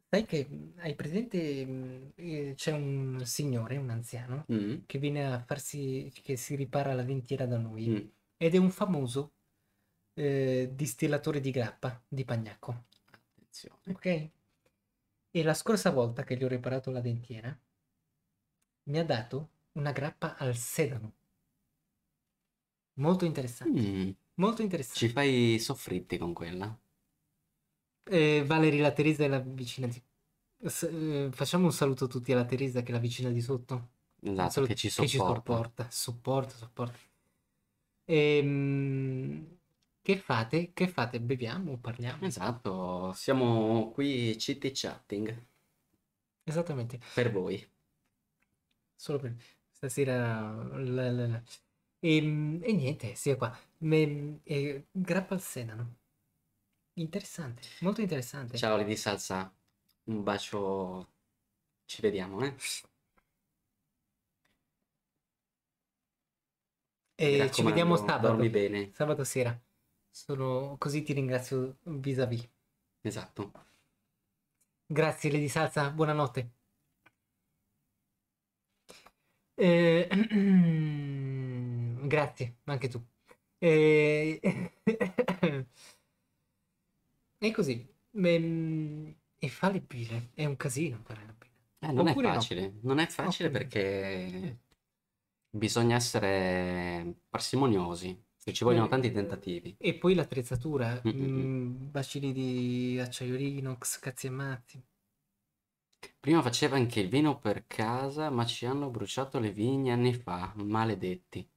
sai che hai presente mm, eh, c'è un signore, un anziano, Mm. che viene a farsi, che si ripara la dentiera da noi Mm. ed è un famoso eh, distillatore di grappa di Pagnacco, Attenzione. ok? E la scorsa volta che gli ho riparato la dentiera mi ha dato una grappa al sedano. Molto interessante. Mm. Molto interessante. Ci fai soffritti con quella. Eh, Valerie, la Teresa è la vicina di... S- eh, facciamo un saluto a tutti alla Teresa che è la vicina di sotto. Esatto, saluto, che ci supporta. Che ci supporta, supporta, supporta. Ehm... Che fate? Che fate? Beviamo o parliamo? Esatto, siamo qui city chatting. Esattamente. Per voi. Solo per... Stasera... La, la, la e, ehm, e niente, sì, è qua. Me, eh, grappa al senano. Interessante, molto interessante. Ciao Lady Salsa, un bacio, ci vediamo, eh. E eh, ci vediamo sabato. Dormi bene. Sabato sera. Sono così ti ringrazio vis-à-vis. Esatto. Grazie Lady Salsa, buonanotte. Eh... Grazie, anche tu. E, e così. Ehm, e... fa le pile. È un casino fare la pile. Eh, non, Oppure è facile. No. non è facile Oppure. perché bisogna essere parsimoniosi. Ci vogliono eh, tanti tentativi. E poi l'attrezzatura, mm, mm, mm, mm. bacini di acciaio inox, cazzi e matti. Prima faceva anche il vino per casa, ma ci hanno bruciato le vigne anni fa, maledetti.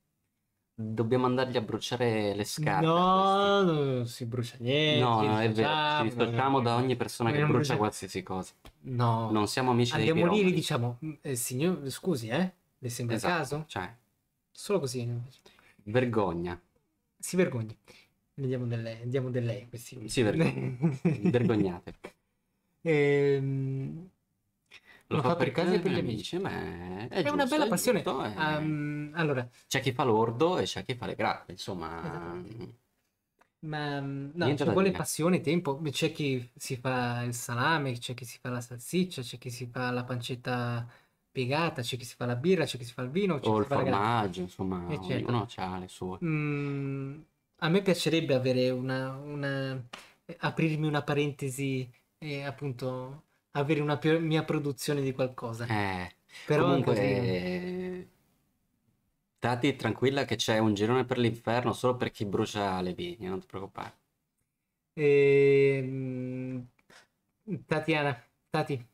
Dobbiamo andargli a bruciare le scarpe. No, non si brucia niente. No, no, è vero. Ci dissociamo da ogni persona che brucia bruciamo. qualsiasi cosa. No. Non siamo amici Andiamo dei piromani. lì diciamo, mm, eh, signor, scusi, eh? Le sembra esatto, caso? Cioè. Solo così. Vergogna. Si vergogna. Andiamo del andiamo del questi. Si vergogna. Vergognate. Ehm lo, lo fa, fa per casa e per gli amici, ma è, è, è giusto, una bella è passione. Giusto, è... Eh. Um, ehm, allora. C'è chi fa l'ordo e c'è chi fa le grappe, insomma. Ma mm, no, ci cioè, vuole dire. passione, tempo. C'è chi si fa il salame, c'è chi si fa la salsiccia, c'è chi si fa la pancetta piegata, c'è chi si fa la birra, c'è chi si fa il vino, c'è o chi il fa formaggio, insomma, eccetera. ognuno ha le sue. Mm, a me piacerebbe avere una, una eh, aprirmi una parentesi eh, appunto avere una mia produzione di qualcosa. Eh, Però comunque, così... Eh, tranquilla che c'è un girone per l'inferno solo per chi brucia le vigne, non ti preoccupare. E... Ehm, Tatiana, Tati.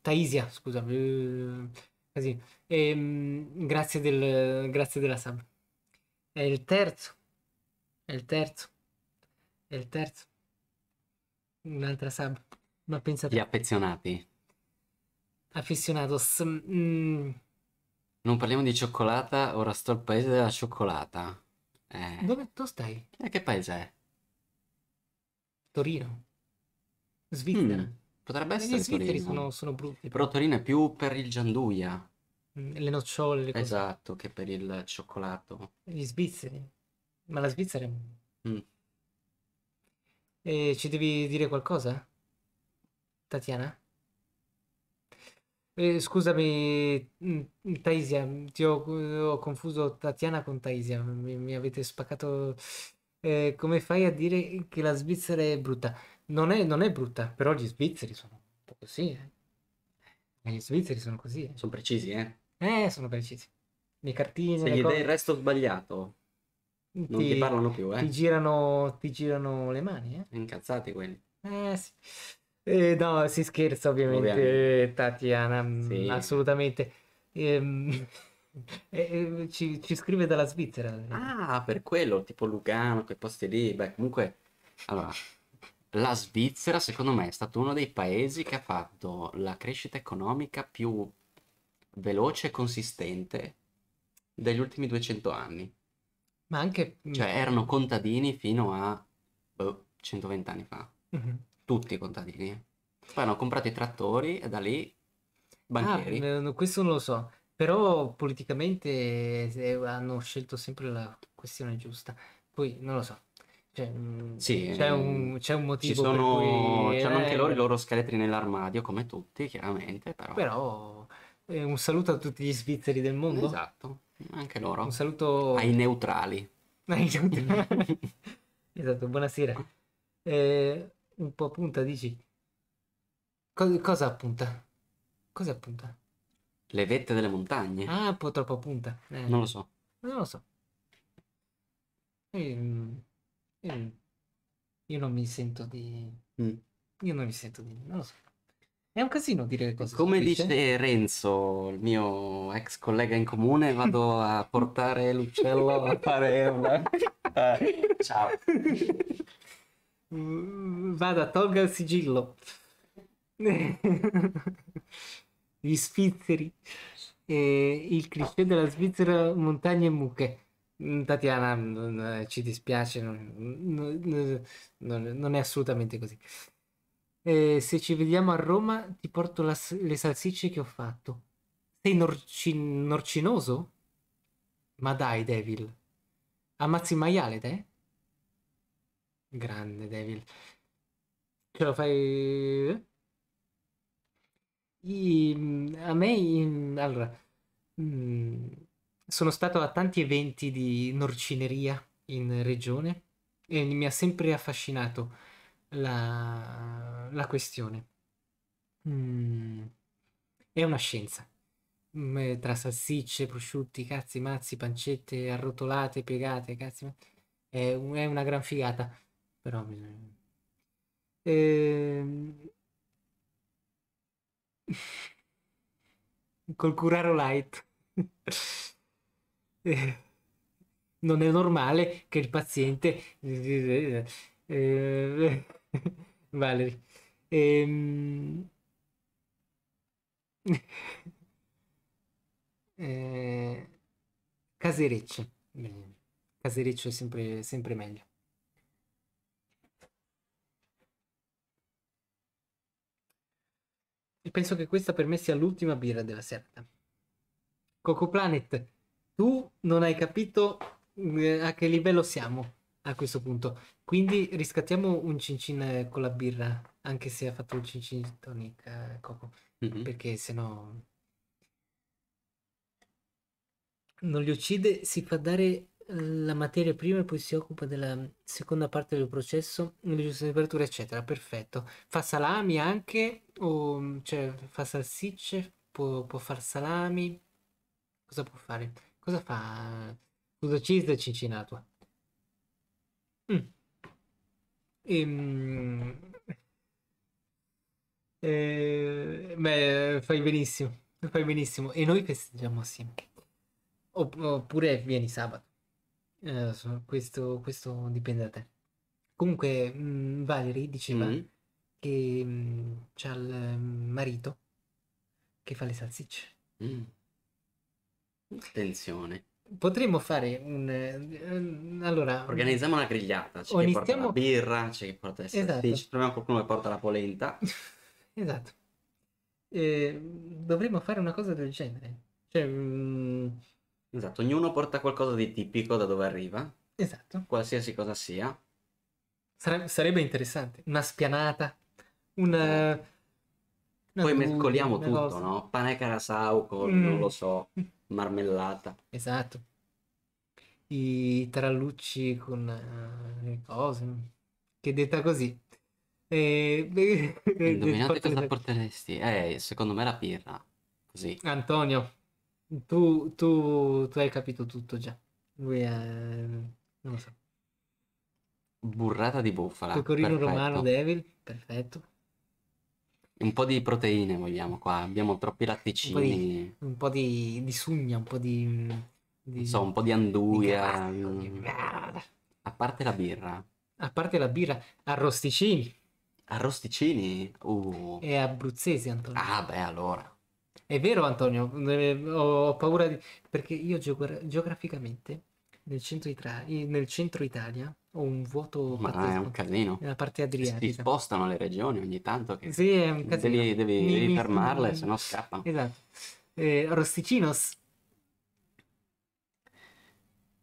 Taisia, scusa. Eh, così. E, ehm, grazie, del, grazie della sub. È il terzo. È il terzo. È il terzo. Un'altra sub. Ma pensate... Gli affezionati. Affezionatos. Mm. Non parliamo di cioccolata, ora sto al paese della cioccolata. Eh. Dove tu stai? Eh, che paese è? Torino. Svizzera. Mm. Potrebbe essere Gli svizzeri sono, sono, brutti. Però Torino è più per il gianduia. Mm, le nocciole. Le esatto, che per il cioccolato. Gli svizzeri. Ma la Svizzera... Mm. E eh, ci devi dire qualcosa? Tatiana? Eh, scusami, mm, mm, Taisia, ti ho, ho, confuso Tatiana con Taisia, mi, mi avete spaccato. Eh, come fai a dire che la Svizzera è brutta? Non è, non è brutta, però gli svizzeri sono così. Eh. eh. Gli svizzeri sono così. Eh. Sono precisi, eh? Eh, sono precisi. Le cartine. Se gli dai il resto sbagliato, ti, non ti parlano più, eh? Ti girano, ti girano le mani, eh? Incazzati quelli. Eh sì. Eh, no, si scherza ovviamente, ovviamente. Tatiana, mm, sì. assolutamente. Ehm, eh, eh, ci, ci, scrive dalla Svizzera. Ah, per quello, tipo Lugano, quei posti lì. Beh, comunque, allora, la Svizzera secondo me è stato uno dei paesi che ha fatto la crescita economica più veloce e consistente degli ultimi 200 anni. Ma anche... Mm, cioè, erano contadini fino a boh, 120 anni fa. Mm-hmm tutti i contadini. Poi hanno comprato i trattori e da lì ah, banchieri. Ah, questo non lo so, però politicamente eh, hanno scelto sempre la questione giusta. Poi non lo so. Cioè, mm, sì, c'è, un, mm, c'è un motivo. Ci sono, cui... C'hanno anche eh, loro i loro scheletri nell'armadio, come tutti, chiaramente. Però, però eh, un saluto a tutti gli svizzeri del mondo. Esatto, anche loro. Un saluto ai neutrali. Ai neutrali. esatto, buonasera. Eh, un po' punta, dici? Co cosa appunta? Cosa appunta? Le vette delle montagne. Ah, un po' troppo a punta. Eh, non lo so. Non lo so. Io, io, io non mi sento di... Mm. Io non mi sento di... Non lo so. È un casino dire le cose. Come dice eh. Renzo, il mio ex collega in comune, vado a portare l'uccello a fare una... Eh, ciao. Vada, tolga il sigillo. Gli svizzeri. Eh, il cliché della Svizzera, montagne e mucche. Mm, Tatiana, non, mm, eh, ci dispiace, non, non, non, è assolutamente così. Eh, se ci vediamo a Roma, ti porto la, le salsicce che ho fatto. Sei norci, norcinoso? Ma dai, Devil. Ammazzi maiale, te? Grande Devil. Ce lo fai... I, eh? ehm, a me... In, ehm, allora... Mm, sono stato a tanti eventi di norcineria in regione e mi ha sempre affascinato la, la questione. Mm, è una scienza. Mm, eh, tra salsicce, prosciutti, cazzi, mazzi, pancette arrotolate, piegate, cazzi, è una gran figata però bisogna... E... Ehm, col curaro light. Eh, non è normale che il paziente... vale eh, eh, Valerie. Ehm... Eh, caserecce. Casereccio è sempre, sempre meglio. penso che questa per me sia l'ultima birra della serata. Coco Planet, tu non hai capito eh, a che livello siamo a questo punto. Quindi riscattiamo un cincin con la birra, anche se ha fatto un cincin tonic eh, Coco, mm-hmm. perché sennò non li uccide, si fa dare la materia prima e poi si occupa della seconda parte del processo, le giuste temperature, eccetera. Perfetto. Fa salami anche, o, cioè, fa salsicce, può, può far salami. Cosa può fare? Cosa fa? Cudocista e Cincinnatua. Mm. Ehm... Eh, beh, fai benissimo, fai benissimo. E noi festeggiamo assieme. Oppure vieni sabato. Eh, adesso, questo, questo dipende da te. Comunque, mh, mm, Valerie diceva Mm. che mm, c'ha il mm, marito che fa le salsicce. Mm. Attenzione. Potremmo fare un... eh, Allora, Organizziamo una grigliata. C'è chi porta la Iniziamo- birra, c'è chi porta le Esatto. salsicce. Troviamo qualcuno che porta la polenta. Esatto. Eh, dovremmo fare una cosa del genere. Cioè, mm, Esatto, ognuno porta qualcosa di tipico da dove arriva. Esatto. Qualsiasi cosa sia. Sare- sarebbe interessante. Una spianata, una... Esatto. una Poi mescoliamo una tutto, cosa. no? Pane carasau con, mm. non lo so, marmellata. Esatto. I tarallucci con eh, le cose. Che detta così. E... Indovinate cosa porteresti? Eh, secondo me la birra. Così. Antonio. Tu, tu, tu hai capito tutto già. Lui è... non lo so. Burrata di bufala. Pecorino perfetto. romano Devil, perfetto. Un po' di proteine vogliamo qua, abbiamo troppi latticini. Un po' di, un po di, di sugna, un po' di... di so, un po' di anduia. Di mm. a parte la birra. A parte la birra, arrosticini. Arrosticini? Uh. È abruzzese, Antonio. Ah, beh, allora. È vero Antonio, eh, ho paura di... perché io geogra- geograficamente nel centro, Itra- nel centro, Italia ho un vuoto Ma è un casino. Nella parte adriatica. Si spostano le regioni ogni tanto che sì, è un casino. devi, devi, devi fermarle, mi... se no scappano. Esatto. Eh, Rosticinos.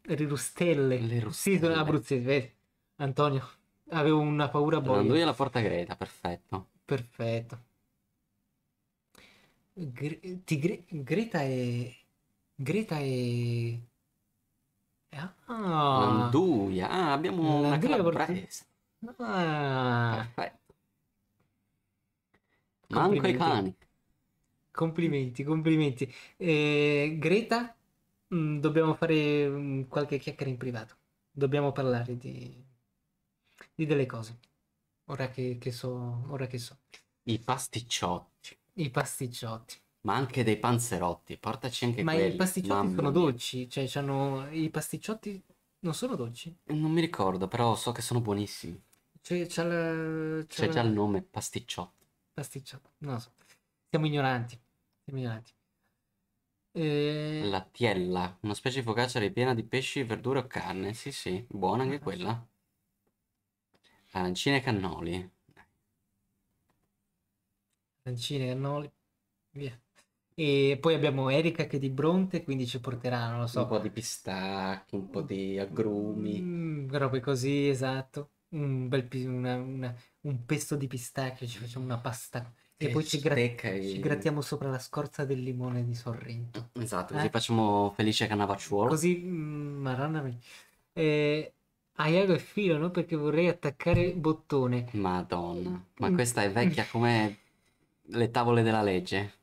Le rustelle. Le rustelle. Sì, abruzzesi, vedi. Antonio, avevo una paura boia. Lui alla porta greta, perfetto. Perfetto. Gre- Gre- Greta e... Greta e... Ah, Manduia. Ah, abbiamo una calabrese. Perché... Ah. Perfetto. Manco i cani. Complimenti, complimenti. Eh, Greta, mh, mm, dobbiamo fare mh, mm, qualche chiacchiera in privato. Dobbiamo parlare di, di delle cose. Ora che, che so, ora che so. I pasticciotti. I pasticciotti. Ma anche dei panzerotti, portaci anche Ma quelli. Ma i pasticciotti Mamma sono mia. dolci, cioè c'hanno... i pasticciotti non sono dolci? Eh, non mi ricordo, però so che sono buonissimi. Cioè, c'è, la... c'è, c'è la... già il nome, pasticciotti. Pasticciotti, non lo so. Siamo ignoranti, siamo ignoranti. E... Eh, la tiella, una specie di focaccia ripiena di pesci, verdure o carne. Sì, sì, buona anche quella. Arancine e cannoli arancine, cannoli, via. E poi abbiamo Erika che di Bronte, quindi ci porterà, non lo so. Un po' di pistacchi, un po' di agrumi. Mm, robe così, esatto. Un bel una, una, un pesto di pistacchi, ci facciamo una pasta. E, e poi ci, gra- e... ci, grattiamo sopra la scorza del limone di Sorrento. Mm, esatto, così eh? facciamo felice Cannavacciuolo. Così, mm, marannami. Eh, Aiago e filo, no? Perché vorrei attaccare bottone. Madonna, ma mm. questa è vecchia come le tavole della legge.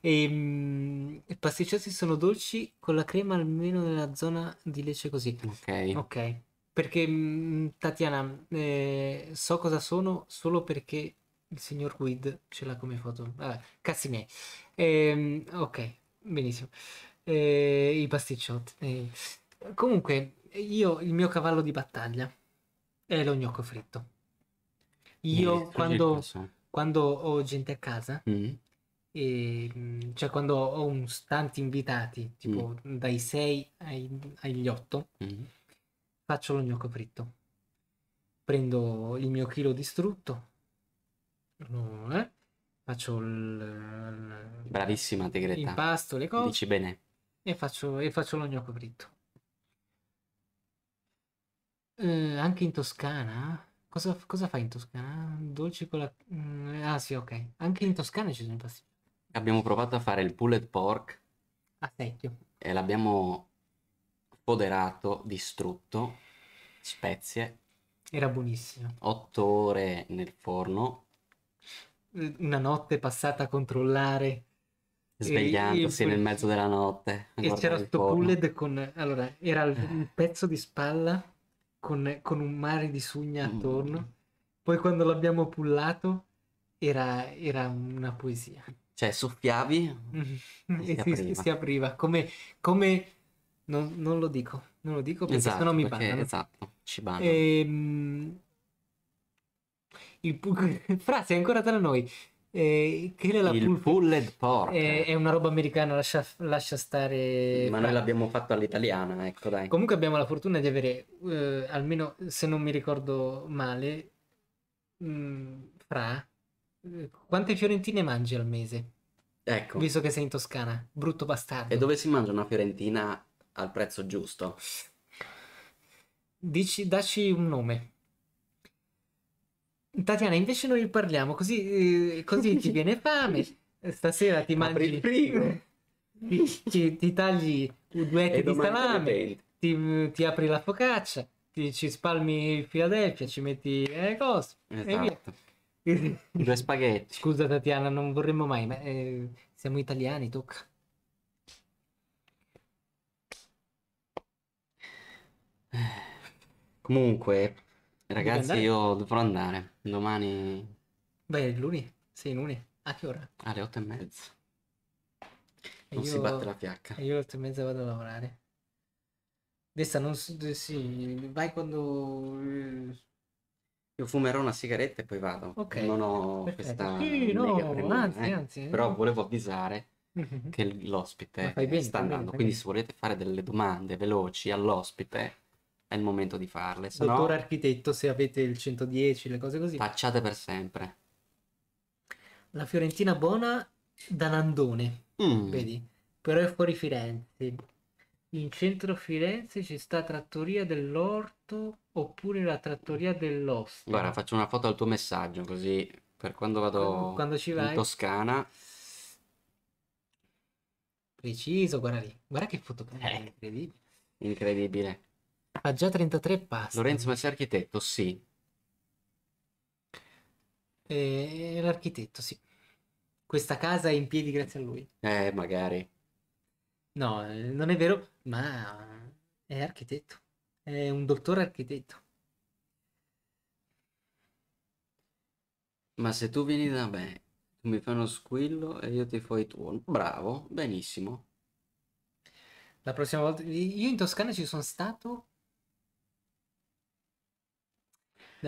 E, mm, I pasticciotti sono dolci con la crema almeno nella zona di Lecce così. Ok. Ok. Perché mm, Tatiana, eh, so cosa sono solo perché il signor Guid ce l'ha come foto. Vabbè, cazzi miei. Ehm, ok, benissimo. Eh, I pasticciotti. Eh. Comunque, io il mio cavallo di battaglia è lo gnocco fritto. Io eh, quando quando ho gente a casa, mm. e, ehm, cioè quando ho un, tanti invitati, tipo mm. dai 6 agli 8, mm. faccio lo gnocco fritto. Prendo il mio chilo distrutto, eh? faccio il... Bravissima Tegretta. Impasto le cose. Dici bene. E faccio, e faccio lo gnocco fritto. Eh, anche in Toscana Cosa, cosa fai in Toscana? Dolci con la... Mm, ah sì, ok. Anche in Toscana ci sono i pasticci. Abbiamo provato a fare il pulled pork. A ah, secchio. E l'abbiamo foderato, distrutto, spezie. Era buonissimo. 8 ore nel forno. Una notte passata a controllare svegliandosi nel mezzo della notte. E c'era questo pulled con... Allora, era un pezzo di spalla con, con un mare di sugna mm. attorno. Mm. Poi quando l'abbiamo pullato era, era una poesia. Cioè soffiavi e, mm-hmm. e si, apriva. si apriva. Come, come... Non, non, lo dico, non lo dico perché esatto, sennò mi perché, bannano. Esatto, ci bannano. Ehm... Il pu... frase è ancora tra noi. Eh, la il pulled, pulled pork è, è, una roba americana lascia, lascia stare ma noi l'abbiamo fatto all'italiana ecco dai comunque abbiamo la fortuna di avere eh, almeno se non mi ricordo male mh, mm, fra eh, quante fiorentine mangi al mese ecco visto che sei in Toscana brutto bastardo e dove si mangia una fiorentina al prezzo giusto Dici, dacci un nome Tatiana, invece noi parliamo così, eh, così ti viene fame, stasera ti mangi... il frigo! Ti, ti, ti tagli duetti di salame, ti, ti, apri la focaccia, ti, ci spalmi il Philadelphia, ci metti le eh, cose esatto. e via. Esatto. Due spaghetti. Scusa Tatiana, non vorremmo mai, ma eh, siamo italiani, tocca. Comunque, Ragazzi, io dovrò andare. Domani. Beh, lunedì. Sì, lunedì. A che ora? Alle otto e mezza. Non io... si batte la fiacca. E io alle otto e mezza vado a lavorare. Desta, non so. Sì, vai quando. Io fumerò una sigaretta e poi vado. Ok. Non ho Perfetto. questa. Sì, no, premone, eh, anzi, eh. anzi. Però no. volevo avvisare mhm. che l'ospite bene, sta andando. Bene, Quindi, bene. se volete fare delle domande veloci all'ospite è il momento di farle. Se Dottor no, architetto, se avete il 110, le cose così. Facciate per sempre. La Fiorentina buona da Nandone, mm. vedi? Però è fuori Firenze. In centro Firenze ci sta Trattoria dell'Orto oppure la Trattoria dell'Osto. Guarda, faccio una foto al tuo messaggio così per quando vado quando in vai. Toscana. Preciso, guarda lì. Guarda che foto bella, eh. incredibile. Incredibile. Ha già 33 pasti. Lorenzo, ma sei architetto? Sì. Eh, l'architetto, sì. Questa casa è in piedi grazie a lui. Eh, magari. No, eh, non è vero, ma è architetto. È un dottore architetto. Ma se tu vieni da me, mi fai uno squillo e io ti fai tuo. Bravo, benissimo. La prossima volta... Io in Toscana ci sono stato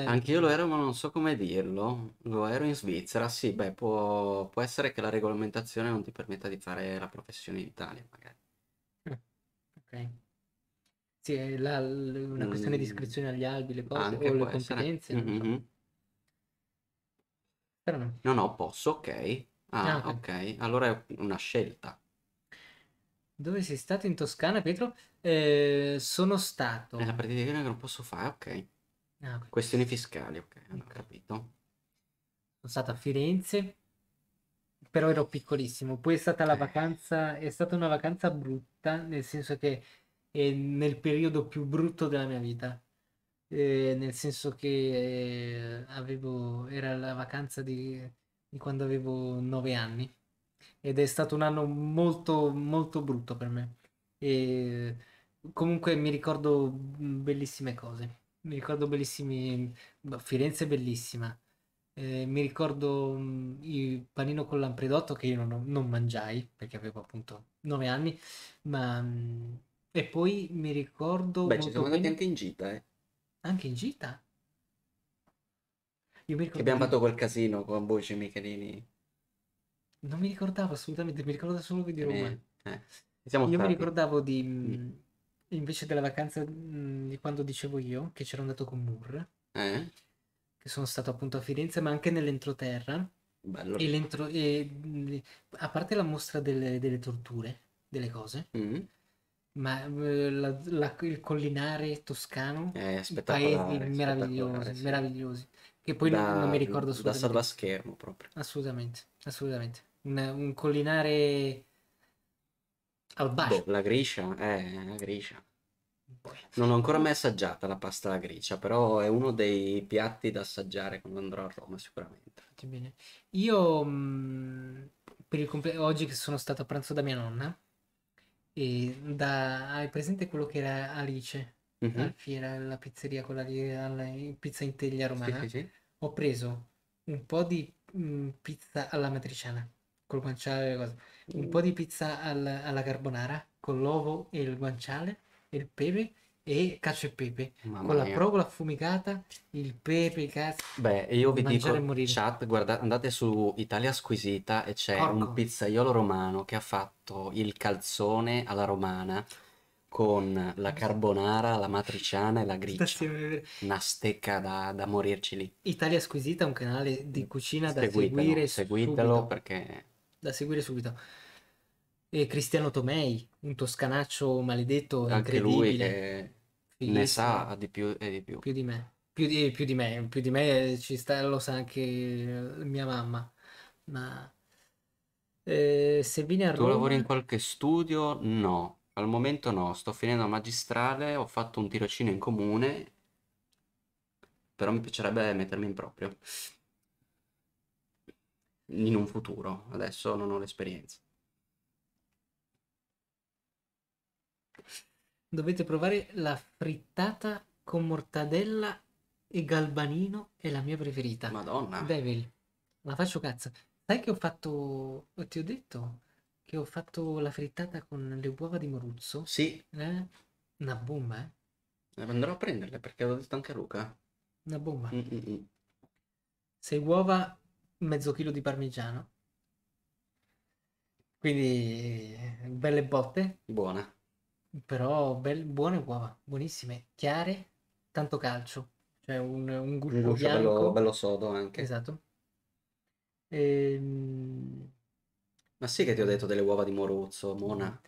Anche io lo ero, ma non so come dirlo. Lo ero in Svizzera, sì, beh, può, può essere che la regolamentazione non ti permetta di fare la professione in Italia, magari. Eh, ok. Sì, è la- una questione di mm. iscrizione agli albi, le cose, anche o le essere. competenze, non so. Mm-hmm. Però no. No, no, posso, ok. Ah, Ah, ok. ok. Allora è una scelta. Dove sei stato in Toscana, Pietro? Eh, sono È la stato. partita che non posso fare, ok. Ah, ok. Questioni fiscali, ok, ho ecco. capito. Sono stato a Firenze, però ero piccolissimo. Poi è stata la Eh. vacanza, è stata una vacanza brutta, nel senso che è nel periodo più brutto della mia vita. Eh, nel senso che eh, avevo, era la vacanza di, di quando avevo nove anni ed è stato un anno molto, molto brutto per me. E comunque mi ricordo bellissime cose mi ricordo bellissimi, boh, Firenze è bellissima, eh, mi ricordo mm, il panino con lampredotto che io non, non, mangiai perché avevo appunto 9 anni, ma... Mm, e poi mi ricordo... Beh, ci siamo andati anche in gita, eh. Anche in gita? Io mi ricordo... Che abbiamo fatto quel casino con Boce e Michelini. Non mi ricordavo assolutamente, mi ricordavo solo di Roma. Eh, eh. Io stati. mi ricordavo di... Mm. mm invece della vacanza mhmm, di quando dicevo io, che c'ero andato con Moore, eh? che sono stato appunto a Firenze, ma anche nell'entroterra. Bello. E l'entro, e, mhmm, a parte la mostra delle, delle torture, delle cose, mm. ma mhmm, la, la, il collinare toscano, eh, paesi meravigliosi, sì. meravigliosi, che poi da, non, non, mi ricordo assolutamente. Da schermo proprio. Assolutamente, assolutamente. Un, un collinare al bacio. Boh, la gricia, eh, la gricia. Boh. Non ho ancora mai assaggiata la pasta alla gricia, però è uno dei piatti da assaggiare quando andrò a Roma sicuramente. Bene. Io mh, mhmm, per il comple- oggi che sono stato a pranzo da mia nonna, e da... hai presente quello che era Alice? Mm-hmm. Alfiera, la pizzeria, quella lì, pizza in teglia romana. sì, sì. Ho preso un po' di mh, mhmm, pizza alla matriciana col guanciale, cose. un po' di mm. pizza al, alla carbonara con l'uovo e il guanciale e il pepe e cacio e pepe Mamma con mia. la provola affumicata il pepe cazzo beh io vi dico chat guarda, andate su Italia Squisita e c'è Porco. un pizzaiolo romano che ha fatto il calzone alla romana con la carbonara, la matriciana e la griglia. Una stecca da, da, morirci lì. Italia Squisita è un canale di cucina seguitelo, da seguire. Seguitelo subito. perché da seguire subito. E Cristiano Tomei, un toscanaccio maledetto, Anche lui che Figlissimo. ne sa di più e di più. Più di me. Più di, più di me, più di me ci sta, lo sa anche eh, mia mamma. Ma eh, se vieni a Roma... Tu lavori in qualche studio? No, al momento no. Sto finendo la magistrale, ho fatto un tirocino in comune, però mi piacerebbe mettermi in proprio in un futuro. Adesso non ho l'esperienza. Dovete provare la frittata con mortadella e galbanino, è la mia preferita. Madonna. Devil, la faccio cazzo. Sai che ho fatto, ti ho detto che ho fatto la frittata con le uova di Moruzzo? Sì. Eh? Una bomba, eh? eh andrò a prenderle perché l'ho detto anche a Luca. Una bomba. Mm-mm. Se uova mezzo chilo di parmigiano. Quindi belle botte, Buona. però bel- buone uova, buonissime, chiare, tanto calcio, cioè un, un guscio Un bianco. bello, bello sodo anche. Esatto. Ehm, Ma sì che ti ho mm. detto delle uova di Moruzzo, Mona.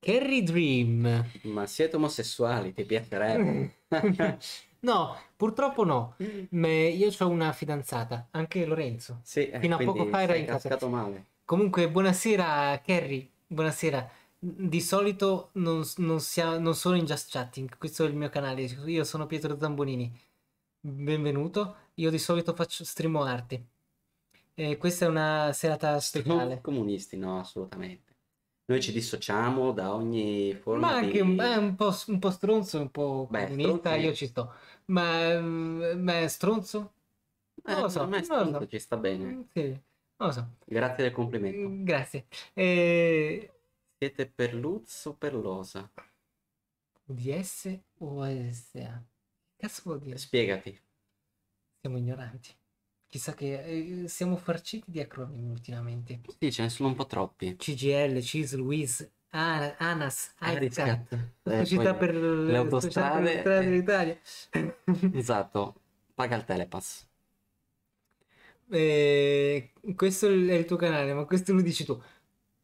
Carry Dream. Ma siete omosessuali, ti piacerebbe. No, purtroppo no. Ma mm. io ho una fidanzata, anche Lorenzo. Sì, eh, fino a poco fa era in casa. male. Comunque, buonasera, Kerry. Buonasera. Di solito non, non, sia, non, sono in Just Chatting, questo è il mio canale. Io sono Pietro Zambonini. Benvenuto. Io di solito faccio streamo arte. Eh, questa è una serata speciale. Comunisti, no, assolutamente. Noi ci dissociamo da ogni forma Ma anche di... un, un, po', un po' stronzo, un po' Beh, comunista, stronzo. io ci sto. Ma, mm, ma è stronzo? Eh, non lo so, non lo so. ci sta bene. Mm, sì, non lo so. Grazie del complimento. Mm, grazie. E... Eh, Siete per Luz o per Losa? DS o SA? Cazzo vuol dire? Spiegati. Siamo ignoranti. Chissà che eh, siamo farciti di acronimi ultimamente. Sì, ce ne sono un po' troppi. CGL, CISL, WIS, ANAS, ah, ICAT, Società eh, per le autostrade eh. d'Italia. esatto, paga il Telepass. Eh, questo è il tuo canale, ma questo lo dici tu.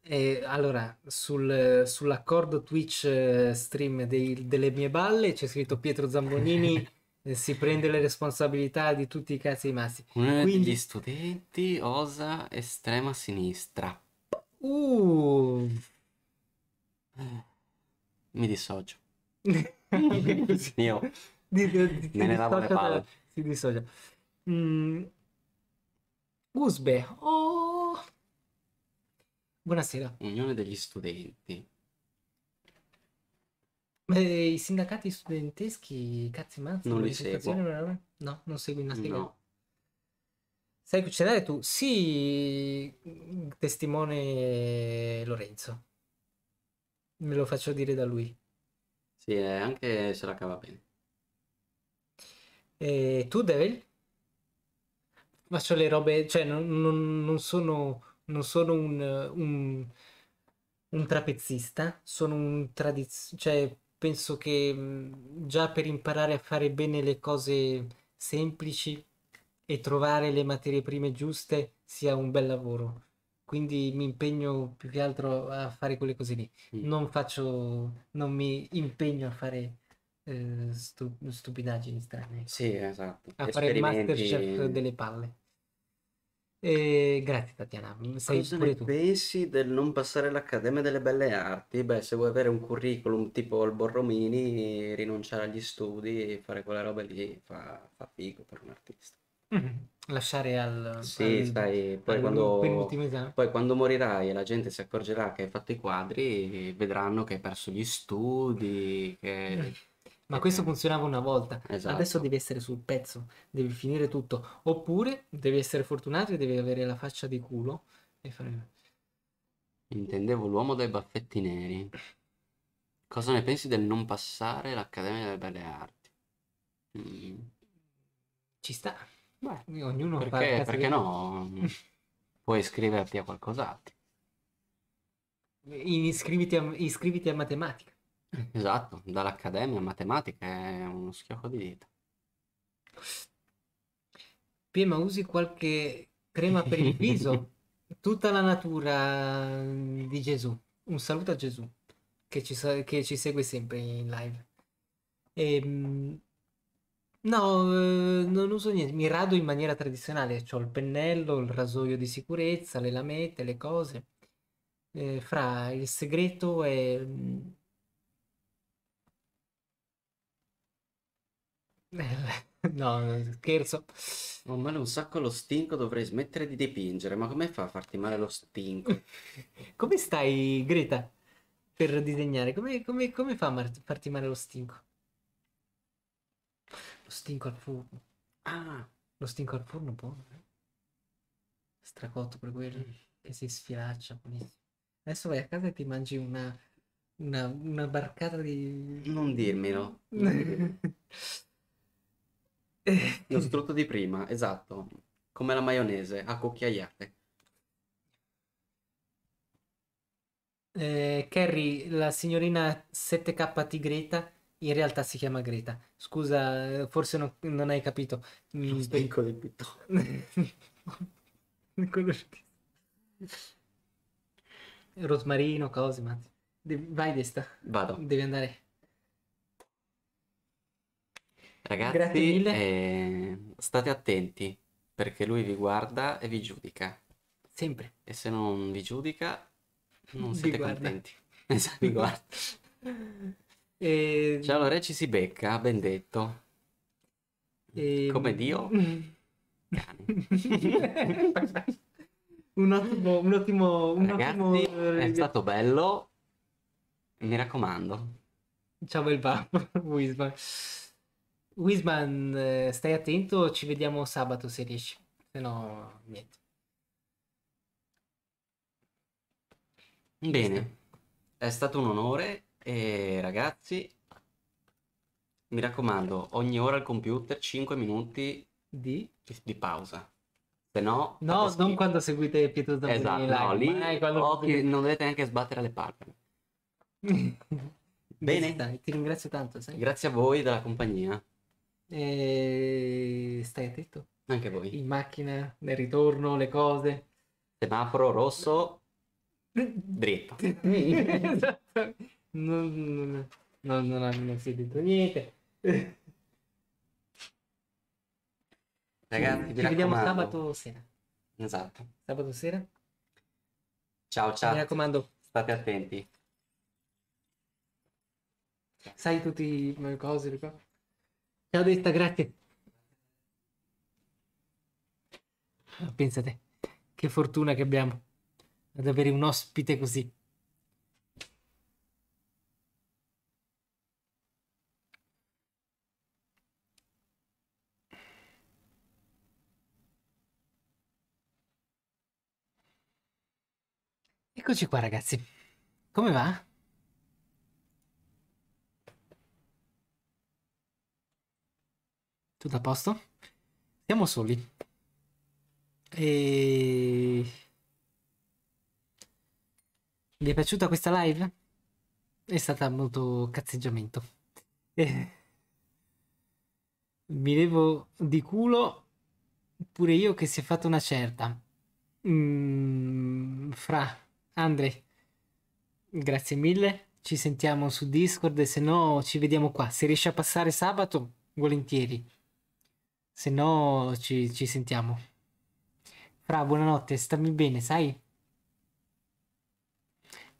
Eh, allora, sul, sull'accordo Twitch eh, stream dei, delle mie balle c'è scritto Pietro Zambonini. si prende le responsabilità di tutti i casi rimasti. Unione Quindi... degli studenti osa estrema sinistra. Uh. Mi dissocio. Io di, di, me ne lavo le palle. si dissocia. Mm. Usbe. Oh. Buonasera. Unione degli studenti. Beh, i sindacati studenteschi, cazzi mazzo, non li seguo. No, non segui una sigla. No. Sai l'hai tu? Sì, testimone Lorenzo. Me lo faccio dire da lui. Sì, eh, anche se la cava bene. E ehm, tu, Devil? Faccio le robe, cioè non, non, non sono, non sono un, un, un trapezzista, sono un tradizionale, cioè penso che mhmm, già per imparare a fare bene le cose semplici e trovare le materie prime giuste sia un bel lavoro. Quindi mi impegno più che altro a fare quelle cose lì. Mm. Non faccio, non mi impegno a fare eh, stu stupidaggini strane. Ecco. Sì, esatto. A fare il Masterchef delle palle. E grazie Tatiana, mm, sei Cosa pure ne tu. pensi del non passare all'Accademia delle Belle Arti? Beh, se vuoi avere un curriculum tipo il Borromini, rinunciare agli studi e fare quella roba lì fa, fa figo per un artista. Mm-hmm. Lasciare al... Sì, al, sai, poi, al, quando, poi quando morirai e la gente si accorgerà che hai fatto i quadri, vedranno che hai perso gli studi, che... Eh. Ma questo funzionava una volta, esatto. adesso devi essere sul pezzo, devi finire tutto. Oppure devi essere fortunato e devi avere la faccia di culo e fare... Intendevo l'uomo dai baffetti neri. Cosa ne pensi del non passare l'Accademia delle Belle Arti? Mm. Ci sta. Beh, ognuno perché, perché no? Puoi iscriverti a qualcos'altro. Iscriviti a, iscriviti a matematica. Esatto, dall'accademia matematica è uno schiocco di dita. Pema, usi qualche crema per il viso? Tutta la natura mm, di Gesù. Un saluto a Gesù che ci, che ci segue sempre in live. E, ehm, no, eh, non uso niente. Mi rado in maniera tradizionale. Ho il pennello, il rasoio di sicurezza, le lamette, le cose. Eh, fra il segreto è mm, Eh, no, scherzo. Ho oh, male un sacco lo stinco, dovrei smettere di dipingere, ma come fa a farti male lo stinco? come stai, Greta, per disegnare? Come, come, come fa a mar- farti male lo stinco? Lo stinco al forno. Ah, lo stinco al forno buono. Eh? Stracotto per quello mm. che si sfilaccia, buonissimo. Adesso vai a casa e ti mangi una, una, una barcata di... Non dirmelo. Non lo strutto di prima, esatto. Come la maionese, a cucchiaiate. Eh, Carrie, la signorina 7K Greta in realtà si chiama Greta. Scusa, eh, forse no, non hai capito. Mi spengo del pitto. Rosmarino, cose, ma... Vai, Desta. Vado. Devi andare. Ragazzi, eh, state attenti perché lui vi guarda e vi giudica. Sempre. E se non vi giudica, non siete contenti. Esatto, vi guarda. E... Ciao Lore, ci si becca, ben detto. E... Ehm, Come Dio? un ottimo, un ottimo, un Ragazzi, ottimo... è eh, stato bello. Mi raccomando. Ciao bel papo, Wisman, eh, stai attento, ci vediamo sabato se riesci, se no niente. Bene, è stato un onore e ragazzi, mi raccomando, ogni ora al computer 5 minuti di, di pausa. Se no, no non quando seguite Pietro da esatto, in no, lì quando... occhi, non dovete neanche sbattere le palme. Bene, ti ringrazio tanto. Sai? Grazie a voi della compagnia e stai attento. Anche voi. In macchina, nel ritorno, le cose. Semaforo rosso, dritto. esatto. Non, non, non, non, non si è detto niente. Ragazzi, ci, ci vediamo sabato sera. Esatto. Sabato sera. Ciao ciao. Mi raccomando. State attenti. Sai tutti le cose, le Ciao detta, grazie. Ah, Pensate, che fortuna che abbiamo ad avere un ospite così. Eccoci qua ragazzi. Come va? Tutto a posto? Siamo soli. E... Vi è piaciuta questa live? È stata molto cazzeggiamento. Eh. Mi levo di culo pure io che si è fatta una certa. Mm, fra Andre, grazie mille. Ci sentiamo su Discord e se no ci vediamo qua. Se riesci a passare sabato, volentieri. Se no ci, ci sentiamo. Fra, buonanotte, stammi bene, sai?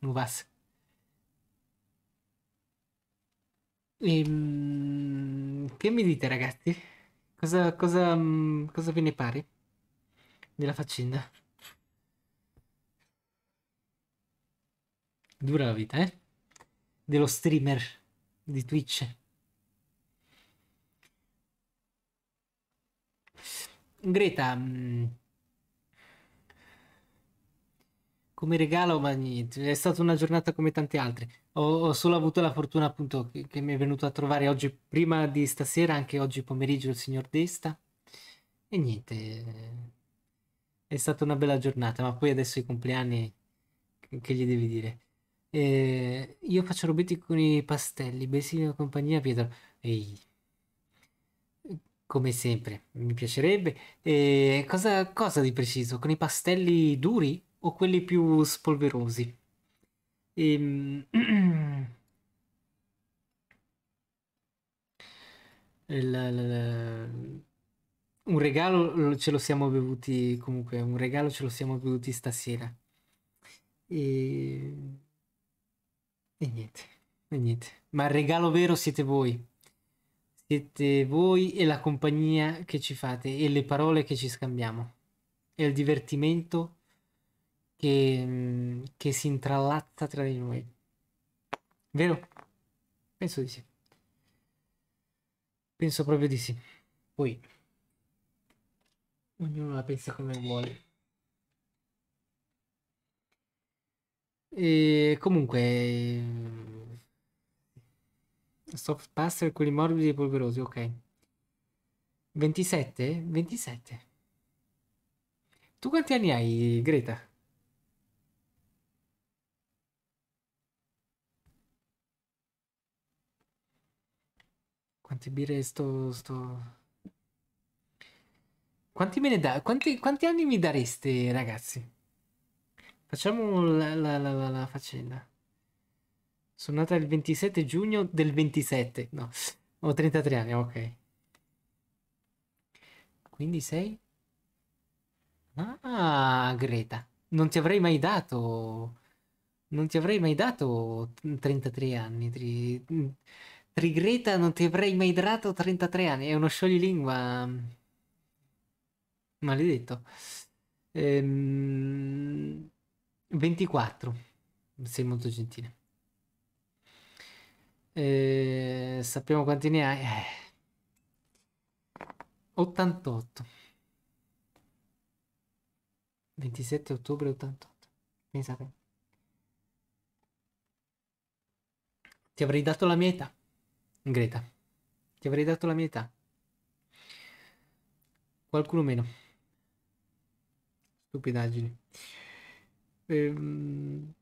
Nuvas. Ehm, che mi dite ragazzi? Cosa, cosa, mm, cosa ve ne pare della faccenda? Dura la vita, eh? Dello streamer di Twitch. Greta, mm, come regalo, ma niente, è stata una giornata come tante altre. Ho, ho solo avuto la fortuna appunto che, che, mi è venuto a trovare oggi, prima di stasera, anche oggi pomeriggio il signor Desta. E niente, è stata una bella giornata, ma poi adesso i compleanni che gli devi dire? Eh, io faccio robetti con i pastelli, Bessino e compagnia, Pietro. Ehi come sempre, mi piacerebbe. E cosa, cosa di preciso? Con i pastelli duri o quelli più spolverosi? E... La, la, la... Un regalo ce lo siamo bevuti comunque, un regalo ce lo siamo bevuti stasera. E, e niente, e niente. Ma il regalo vero siete voi siete voi e la compagnia che ci fate e le parole che ci scambiamo e il divertimento che, mm, che si intrallazza tra di noi. Vero? Penso di sì. Penso proprio di sì. Poi ognuno la pensa come vuole. E comunque soft passer, quelli morbidi e polverosi, ok. 27? 27. Tu quanti anni hai, Greta? Quante birre sto... sto... Quanti, me ne da... quanti, quanti anni mi dareste, ragazzi? Facciamo la, la, la, la, la faccenda. Sono nata il 27 giugno del 27, no, ho 33 anni, ok. Quindi sei? Ah, Greta, non ti avrei mai dato... Non ti avrei mai dato 33 anni. Tri... Trigreta non ti avrei mai dato 33 anni. È uno scioglilingua. Maledetto. Ehm... 24. Sei molto gentile. E sappiamo quanti ne hai. 88. Eh. 27 ottobre 88. Pensate. Ti avrei dato la mia età, Greta. Ti avrei dato la mia età. Qualcuno meno. Stupidaggini. Ehm...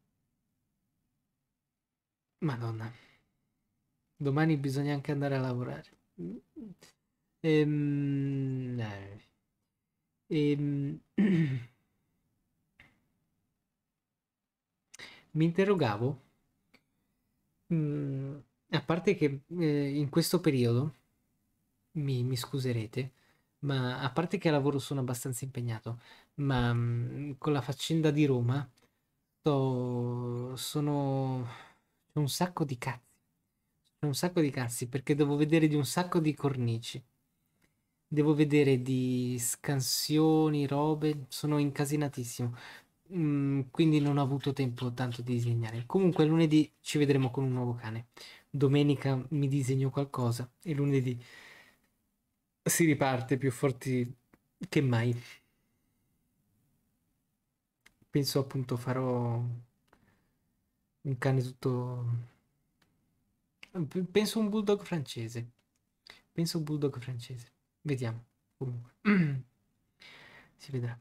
Madonna domani bisogna anche andare a lavorare. Ehm, eh. ehm. mi interrogavo, mh, mm, a parte che eh, in questo periodo, mi, mi, scuserete, ma a parte che a lavoro sono abbastanza impegnato, ma mh, mm, con la faccenda di Roma, to, sono un sacco di cazzo un sacco di cazzi perché devo vedere di un sacco di cornici. Devo vedere di scansioni, robe, sono incasinatissimo. Mm, quindi non ho avuto tempo tanto di disegnare. Comunque lunedì ci vedremo con un nuovo cane. Domenica mi disegno qualcosa e lunedì si riparte più forti che mai. Penso appunto farò un cane tutto Penso un bulldog francese. Penso un bulldog francese. Vediamo. Comunque. si vedrà.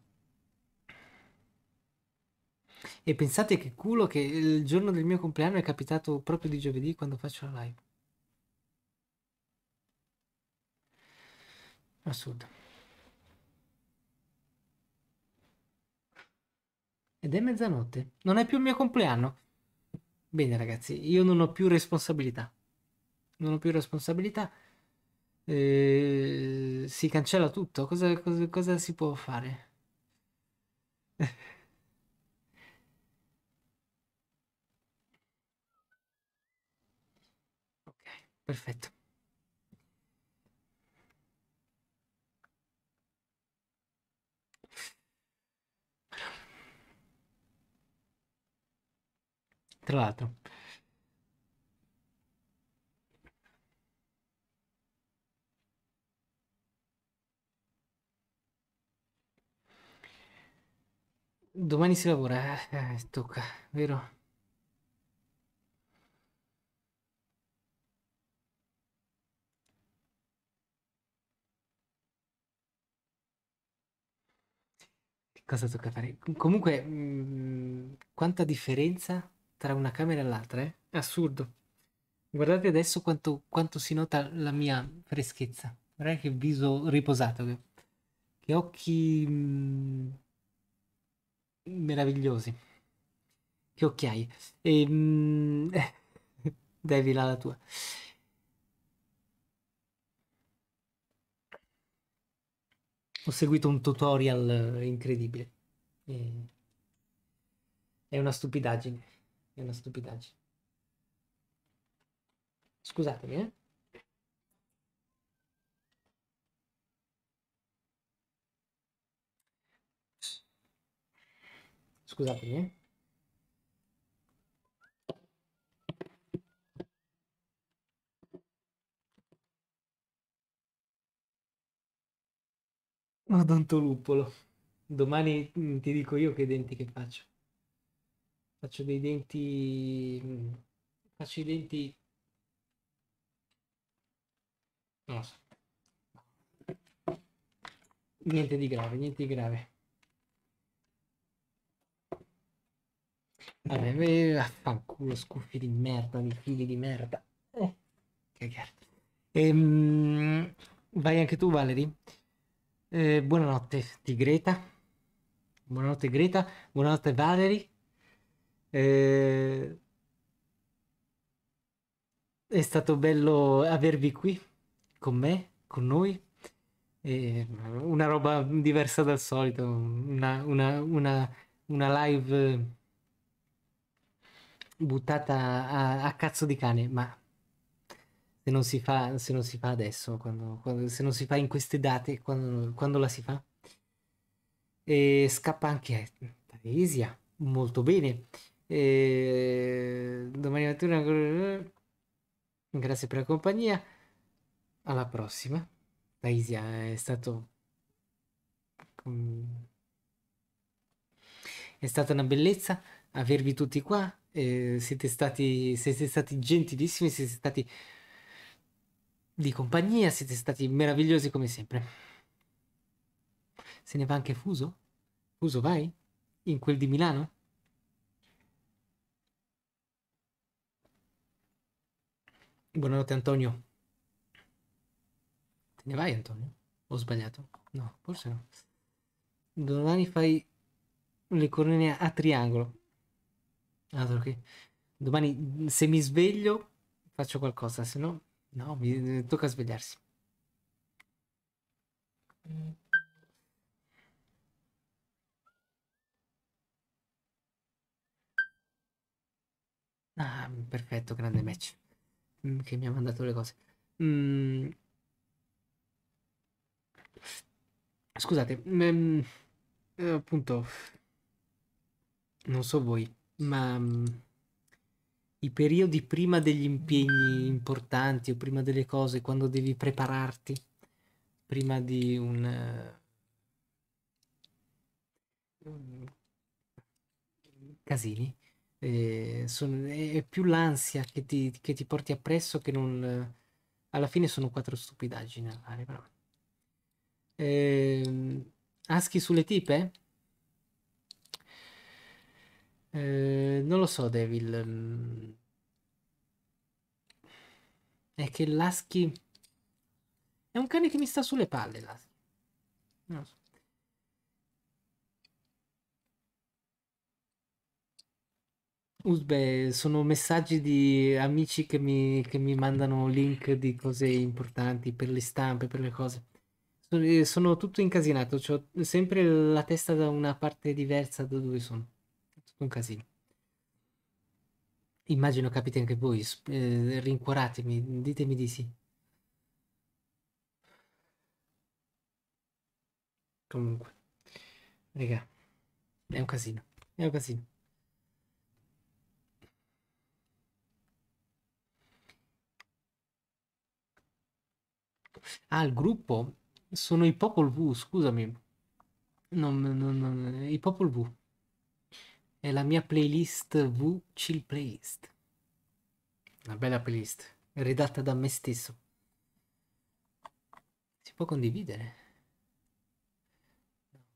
E pensate che culo che il giorno del mio compleanno è capitato proprio di giovedì quando faccio la live. Assurdo. Ed è mezzanotte. Non è più il mio compleanno. Bene ragazzi, io non ho più responsabilità non ho più responsabilità, eh, si cancella tutto. Cosa, cosa, cosa si può fare? ok, perfetto. Tra l'altro, Domani si lavora, eh, eh tocca, vero? Che cosa tocca fare? Comunque, mh, mm, quanta differenza tra una camera e l'altra, eh? assurdo. Guardate adesso quanto, quanto, si nota la mia freschezza. Guardate che viso riposato che, che occhi... Mh, mm, meravigliosi. Che occhiaie. E, mm, devi la tua. Ho seguito un tutorial eh, incredibile. E... È una stupidaggine. È una stupidaggine. Scusatemi, eh. scusatemi. Eh. Odontoluppolo. Domani mm, ti dico io che denti che faccio. Faccio dei denti... Mm, faccio i denti... Non lo so. Niente di grave, niente di grave. Eh, eh. eh, Vabbè, affanculo, scuffi di merda, di figli di merda. Eh, cagare. Ehm, vai anche tu, Valerie. Eh, buonanotte, Greta. Buonanotte, Greta. Buonanotte, Valerie. Eh, è stato bello avervi qui con me, con noi. Eh, una roba diversa dal solito, una, una, una, una live buttata a, a, cazzo di cane, ma se non si fa, se non si fa adesso, quando, quando, se non si fa in queste date, quando, quando la si fa? E scappa anche eh, Taresia, molto bene. E... Domani mattina, grazie per la compagnia. Alla prossima. Taisia è stato mm, è stata una bellezza avervi tutti qua eh, siete, stati, siete stati gentilissimi, siete stati di compagnia, siete stati meravigliosi come sempre. Se ne va anche Fuso? Fuso vai? In quel di Milano? Buonanotte Antonio. Te ne vai Antonio? Ho sbagliato? No, forse no. Domani fai le corone a triangolo. Ah, ok. Domani mm, se mi sveglio faccio qualcosa, se no, no, mi eh, tocca svegliarsi. Ah, mm, perfetto, grande match. Mm, che mi ha mandato le cose. Mm. Scusate, mm, eh, appunto, non so voi ma mh, mm, i periodi prima degli impegni importanti o prima delle cose, quando devi prepararti, prima di un... Uh, casini, eh, sono, è più l'ansia che ti, che ti, porti appresso che non... Eh, alla fine sono quattro stupidaggini all'aria, però... Eh, aschi sulle tipe? Eh, non lo so, Devil. Mm. È che Lasky... È un cane che mi sta sulle palle, Lasky. Non lo so. Usbe, sono messaggi di amici che mi, che mi, mandano link di cose importanti per le stampe, per le cose. Sono, eh, sono tutto incasinato, ho sempre la testa da una parte diversa da dove sono un casino. Immagino capite anche voi, eh, rincuoratemi, ditemi di sì. Comunque, raga, è un casino, è un casino. Ah, il gruppo sono i Popol V, scusami. Non, non, non, I Popol V è la mia playlist V Chill Playlist. Una bella playlist, redatta da me stesso. Si può condividere.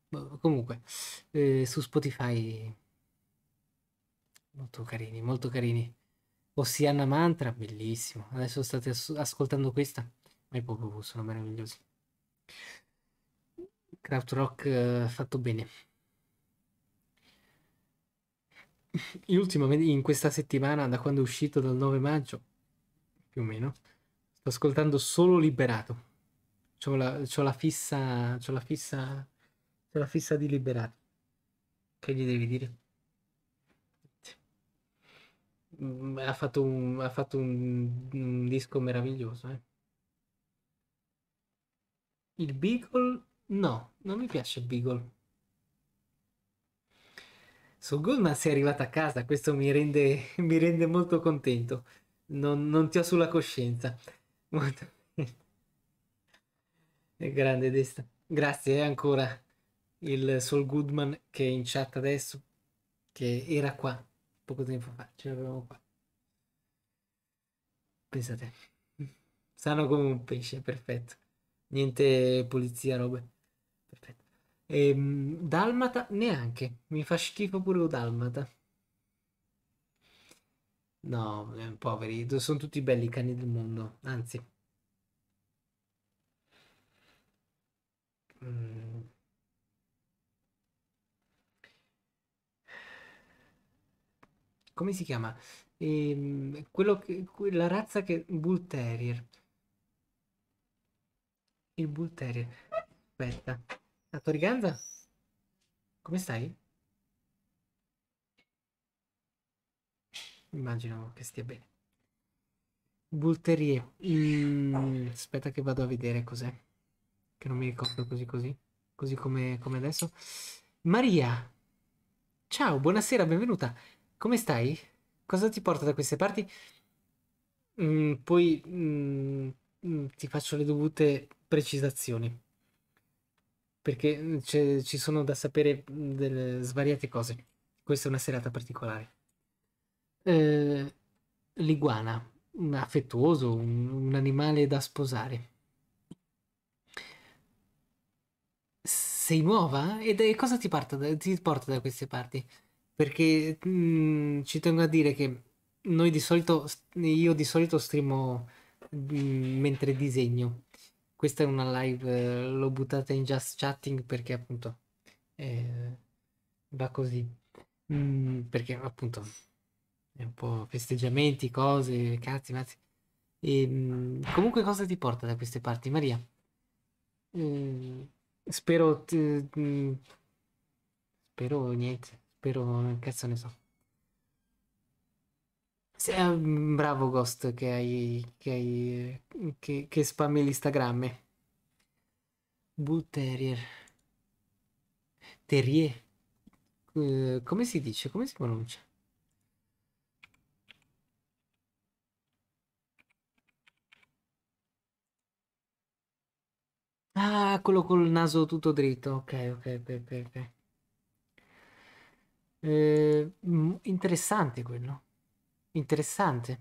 No, boh, comunque, eh, su Spotify molto carini, molto carini. Ossiana Mantra, bellissimo. Adesso state ascoltando questa, ma i Popopu sono meravigliosi. Kraut Rock eh, fatto bene ultimamente in questa settimana, da quando è uscito dal 9 maggio, più o meno, sto ascoltando solo Liberato. C'ho la, c'ho la fissa, c'ho la fissa, c'ho la fissa di Liberato. Che gli devi dire? Mm, ha fatto un, ha fatto un, un disco meraviglioso, eh. Il Beagle? No, non mi piace il Beagle su Goodman sei arrivata a casa, questo mi rende, mi rende molto contento. Non, non, ti ho sulla coscienza. Molto È grande destra. Grazie ancora il Sol Goodman che è in chat adesso, che era qua poco tempo fa, ce l'avevamo qua. Pensate, sano come un pesce, perfetto. Niente pulizia, robe. Ehm, Dalmata neanche, mi fa schifo pure un Dalmata. No, poveri, sono tutti belli i cani del mondo, anzi. Mm. Come si chiama? Ehm, quello che, la razza che... Bull Terrier. Il Bull Terrier. Aspetta. Toriganza? Come stai? Immagino che stia bene. Bulterie. Mm, aspetta che vado a vedere cos'è. Che non mi ricordo così così. Così come, come adesso. Maria! Ciao, buonasera, benvenuta. Come stai? Cosa ti porta da queste parti? Mm, poi mm, mm ti faccio le dovute precisazioni perché mhmm, ci sono da sapere mhmm, delle svariate cose. Questa è una serata particolare. Eh, l'iguana, un affettuoso, un, un animale da sposare. Sei nuova? E cosa ti, parta, ti porta da queste parti? Perché mh, mhmm, ci tengo a dire che noi di solito, io di solito streamo mh, mentre disegno questa è una live, eh, l'ho buttata in just chatting perché appunto eh, va così. Mm, perché appunto è un po' festeggiamenti, cose, cazzi, mazzi. E, ehm, comunque cosa ti porta da queste parti, Maria? Eh, eh, mm, spero... T- spero niente, spero... Cazzo ne so. Sei un bravo Ghost che hai, che, hai, che, che spammi l'Instagram. Bull Terrier. Terrier. Uh, come si dice? Come si pronuncia? Ah, quello col naso tutto dritto. Ok, ok, ok, ok. okay. Eh, interessante quello. Interessante.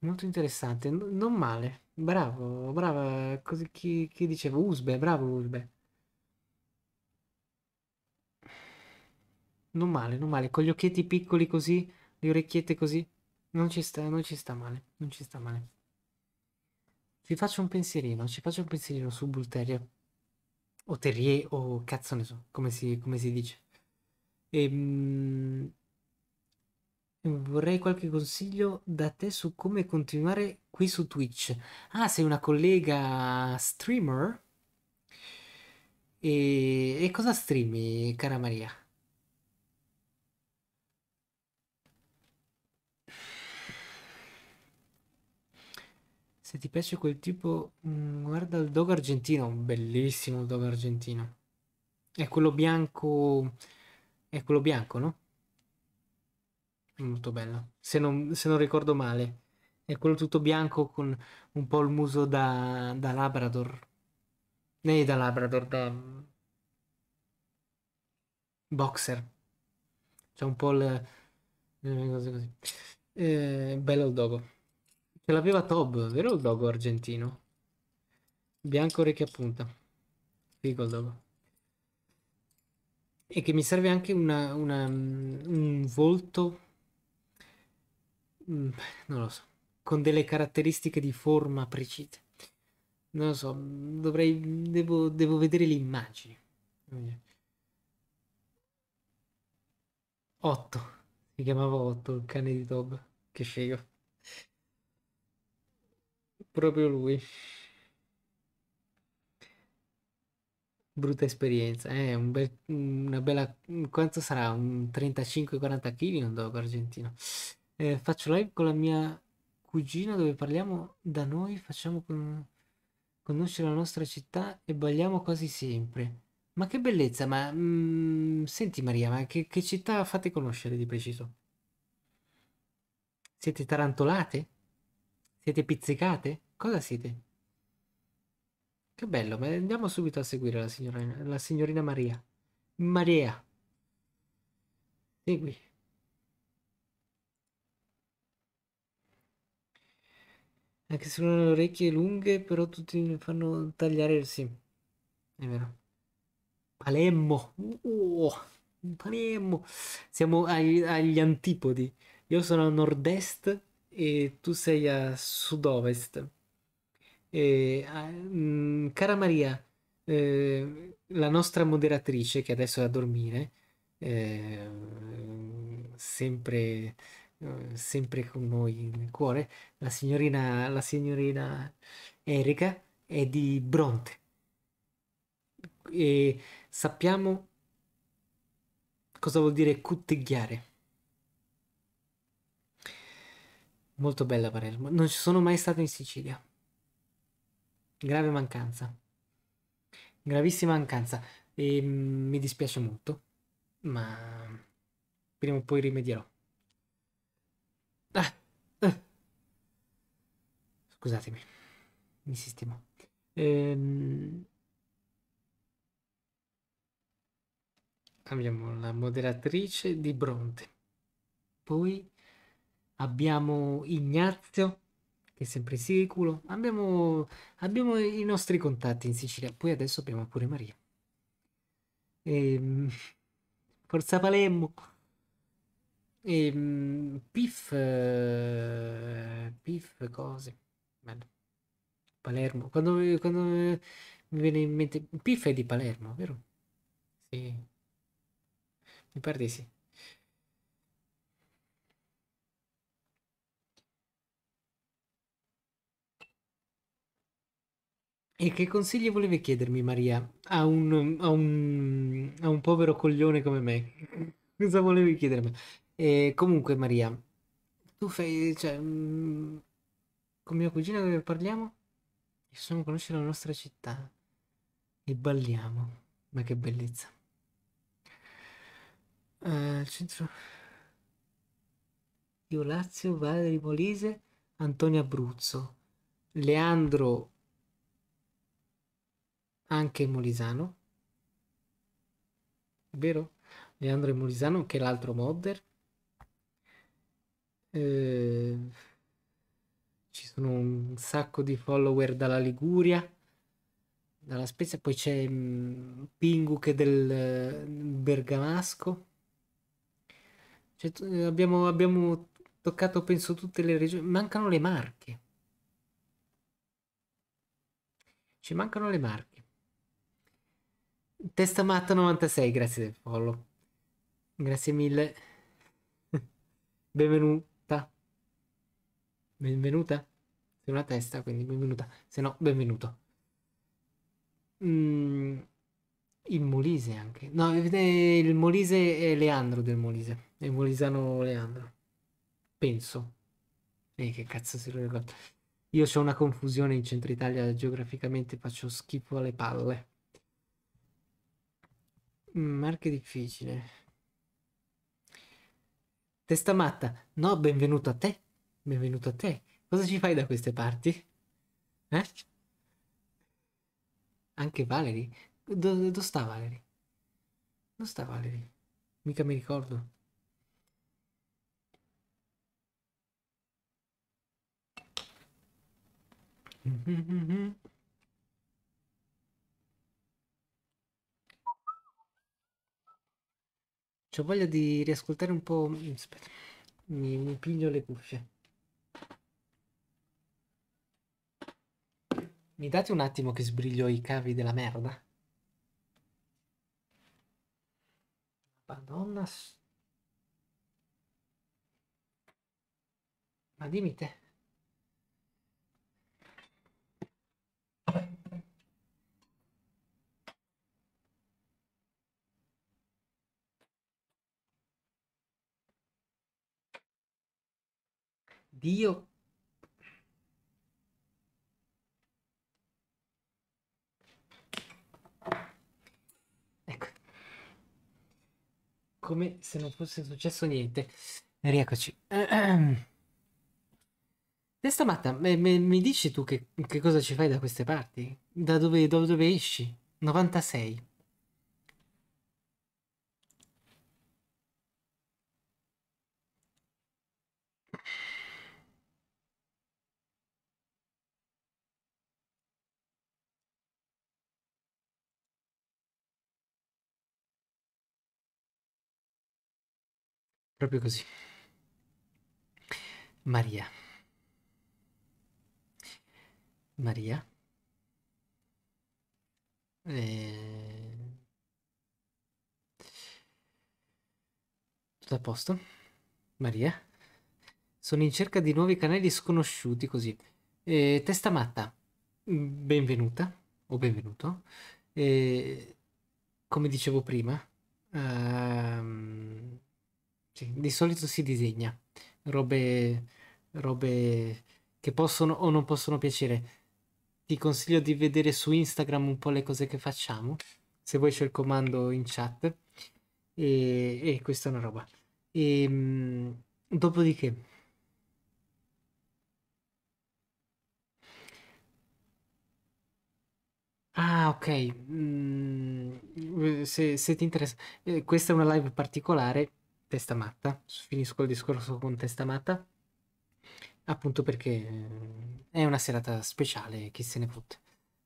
Molto interessante, non male. Bravo, brava, così chi, chi diceva Usbe, bravo Usbe. Non male, non male, con gli occhietti piccoli così, le orecchiette così, non ci sta, non ci sta male, non ci sta male. Ci faccio un pensierino, ci faccio un pensierino su Bulteria. O Terrier, o cazzo ne so, come si, come si dice. Ehm... Vorrei qualche consiglio da te su come continuare qui su Twitch. Ah, sei una collega streamer? E, e cosa streami, cara Maria? Se ti piace quel tipo, mm, guarda il dog argentino, bellissimo il dog argentino. È quello bianco, è quello bianco, no? molto bella, se non, se non ricordo male. È quello tutto bianco con un po' il muso da, da Labrador. nei da Labrador, da... Mm, boxer. C'è un po' il cose così. Eh, bello il dogo. Ce l'aveva Tob, vero il dogo argentino? Bianco orecchia a punta. Figo il dogo. E che mi serve anche una, una, mm, un volto Mm, non lo so, con delle caratteristiche di forma precise. Non lo so, dovrei, devo, devo vedere le immagini. 8, si chiamava 8 il cane di Tob, che figo. Proprio lui. brutta esperienza. Eh, un bel, una bella. Quanto sarà? Un 35-40 kg? Non dopo argentino eh, faccio live con la mia cugina dove parliamo da noi, facciamo con... conoscere la nostra città e balliamo quasi sempre. Ma che bellezza, ma mh, mm, senti Maria, ma che, che città fate conoscere di preciso? Siete tarantolate? Siete pizzicate? Cosa siete? Che bello, ma andiamo subito a seguire la signorina, la signorina Maria. Maria. Segui. Anche se uno ha le orecchie lunghe, però tutti mi fanno tagliare. Sì, è vero. Palermo. Oh, Palermo. Siamo agli, agli antipodi. Io sono a nord-est e tu sei a sud-ovest. E, ah, cara Maria, eh, la nostra moderatrice, che adesso è a dormire, eh, sempre eh, sempre con noi nel cuore, la signorina, la signorina Erika è di Bronte. E sappiamo cosa vuol dire cutteghiare. Molto bella Palermo. Non ci sono mai stato in Sicilia. Grave mancanza. Gravissima mancanza. E mm, mi dispiace molto, ma prima o poi rimedierò. Eh, eh. Scusatemi, mi sistemo. Ehm... Abbiamo la moderatrice di Bronte. Poi abbiamo Ignazio, che è sempre siculo. Abbiamo, abbiamo i nostri contatti in Sicilia. Poi adesso abbiamo pure Maria. Ehm... Forza Palermo! E, ehm, mh, eh, Pif, Pif, cose. Bello. Palermo. Quando, quando mi viene in mente... Pif è di Palermo, vero? Sì. Mi pare di sì. E che consigli volevi chiedermi, Maria, a un, a un, a un povero coglione come me? Cosa volevi chiedermi? E comunque Maria, tu fai... Cioè, mh, mm, con mia cugina dove parliamo? Ci facciamo conoscere la nostra città e balliamo. Ma che bellezza. Uh, centro... Io Lazio, Valle Molise, Antonio Abruzzo, Leandro anche Molisano, vero? Leandro e Molisano che è l'altro modder Ehm, ci sono un sacco di follower dalla Liguria, dalla Spezia, poi c'è mm, Pingu che del Bergamasco. Cioè, eh, abbiamo, abbiamo toccato penso tutte le regioni, mancano le Marche. Ci mancano le Marche. Testa matta 96, grazie del follow. Grazie mille. Benvenuto Benvenuta? Sei una testa, quindi benvenuta. Se no, benvenuto. Mm, il Molise anche. No, eh, eh, il Molise è Leandro del Molise. È il Molisano Leandro. Penso. E eh, che cazzo si lo ricordo. Io ho una confusione in centro Italia, geograficamente faccio schifo alle palle. Marche mm, difficile. Testa matta. No, benvenuto a te. Benvenuto a te. Cosa ci fai da queste parti? Eh? Anche Valerie? Dove do sta Valerie? Dove sta Valerie? Mica mi ricordo. C'ho voglia di riascoltare un po'. Mm, aspetta, mi, mi piglio le cuffie. Mi date un attimo che sbriglio i cavi della merda? Madonna. Ma dimmi te. Dio come se non fosse successo niente. Rieccoci. Ehm. Testa matta, mi dici tu che, che, cosa ci fai da queste parti? Da dove, da dove esci? 96. Proprio così. Maria. Maria. E... Eh, tutto a posto? Maria? Sono in cerca di nuovi canali sconosciuti così. E... Eh, testa matta. Benvenuta o benvenuto. E... Eh, come dicevo prima. Um sì, di solito si disegna robe, robe che possono o non possono piacere. Ti consiglio di vedere su Instagram un po' le cose che facciamo. Se vuoi c'è il comando in chat. E, e questa è una roba. E, ehm, mh, dopodiché, Ah, ok. Mm, se, se, ti interessa, eh, questa è una live particolare testa matta, finisco il discorso con testa matta, appunto perché eh, è una serata speciale, chi se ne fotte.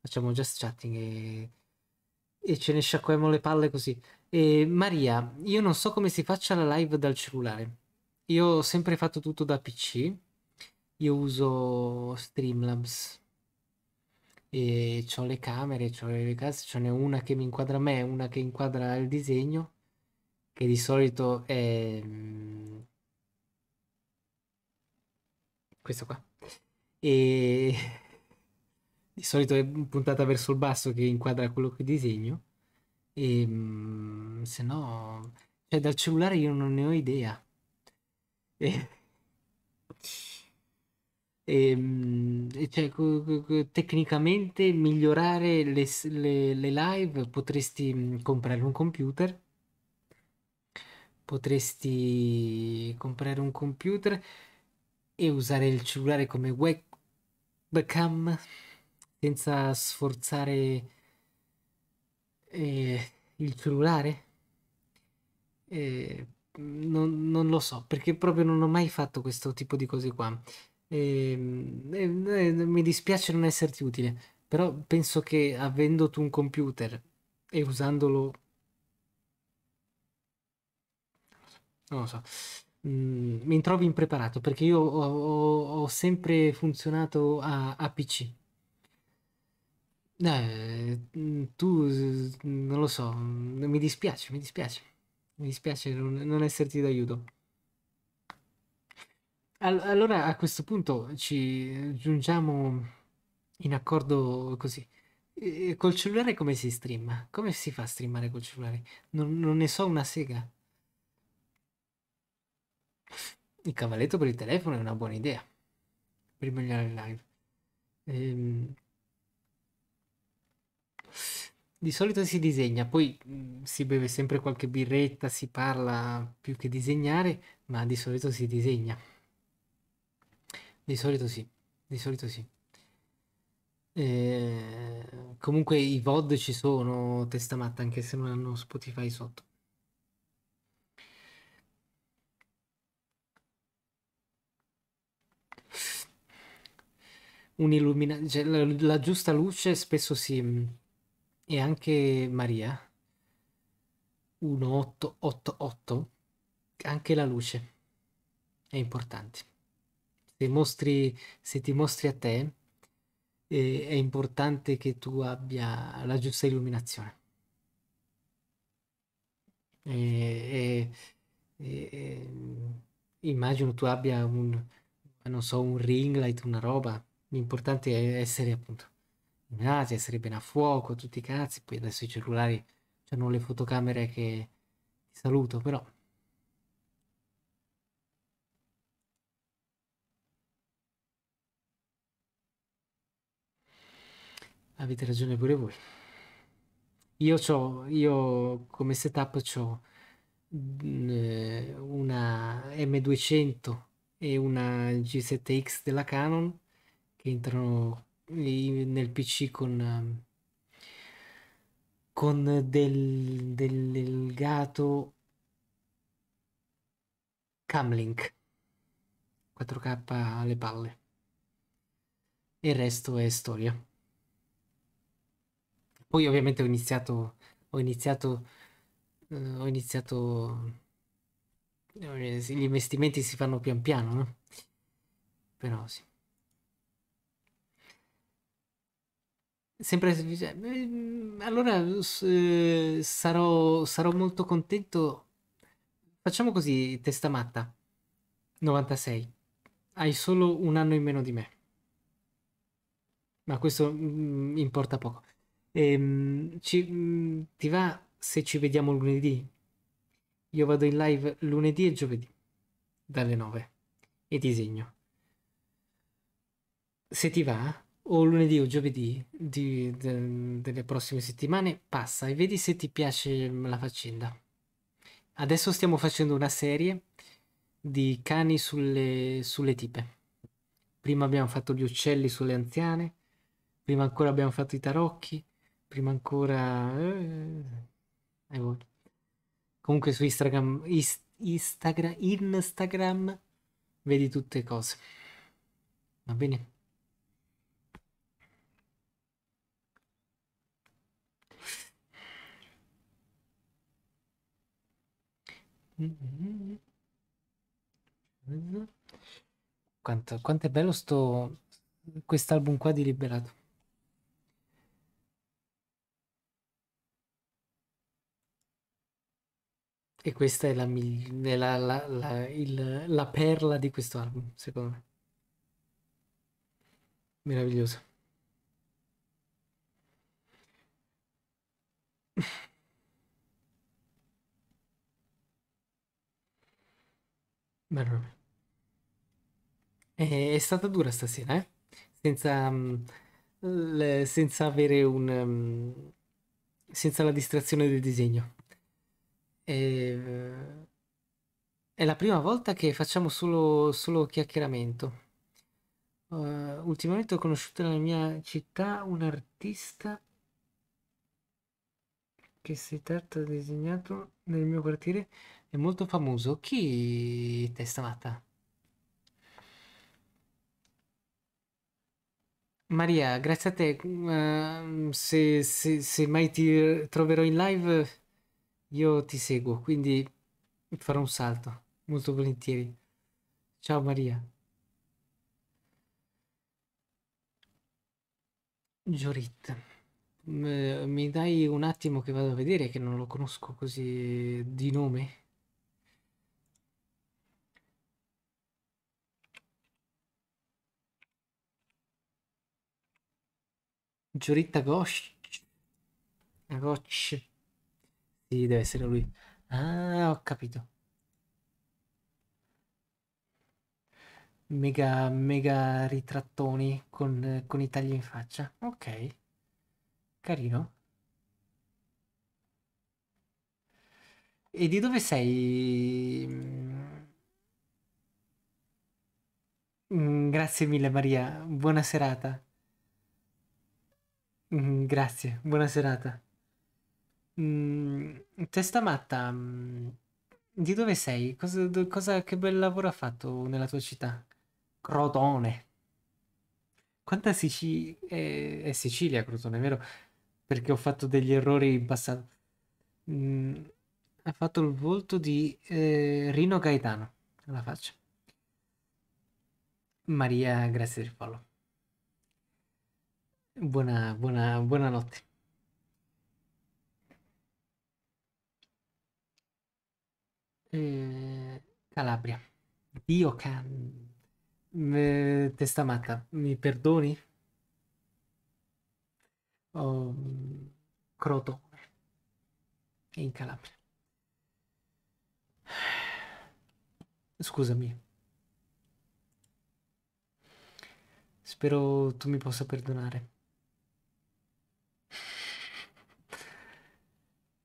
Facciamo just chatting e, e ce ne sciacquiamo le palle così. E Maria, io non so come si faccia la live dal cellulare. Io ho sempre fatto tutto da PC. Io uso Streamlabs. E ho le camere, ho le case, ce n'è una che mi inquadra me, una che inquadra il disegno che di solito è mm, questo qua e di solito è puntata verso il basso che inquadra quello che disegno e mm, se no cioè dal cellulare io non ne ho idea e, mm, e cioè, tecnicamente migliorare le, le, le live potresti comprare un computer potresti comprare un computer e usare il cellulare come webcam senza sforzare eh, il cellulare? Eh, non, non, lo so, perché proprio non ho mai fatto questo tipo di cose qua. Ehm, eh, eh, mi dispiace non esserti utile, però penso che avendo tu un computer e usandolo non lo so, mm, mi trovo impreparato perché io ho, ho, ho sempre funzionato a, a PC. Eh, mm, tu non lo so, mm, mi dispiace, mi dispiace, mi dispiace non, non esserti d'aiuto. All- allora a questo punto ci giungiamo in accordo così. E col cellulare come si streama? Come si fa a streamare col cellulare? Non, non ne so una sega. Il cavalletto per il telefono è una buona idea. Per migliorare il live. Ehm... Di solito si disegna, poi mm, si beve sempre qualche birretta, si parla più che disegnare, ma di solito si disegna. Di solito sì, di solito sì. Eh, comunque i VOD ci sono, testa matta, anche se non hanno Spotify sotto. un'illuminazione, cioè, la, la, giusta luce spesso si... Mm, e anche Maria 1888, anche la luce è importante. Se, mostri, se ti mostri a te, eh, è importante che tu abbia la giusta illuminazione. E, e, e, mm, immagino tu abbia un, non so, un ring light, una roba L'importante è essere appunto illuminati, essere bene a fuoco, tutti i cazzi. Poi adesso i cellulari hanno le fotocamere che ti saluto, però. Avete ragione pure voi. Io ho, io come setup ho mm, eh, una M200 e una G7X della Canon che entrano nel PC con, ehm, con del, del gato Camlink 4K alle palle. E il resto è storia. Poi ovviamente ho iniziato ho iniziato eh, ho iniziato eh, gli investimenti si fanno pian piano, no? Però sì. Sempre ehm, allora eh, sarò, sarò molto contento. Facciamo così, testa matta. 96. Hai solo un anno in meno di me. Ma questo mh, mm, importa poco. Ehm, ci, mh, mm, ti va se ci vediamo lunedì? Io vado in live lunedì e giovedì dalle 9 e disegno. Se ti va, o lunedì o giovedì di, de, delle prossime settimane, passa e vedi se ti piace la faccenda. Adesso stiamo facendo una serie di cani sulle, sulle tipe. Prima abbiamo fatto gli uccelli sulle anziane, prima ancora abbiamo fatto i tarocchi, prima ancora... Eh, eh, eh Comunque su Instagram, is, Instagram, Instagram vedi tutte cose. Va bene? Quanto, quanto è bello sto quest'album qua di Liberato. E questa è la, la, la, la, il, la perla di questo album, secondo me. Meraviglioso. Bello. È, eh, è stata dura stasera, eh? Senza, um, mm, le, senza avere un... Um, senza la distrazione del disegno. E, eh, è la prima volta che facciamo solo, solo chiacchieramento. Uh, ultimamente ho conosciuto nella mia città un artista che si tratta di disegnato nel mio quartiere è molto famoso. Chi testa matta? Maria, grazie a te. Uh, se, se, se, mai ti troverò in live, io ti seguo, quindi farò un salto molto volentieri. Ciao Maria. Jorit, mi dai un attimo che vado a vedere che non lo conosco così di nome? Giuritta Gosh. Ah, Gocci. Sì, deve essere lui. Ah, ho capito. Mega, mega ritrattoni con, con i tagli in faccia. Ok. Carino. E di dove sei? Mm, grazie mille Maria, buona serata. Mm, grazie, buona serata. Mm, testa matta, mm, di dove sei? Cosa, do, cosa, che bel lavoro ha fatto nella tua città? Crotone. Quanta Sicilia... È, eh, è, Sicilia, Crotone, vero? Perché ho fatto degli errori in passato. Mm, ha fatto il volto di eh, Rino Gaetano alla faccia. Maria, grazie del follow. Buona, buona, buonanotte. Eh, Calabria. Dio can... Eh, testa matta, mi perdoni? Oh, mm, Crotone. In Calabria. Scusami. Spero tu mi possa perdonare.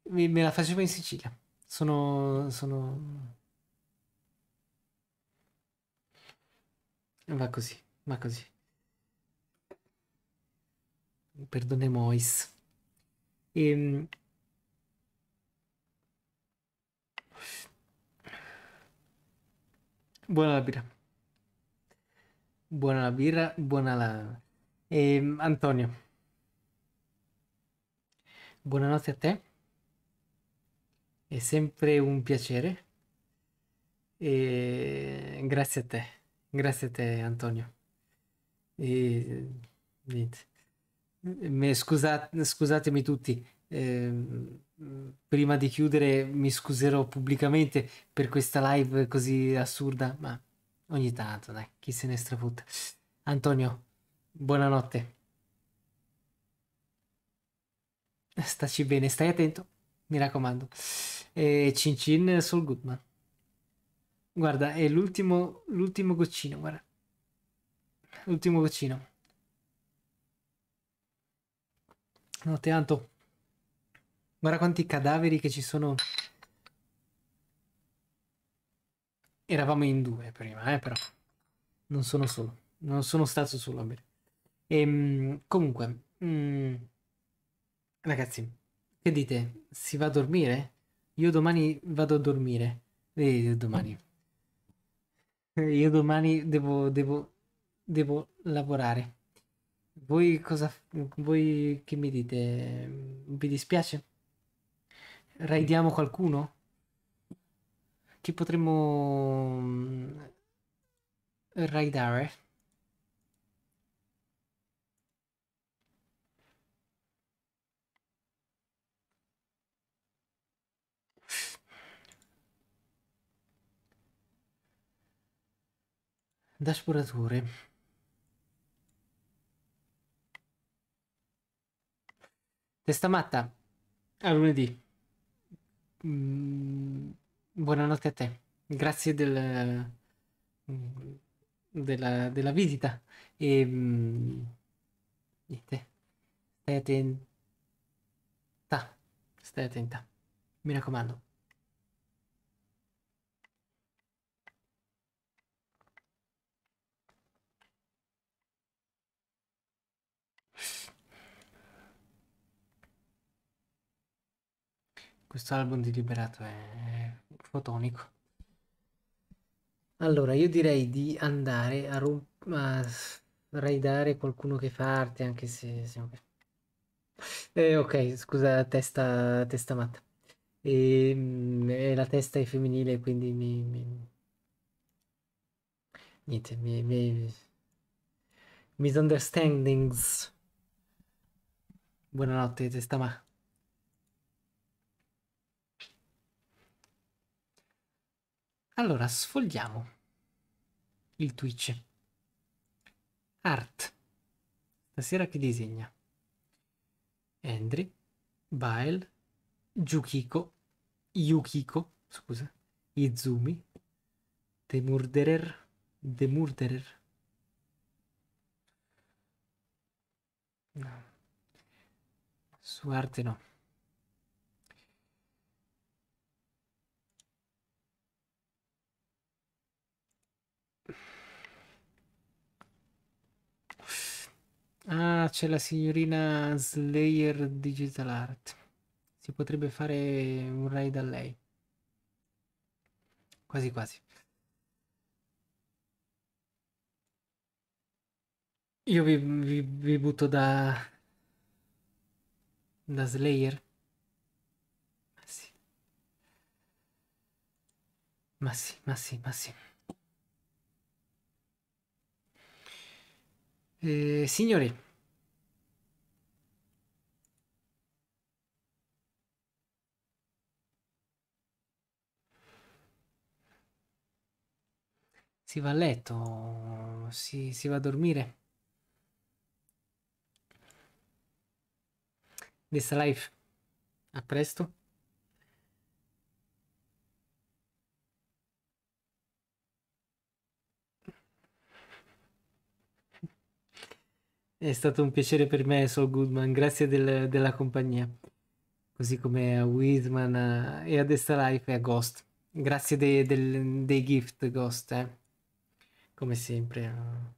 me la facevo in Sicilia. Sono, sono... Va così, va così. Perdone Mois. Ehm... Buona la birra. Buona la birra, buona la... Ehm, Antonio. Buonanotte a te. È sempre un piacere. E grazie a te, grazie a te Antonio. E, niente. Scusate, scusatemi tutti, eh, prima di chiudere mi scuserò pubblicamente per questa live così assurda, ma ogni tanto, dai, chi se ne strafutta. Antonio, buonanotte. Staci bene, stai attento, mi raccomando e Cin Cin Soul Goodman. Guarda, è l'ultimo, l'ultimo goccino, guarda. L'ultimo goccino. Notte Anto. Guarda quanti cadaveri che ci sono. Eravamo in due prima, eh, però. Non sono solo. Non sono stato solo a me. E, ehm, comunque, mm, ragazzi, che dite? Si va a dormire? Io domani vado a dormire. Eh, domani. Io domani devo, devo, devo lavorare. Voi cosa... Voi che mi dite? Vi dispiace? Raidiamo qualcuno? Chi potremmo... Mm, raidare? da spuratore. Testa matta. A lunedì. Mm, buonanotte a te. Grazie del, mm, della, della visita. E mm, niente. Stai attenta. Stai attenta. Mi raccomando. questo album di Liberato è fotonico. Allora, io direi di andare a, a raidare qualcuno che fa arte, anche se... se... Eh, ok, scusa, testa, testa matta. E, ehm, e, la testa è femminile, quindi mi... mi... Niente, mi, mi... Misunderstandings. Buonanotte, testa matta. Allora, sfogliamo il Twitch. Art. Stasera che disegna? Andri, Bael, Giukiko, Yukiko, scusa, Izumi, The Murderer, The Murderer. No. Su arte no. Ah, c'è la signorina Slayer Digital Art. Si potrebbe fare un raid da lei. Quasi quasi. Io vi, vi, vi butto da... da Slayer. Ma sì. Ma sì, ma sì, ma sì. Eh, signori, si va a letto, si, si va a dormire. This life. A presto. È stato un piacere per me, So Goodman, grazie del- della compagnia, così come a Whitman a- e a Desta Life e a Ghost. Grazie dei, del- dei gift, Ghost, eh. come sempre. Eh.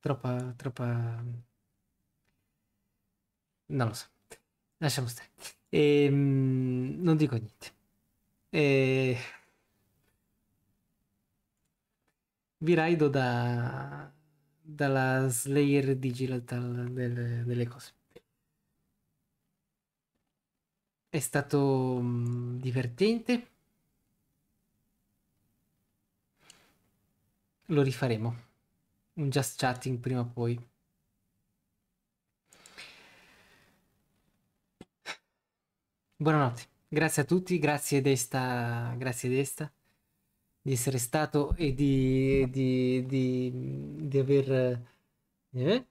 Troppa, troppa... Non lo so, lasciamo stare. E, ehm, mh, non dico niente. E... Vi raido da dalla Slayer Digital delle, delle cose. È stato mh, mm, divertente. Lo rifaremo. Un just chatting prima o poi. Buonanotte. Grazie a tutti, grazie Desta, grazie Desta di essere stato e di, di, di, di aver... Eh?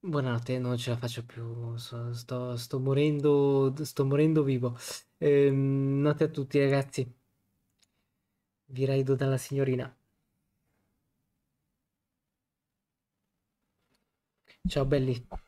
Buonanotte, non ce la faccio più, so, sto, sto, morendo, sto morendo vivo. Eh, notte a tutti ragazzi, vi raido dalla signorina. Ciao belli.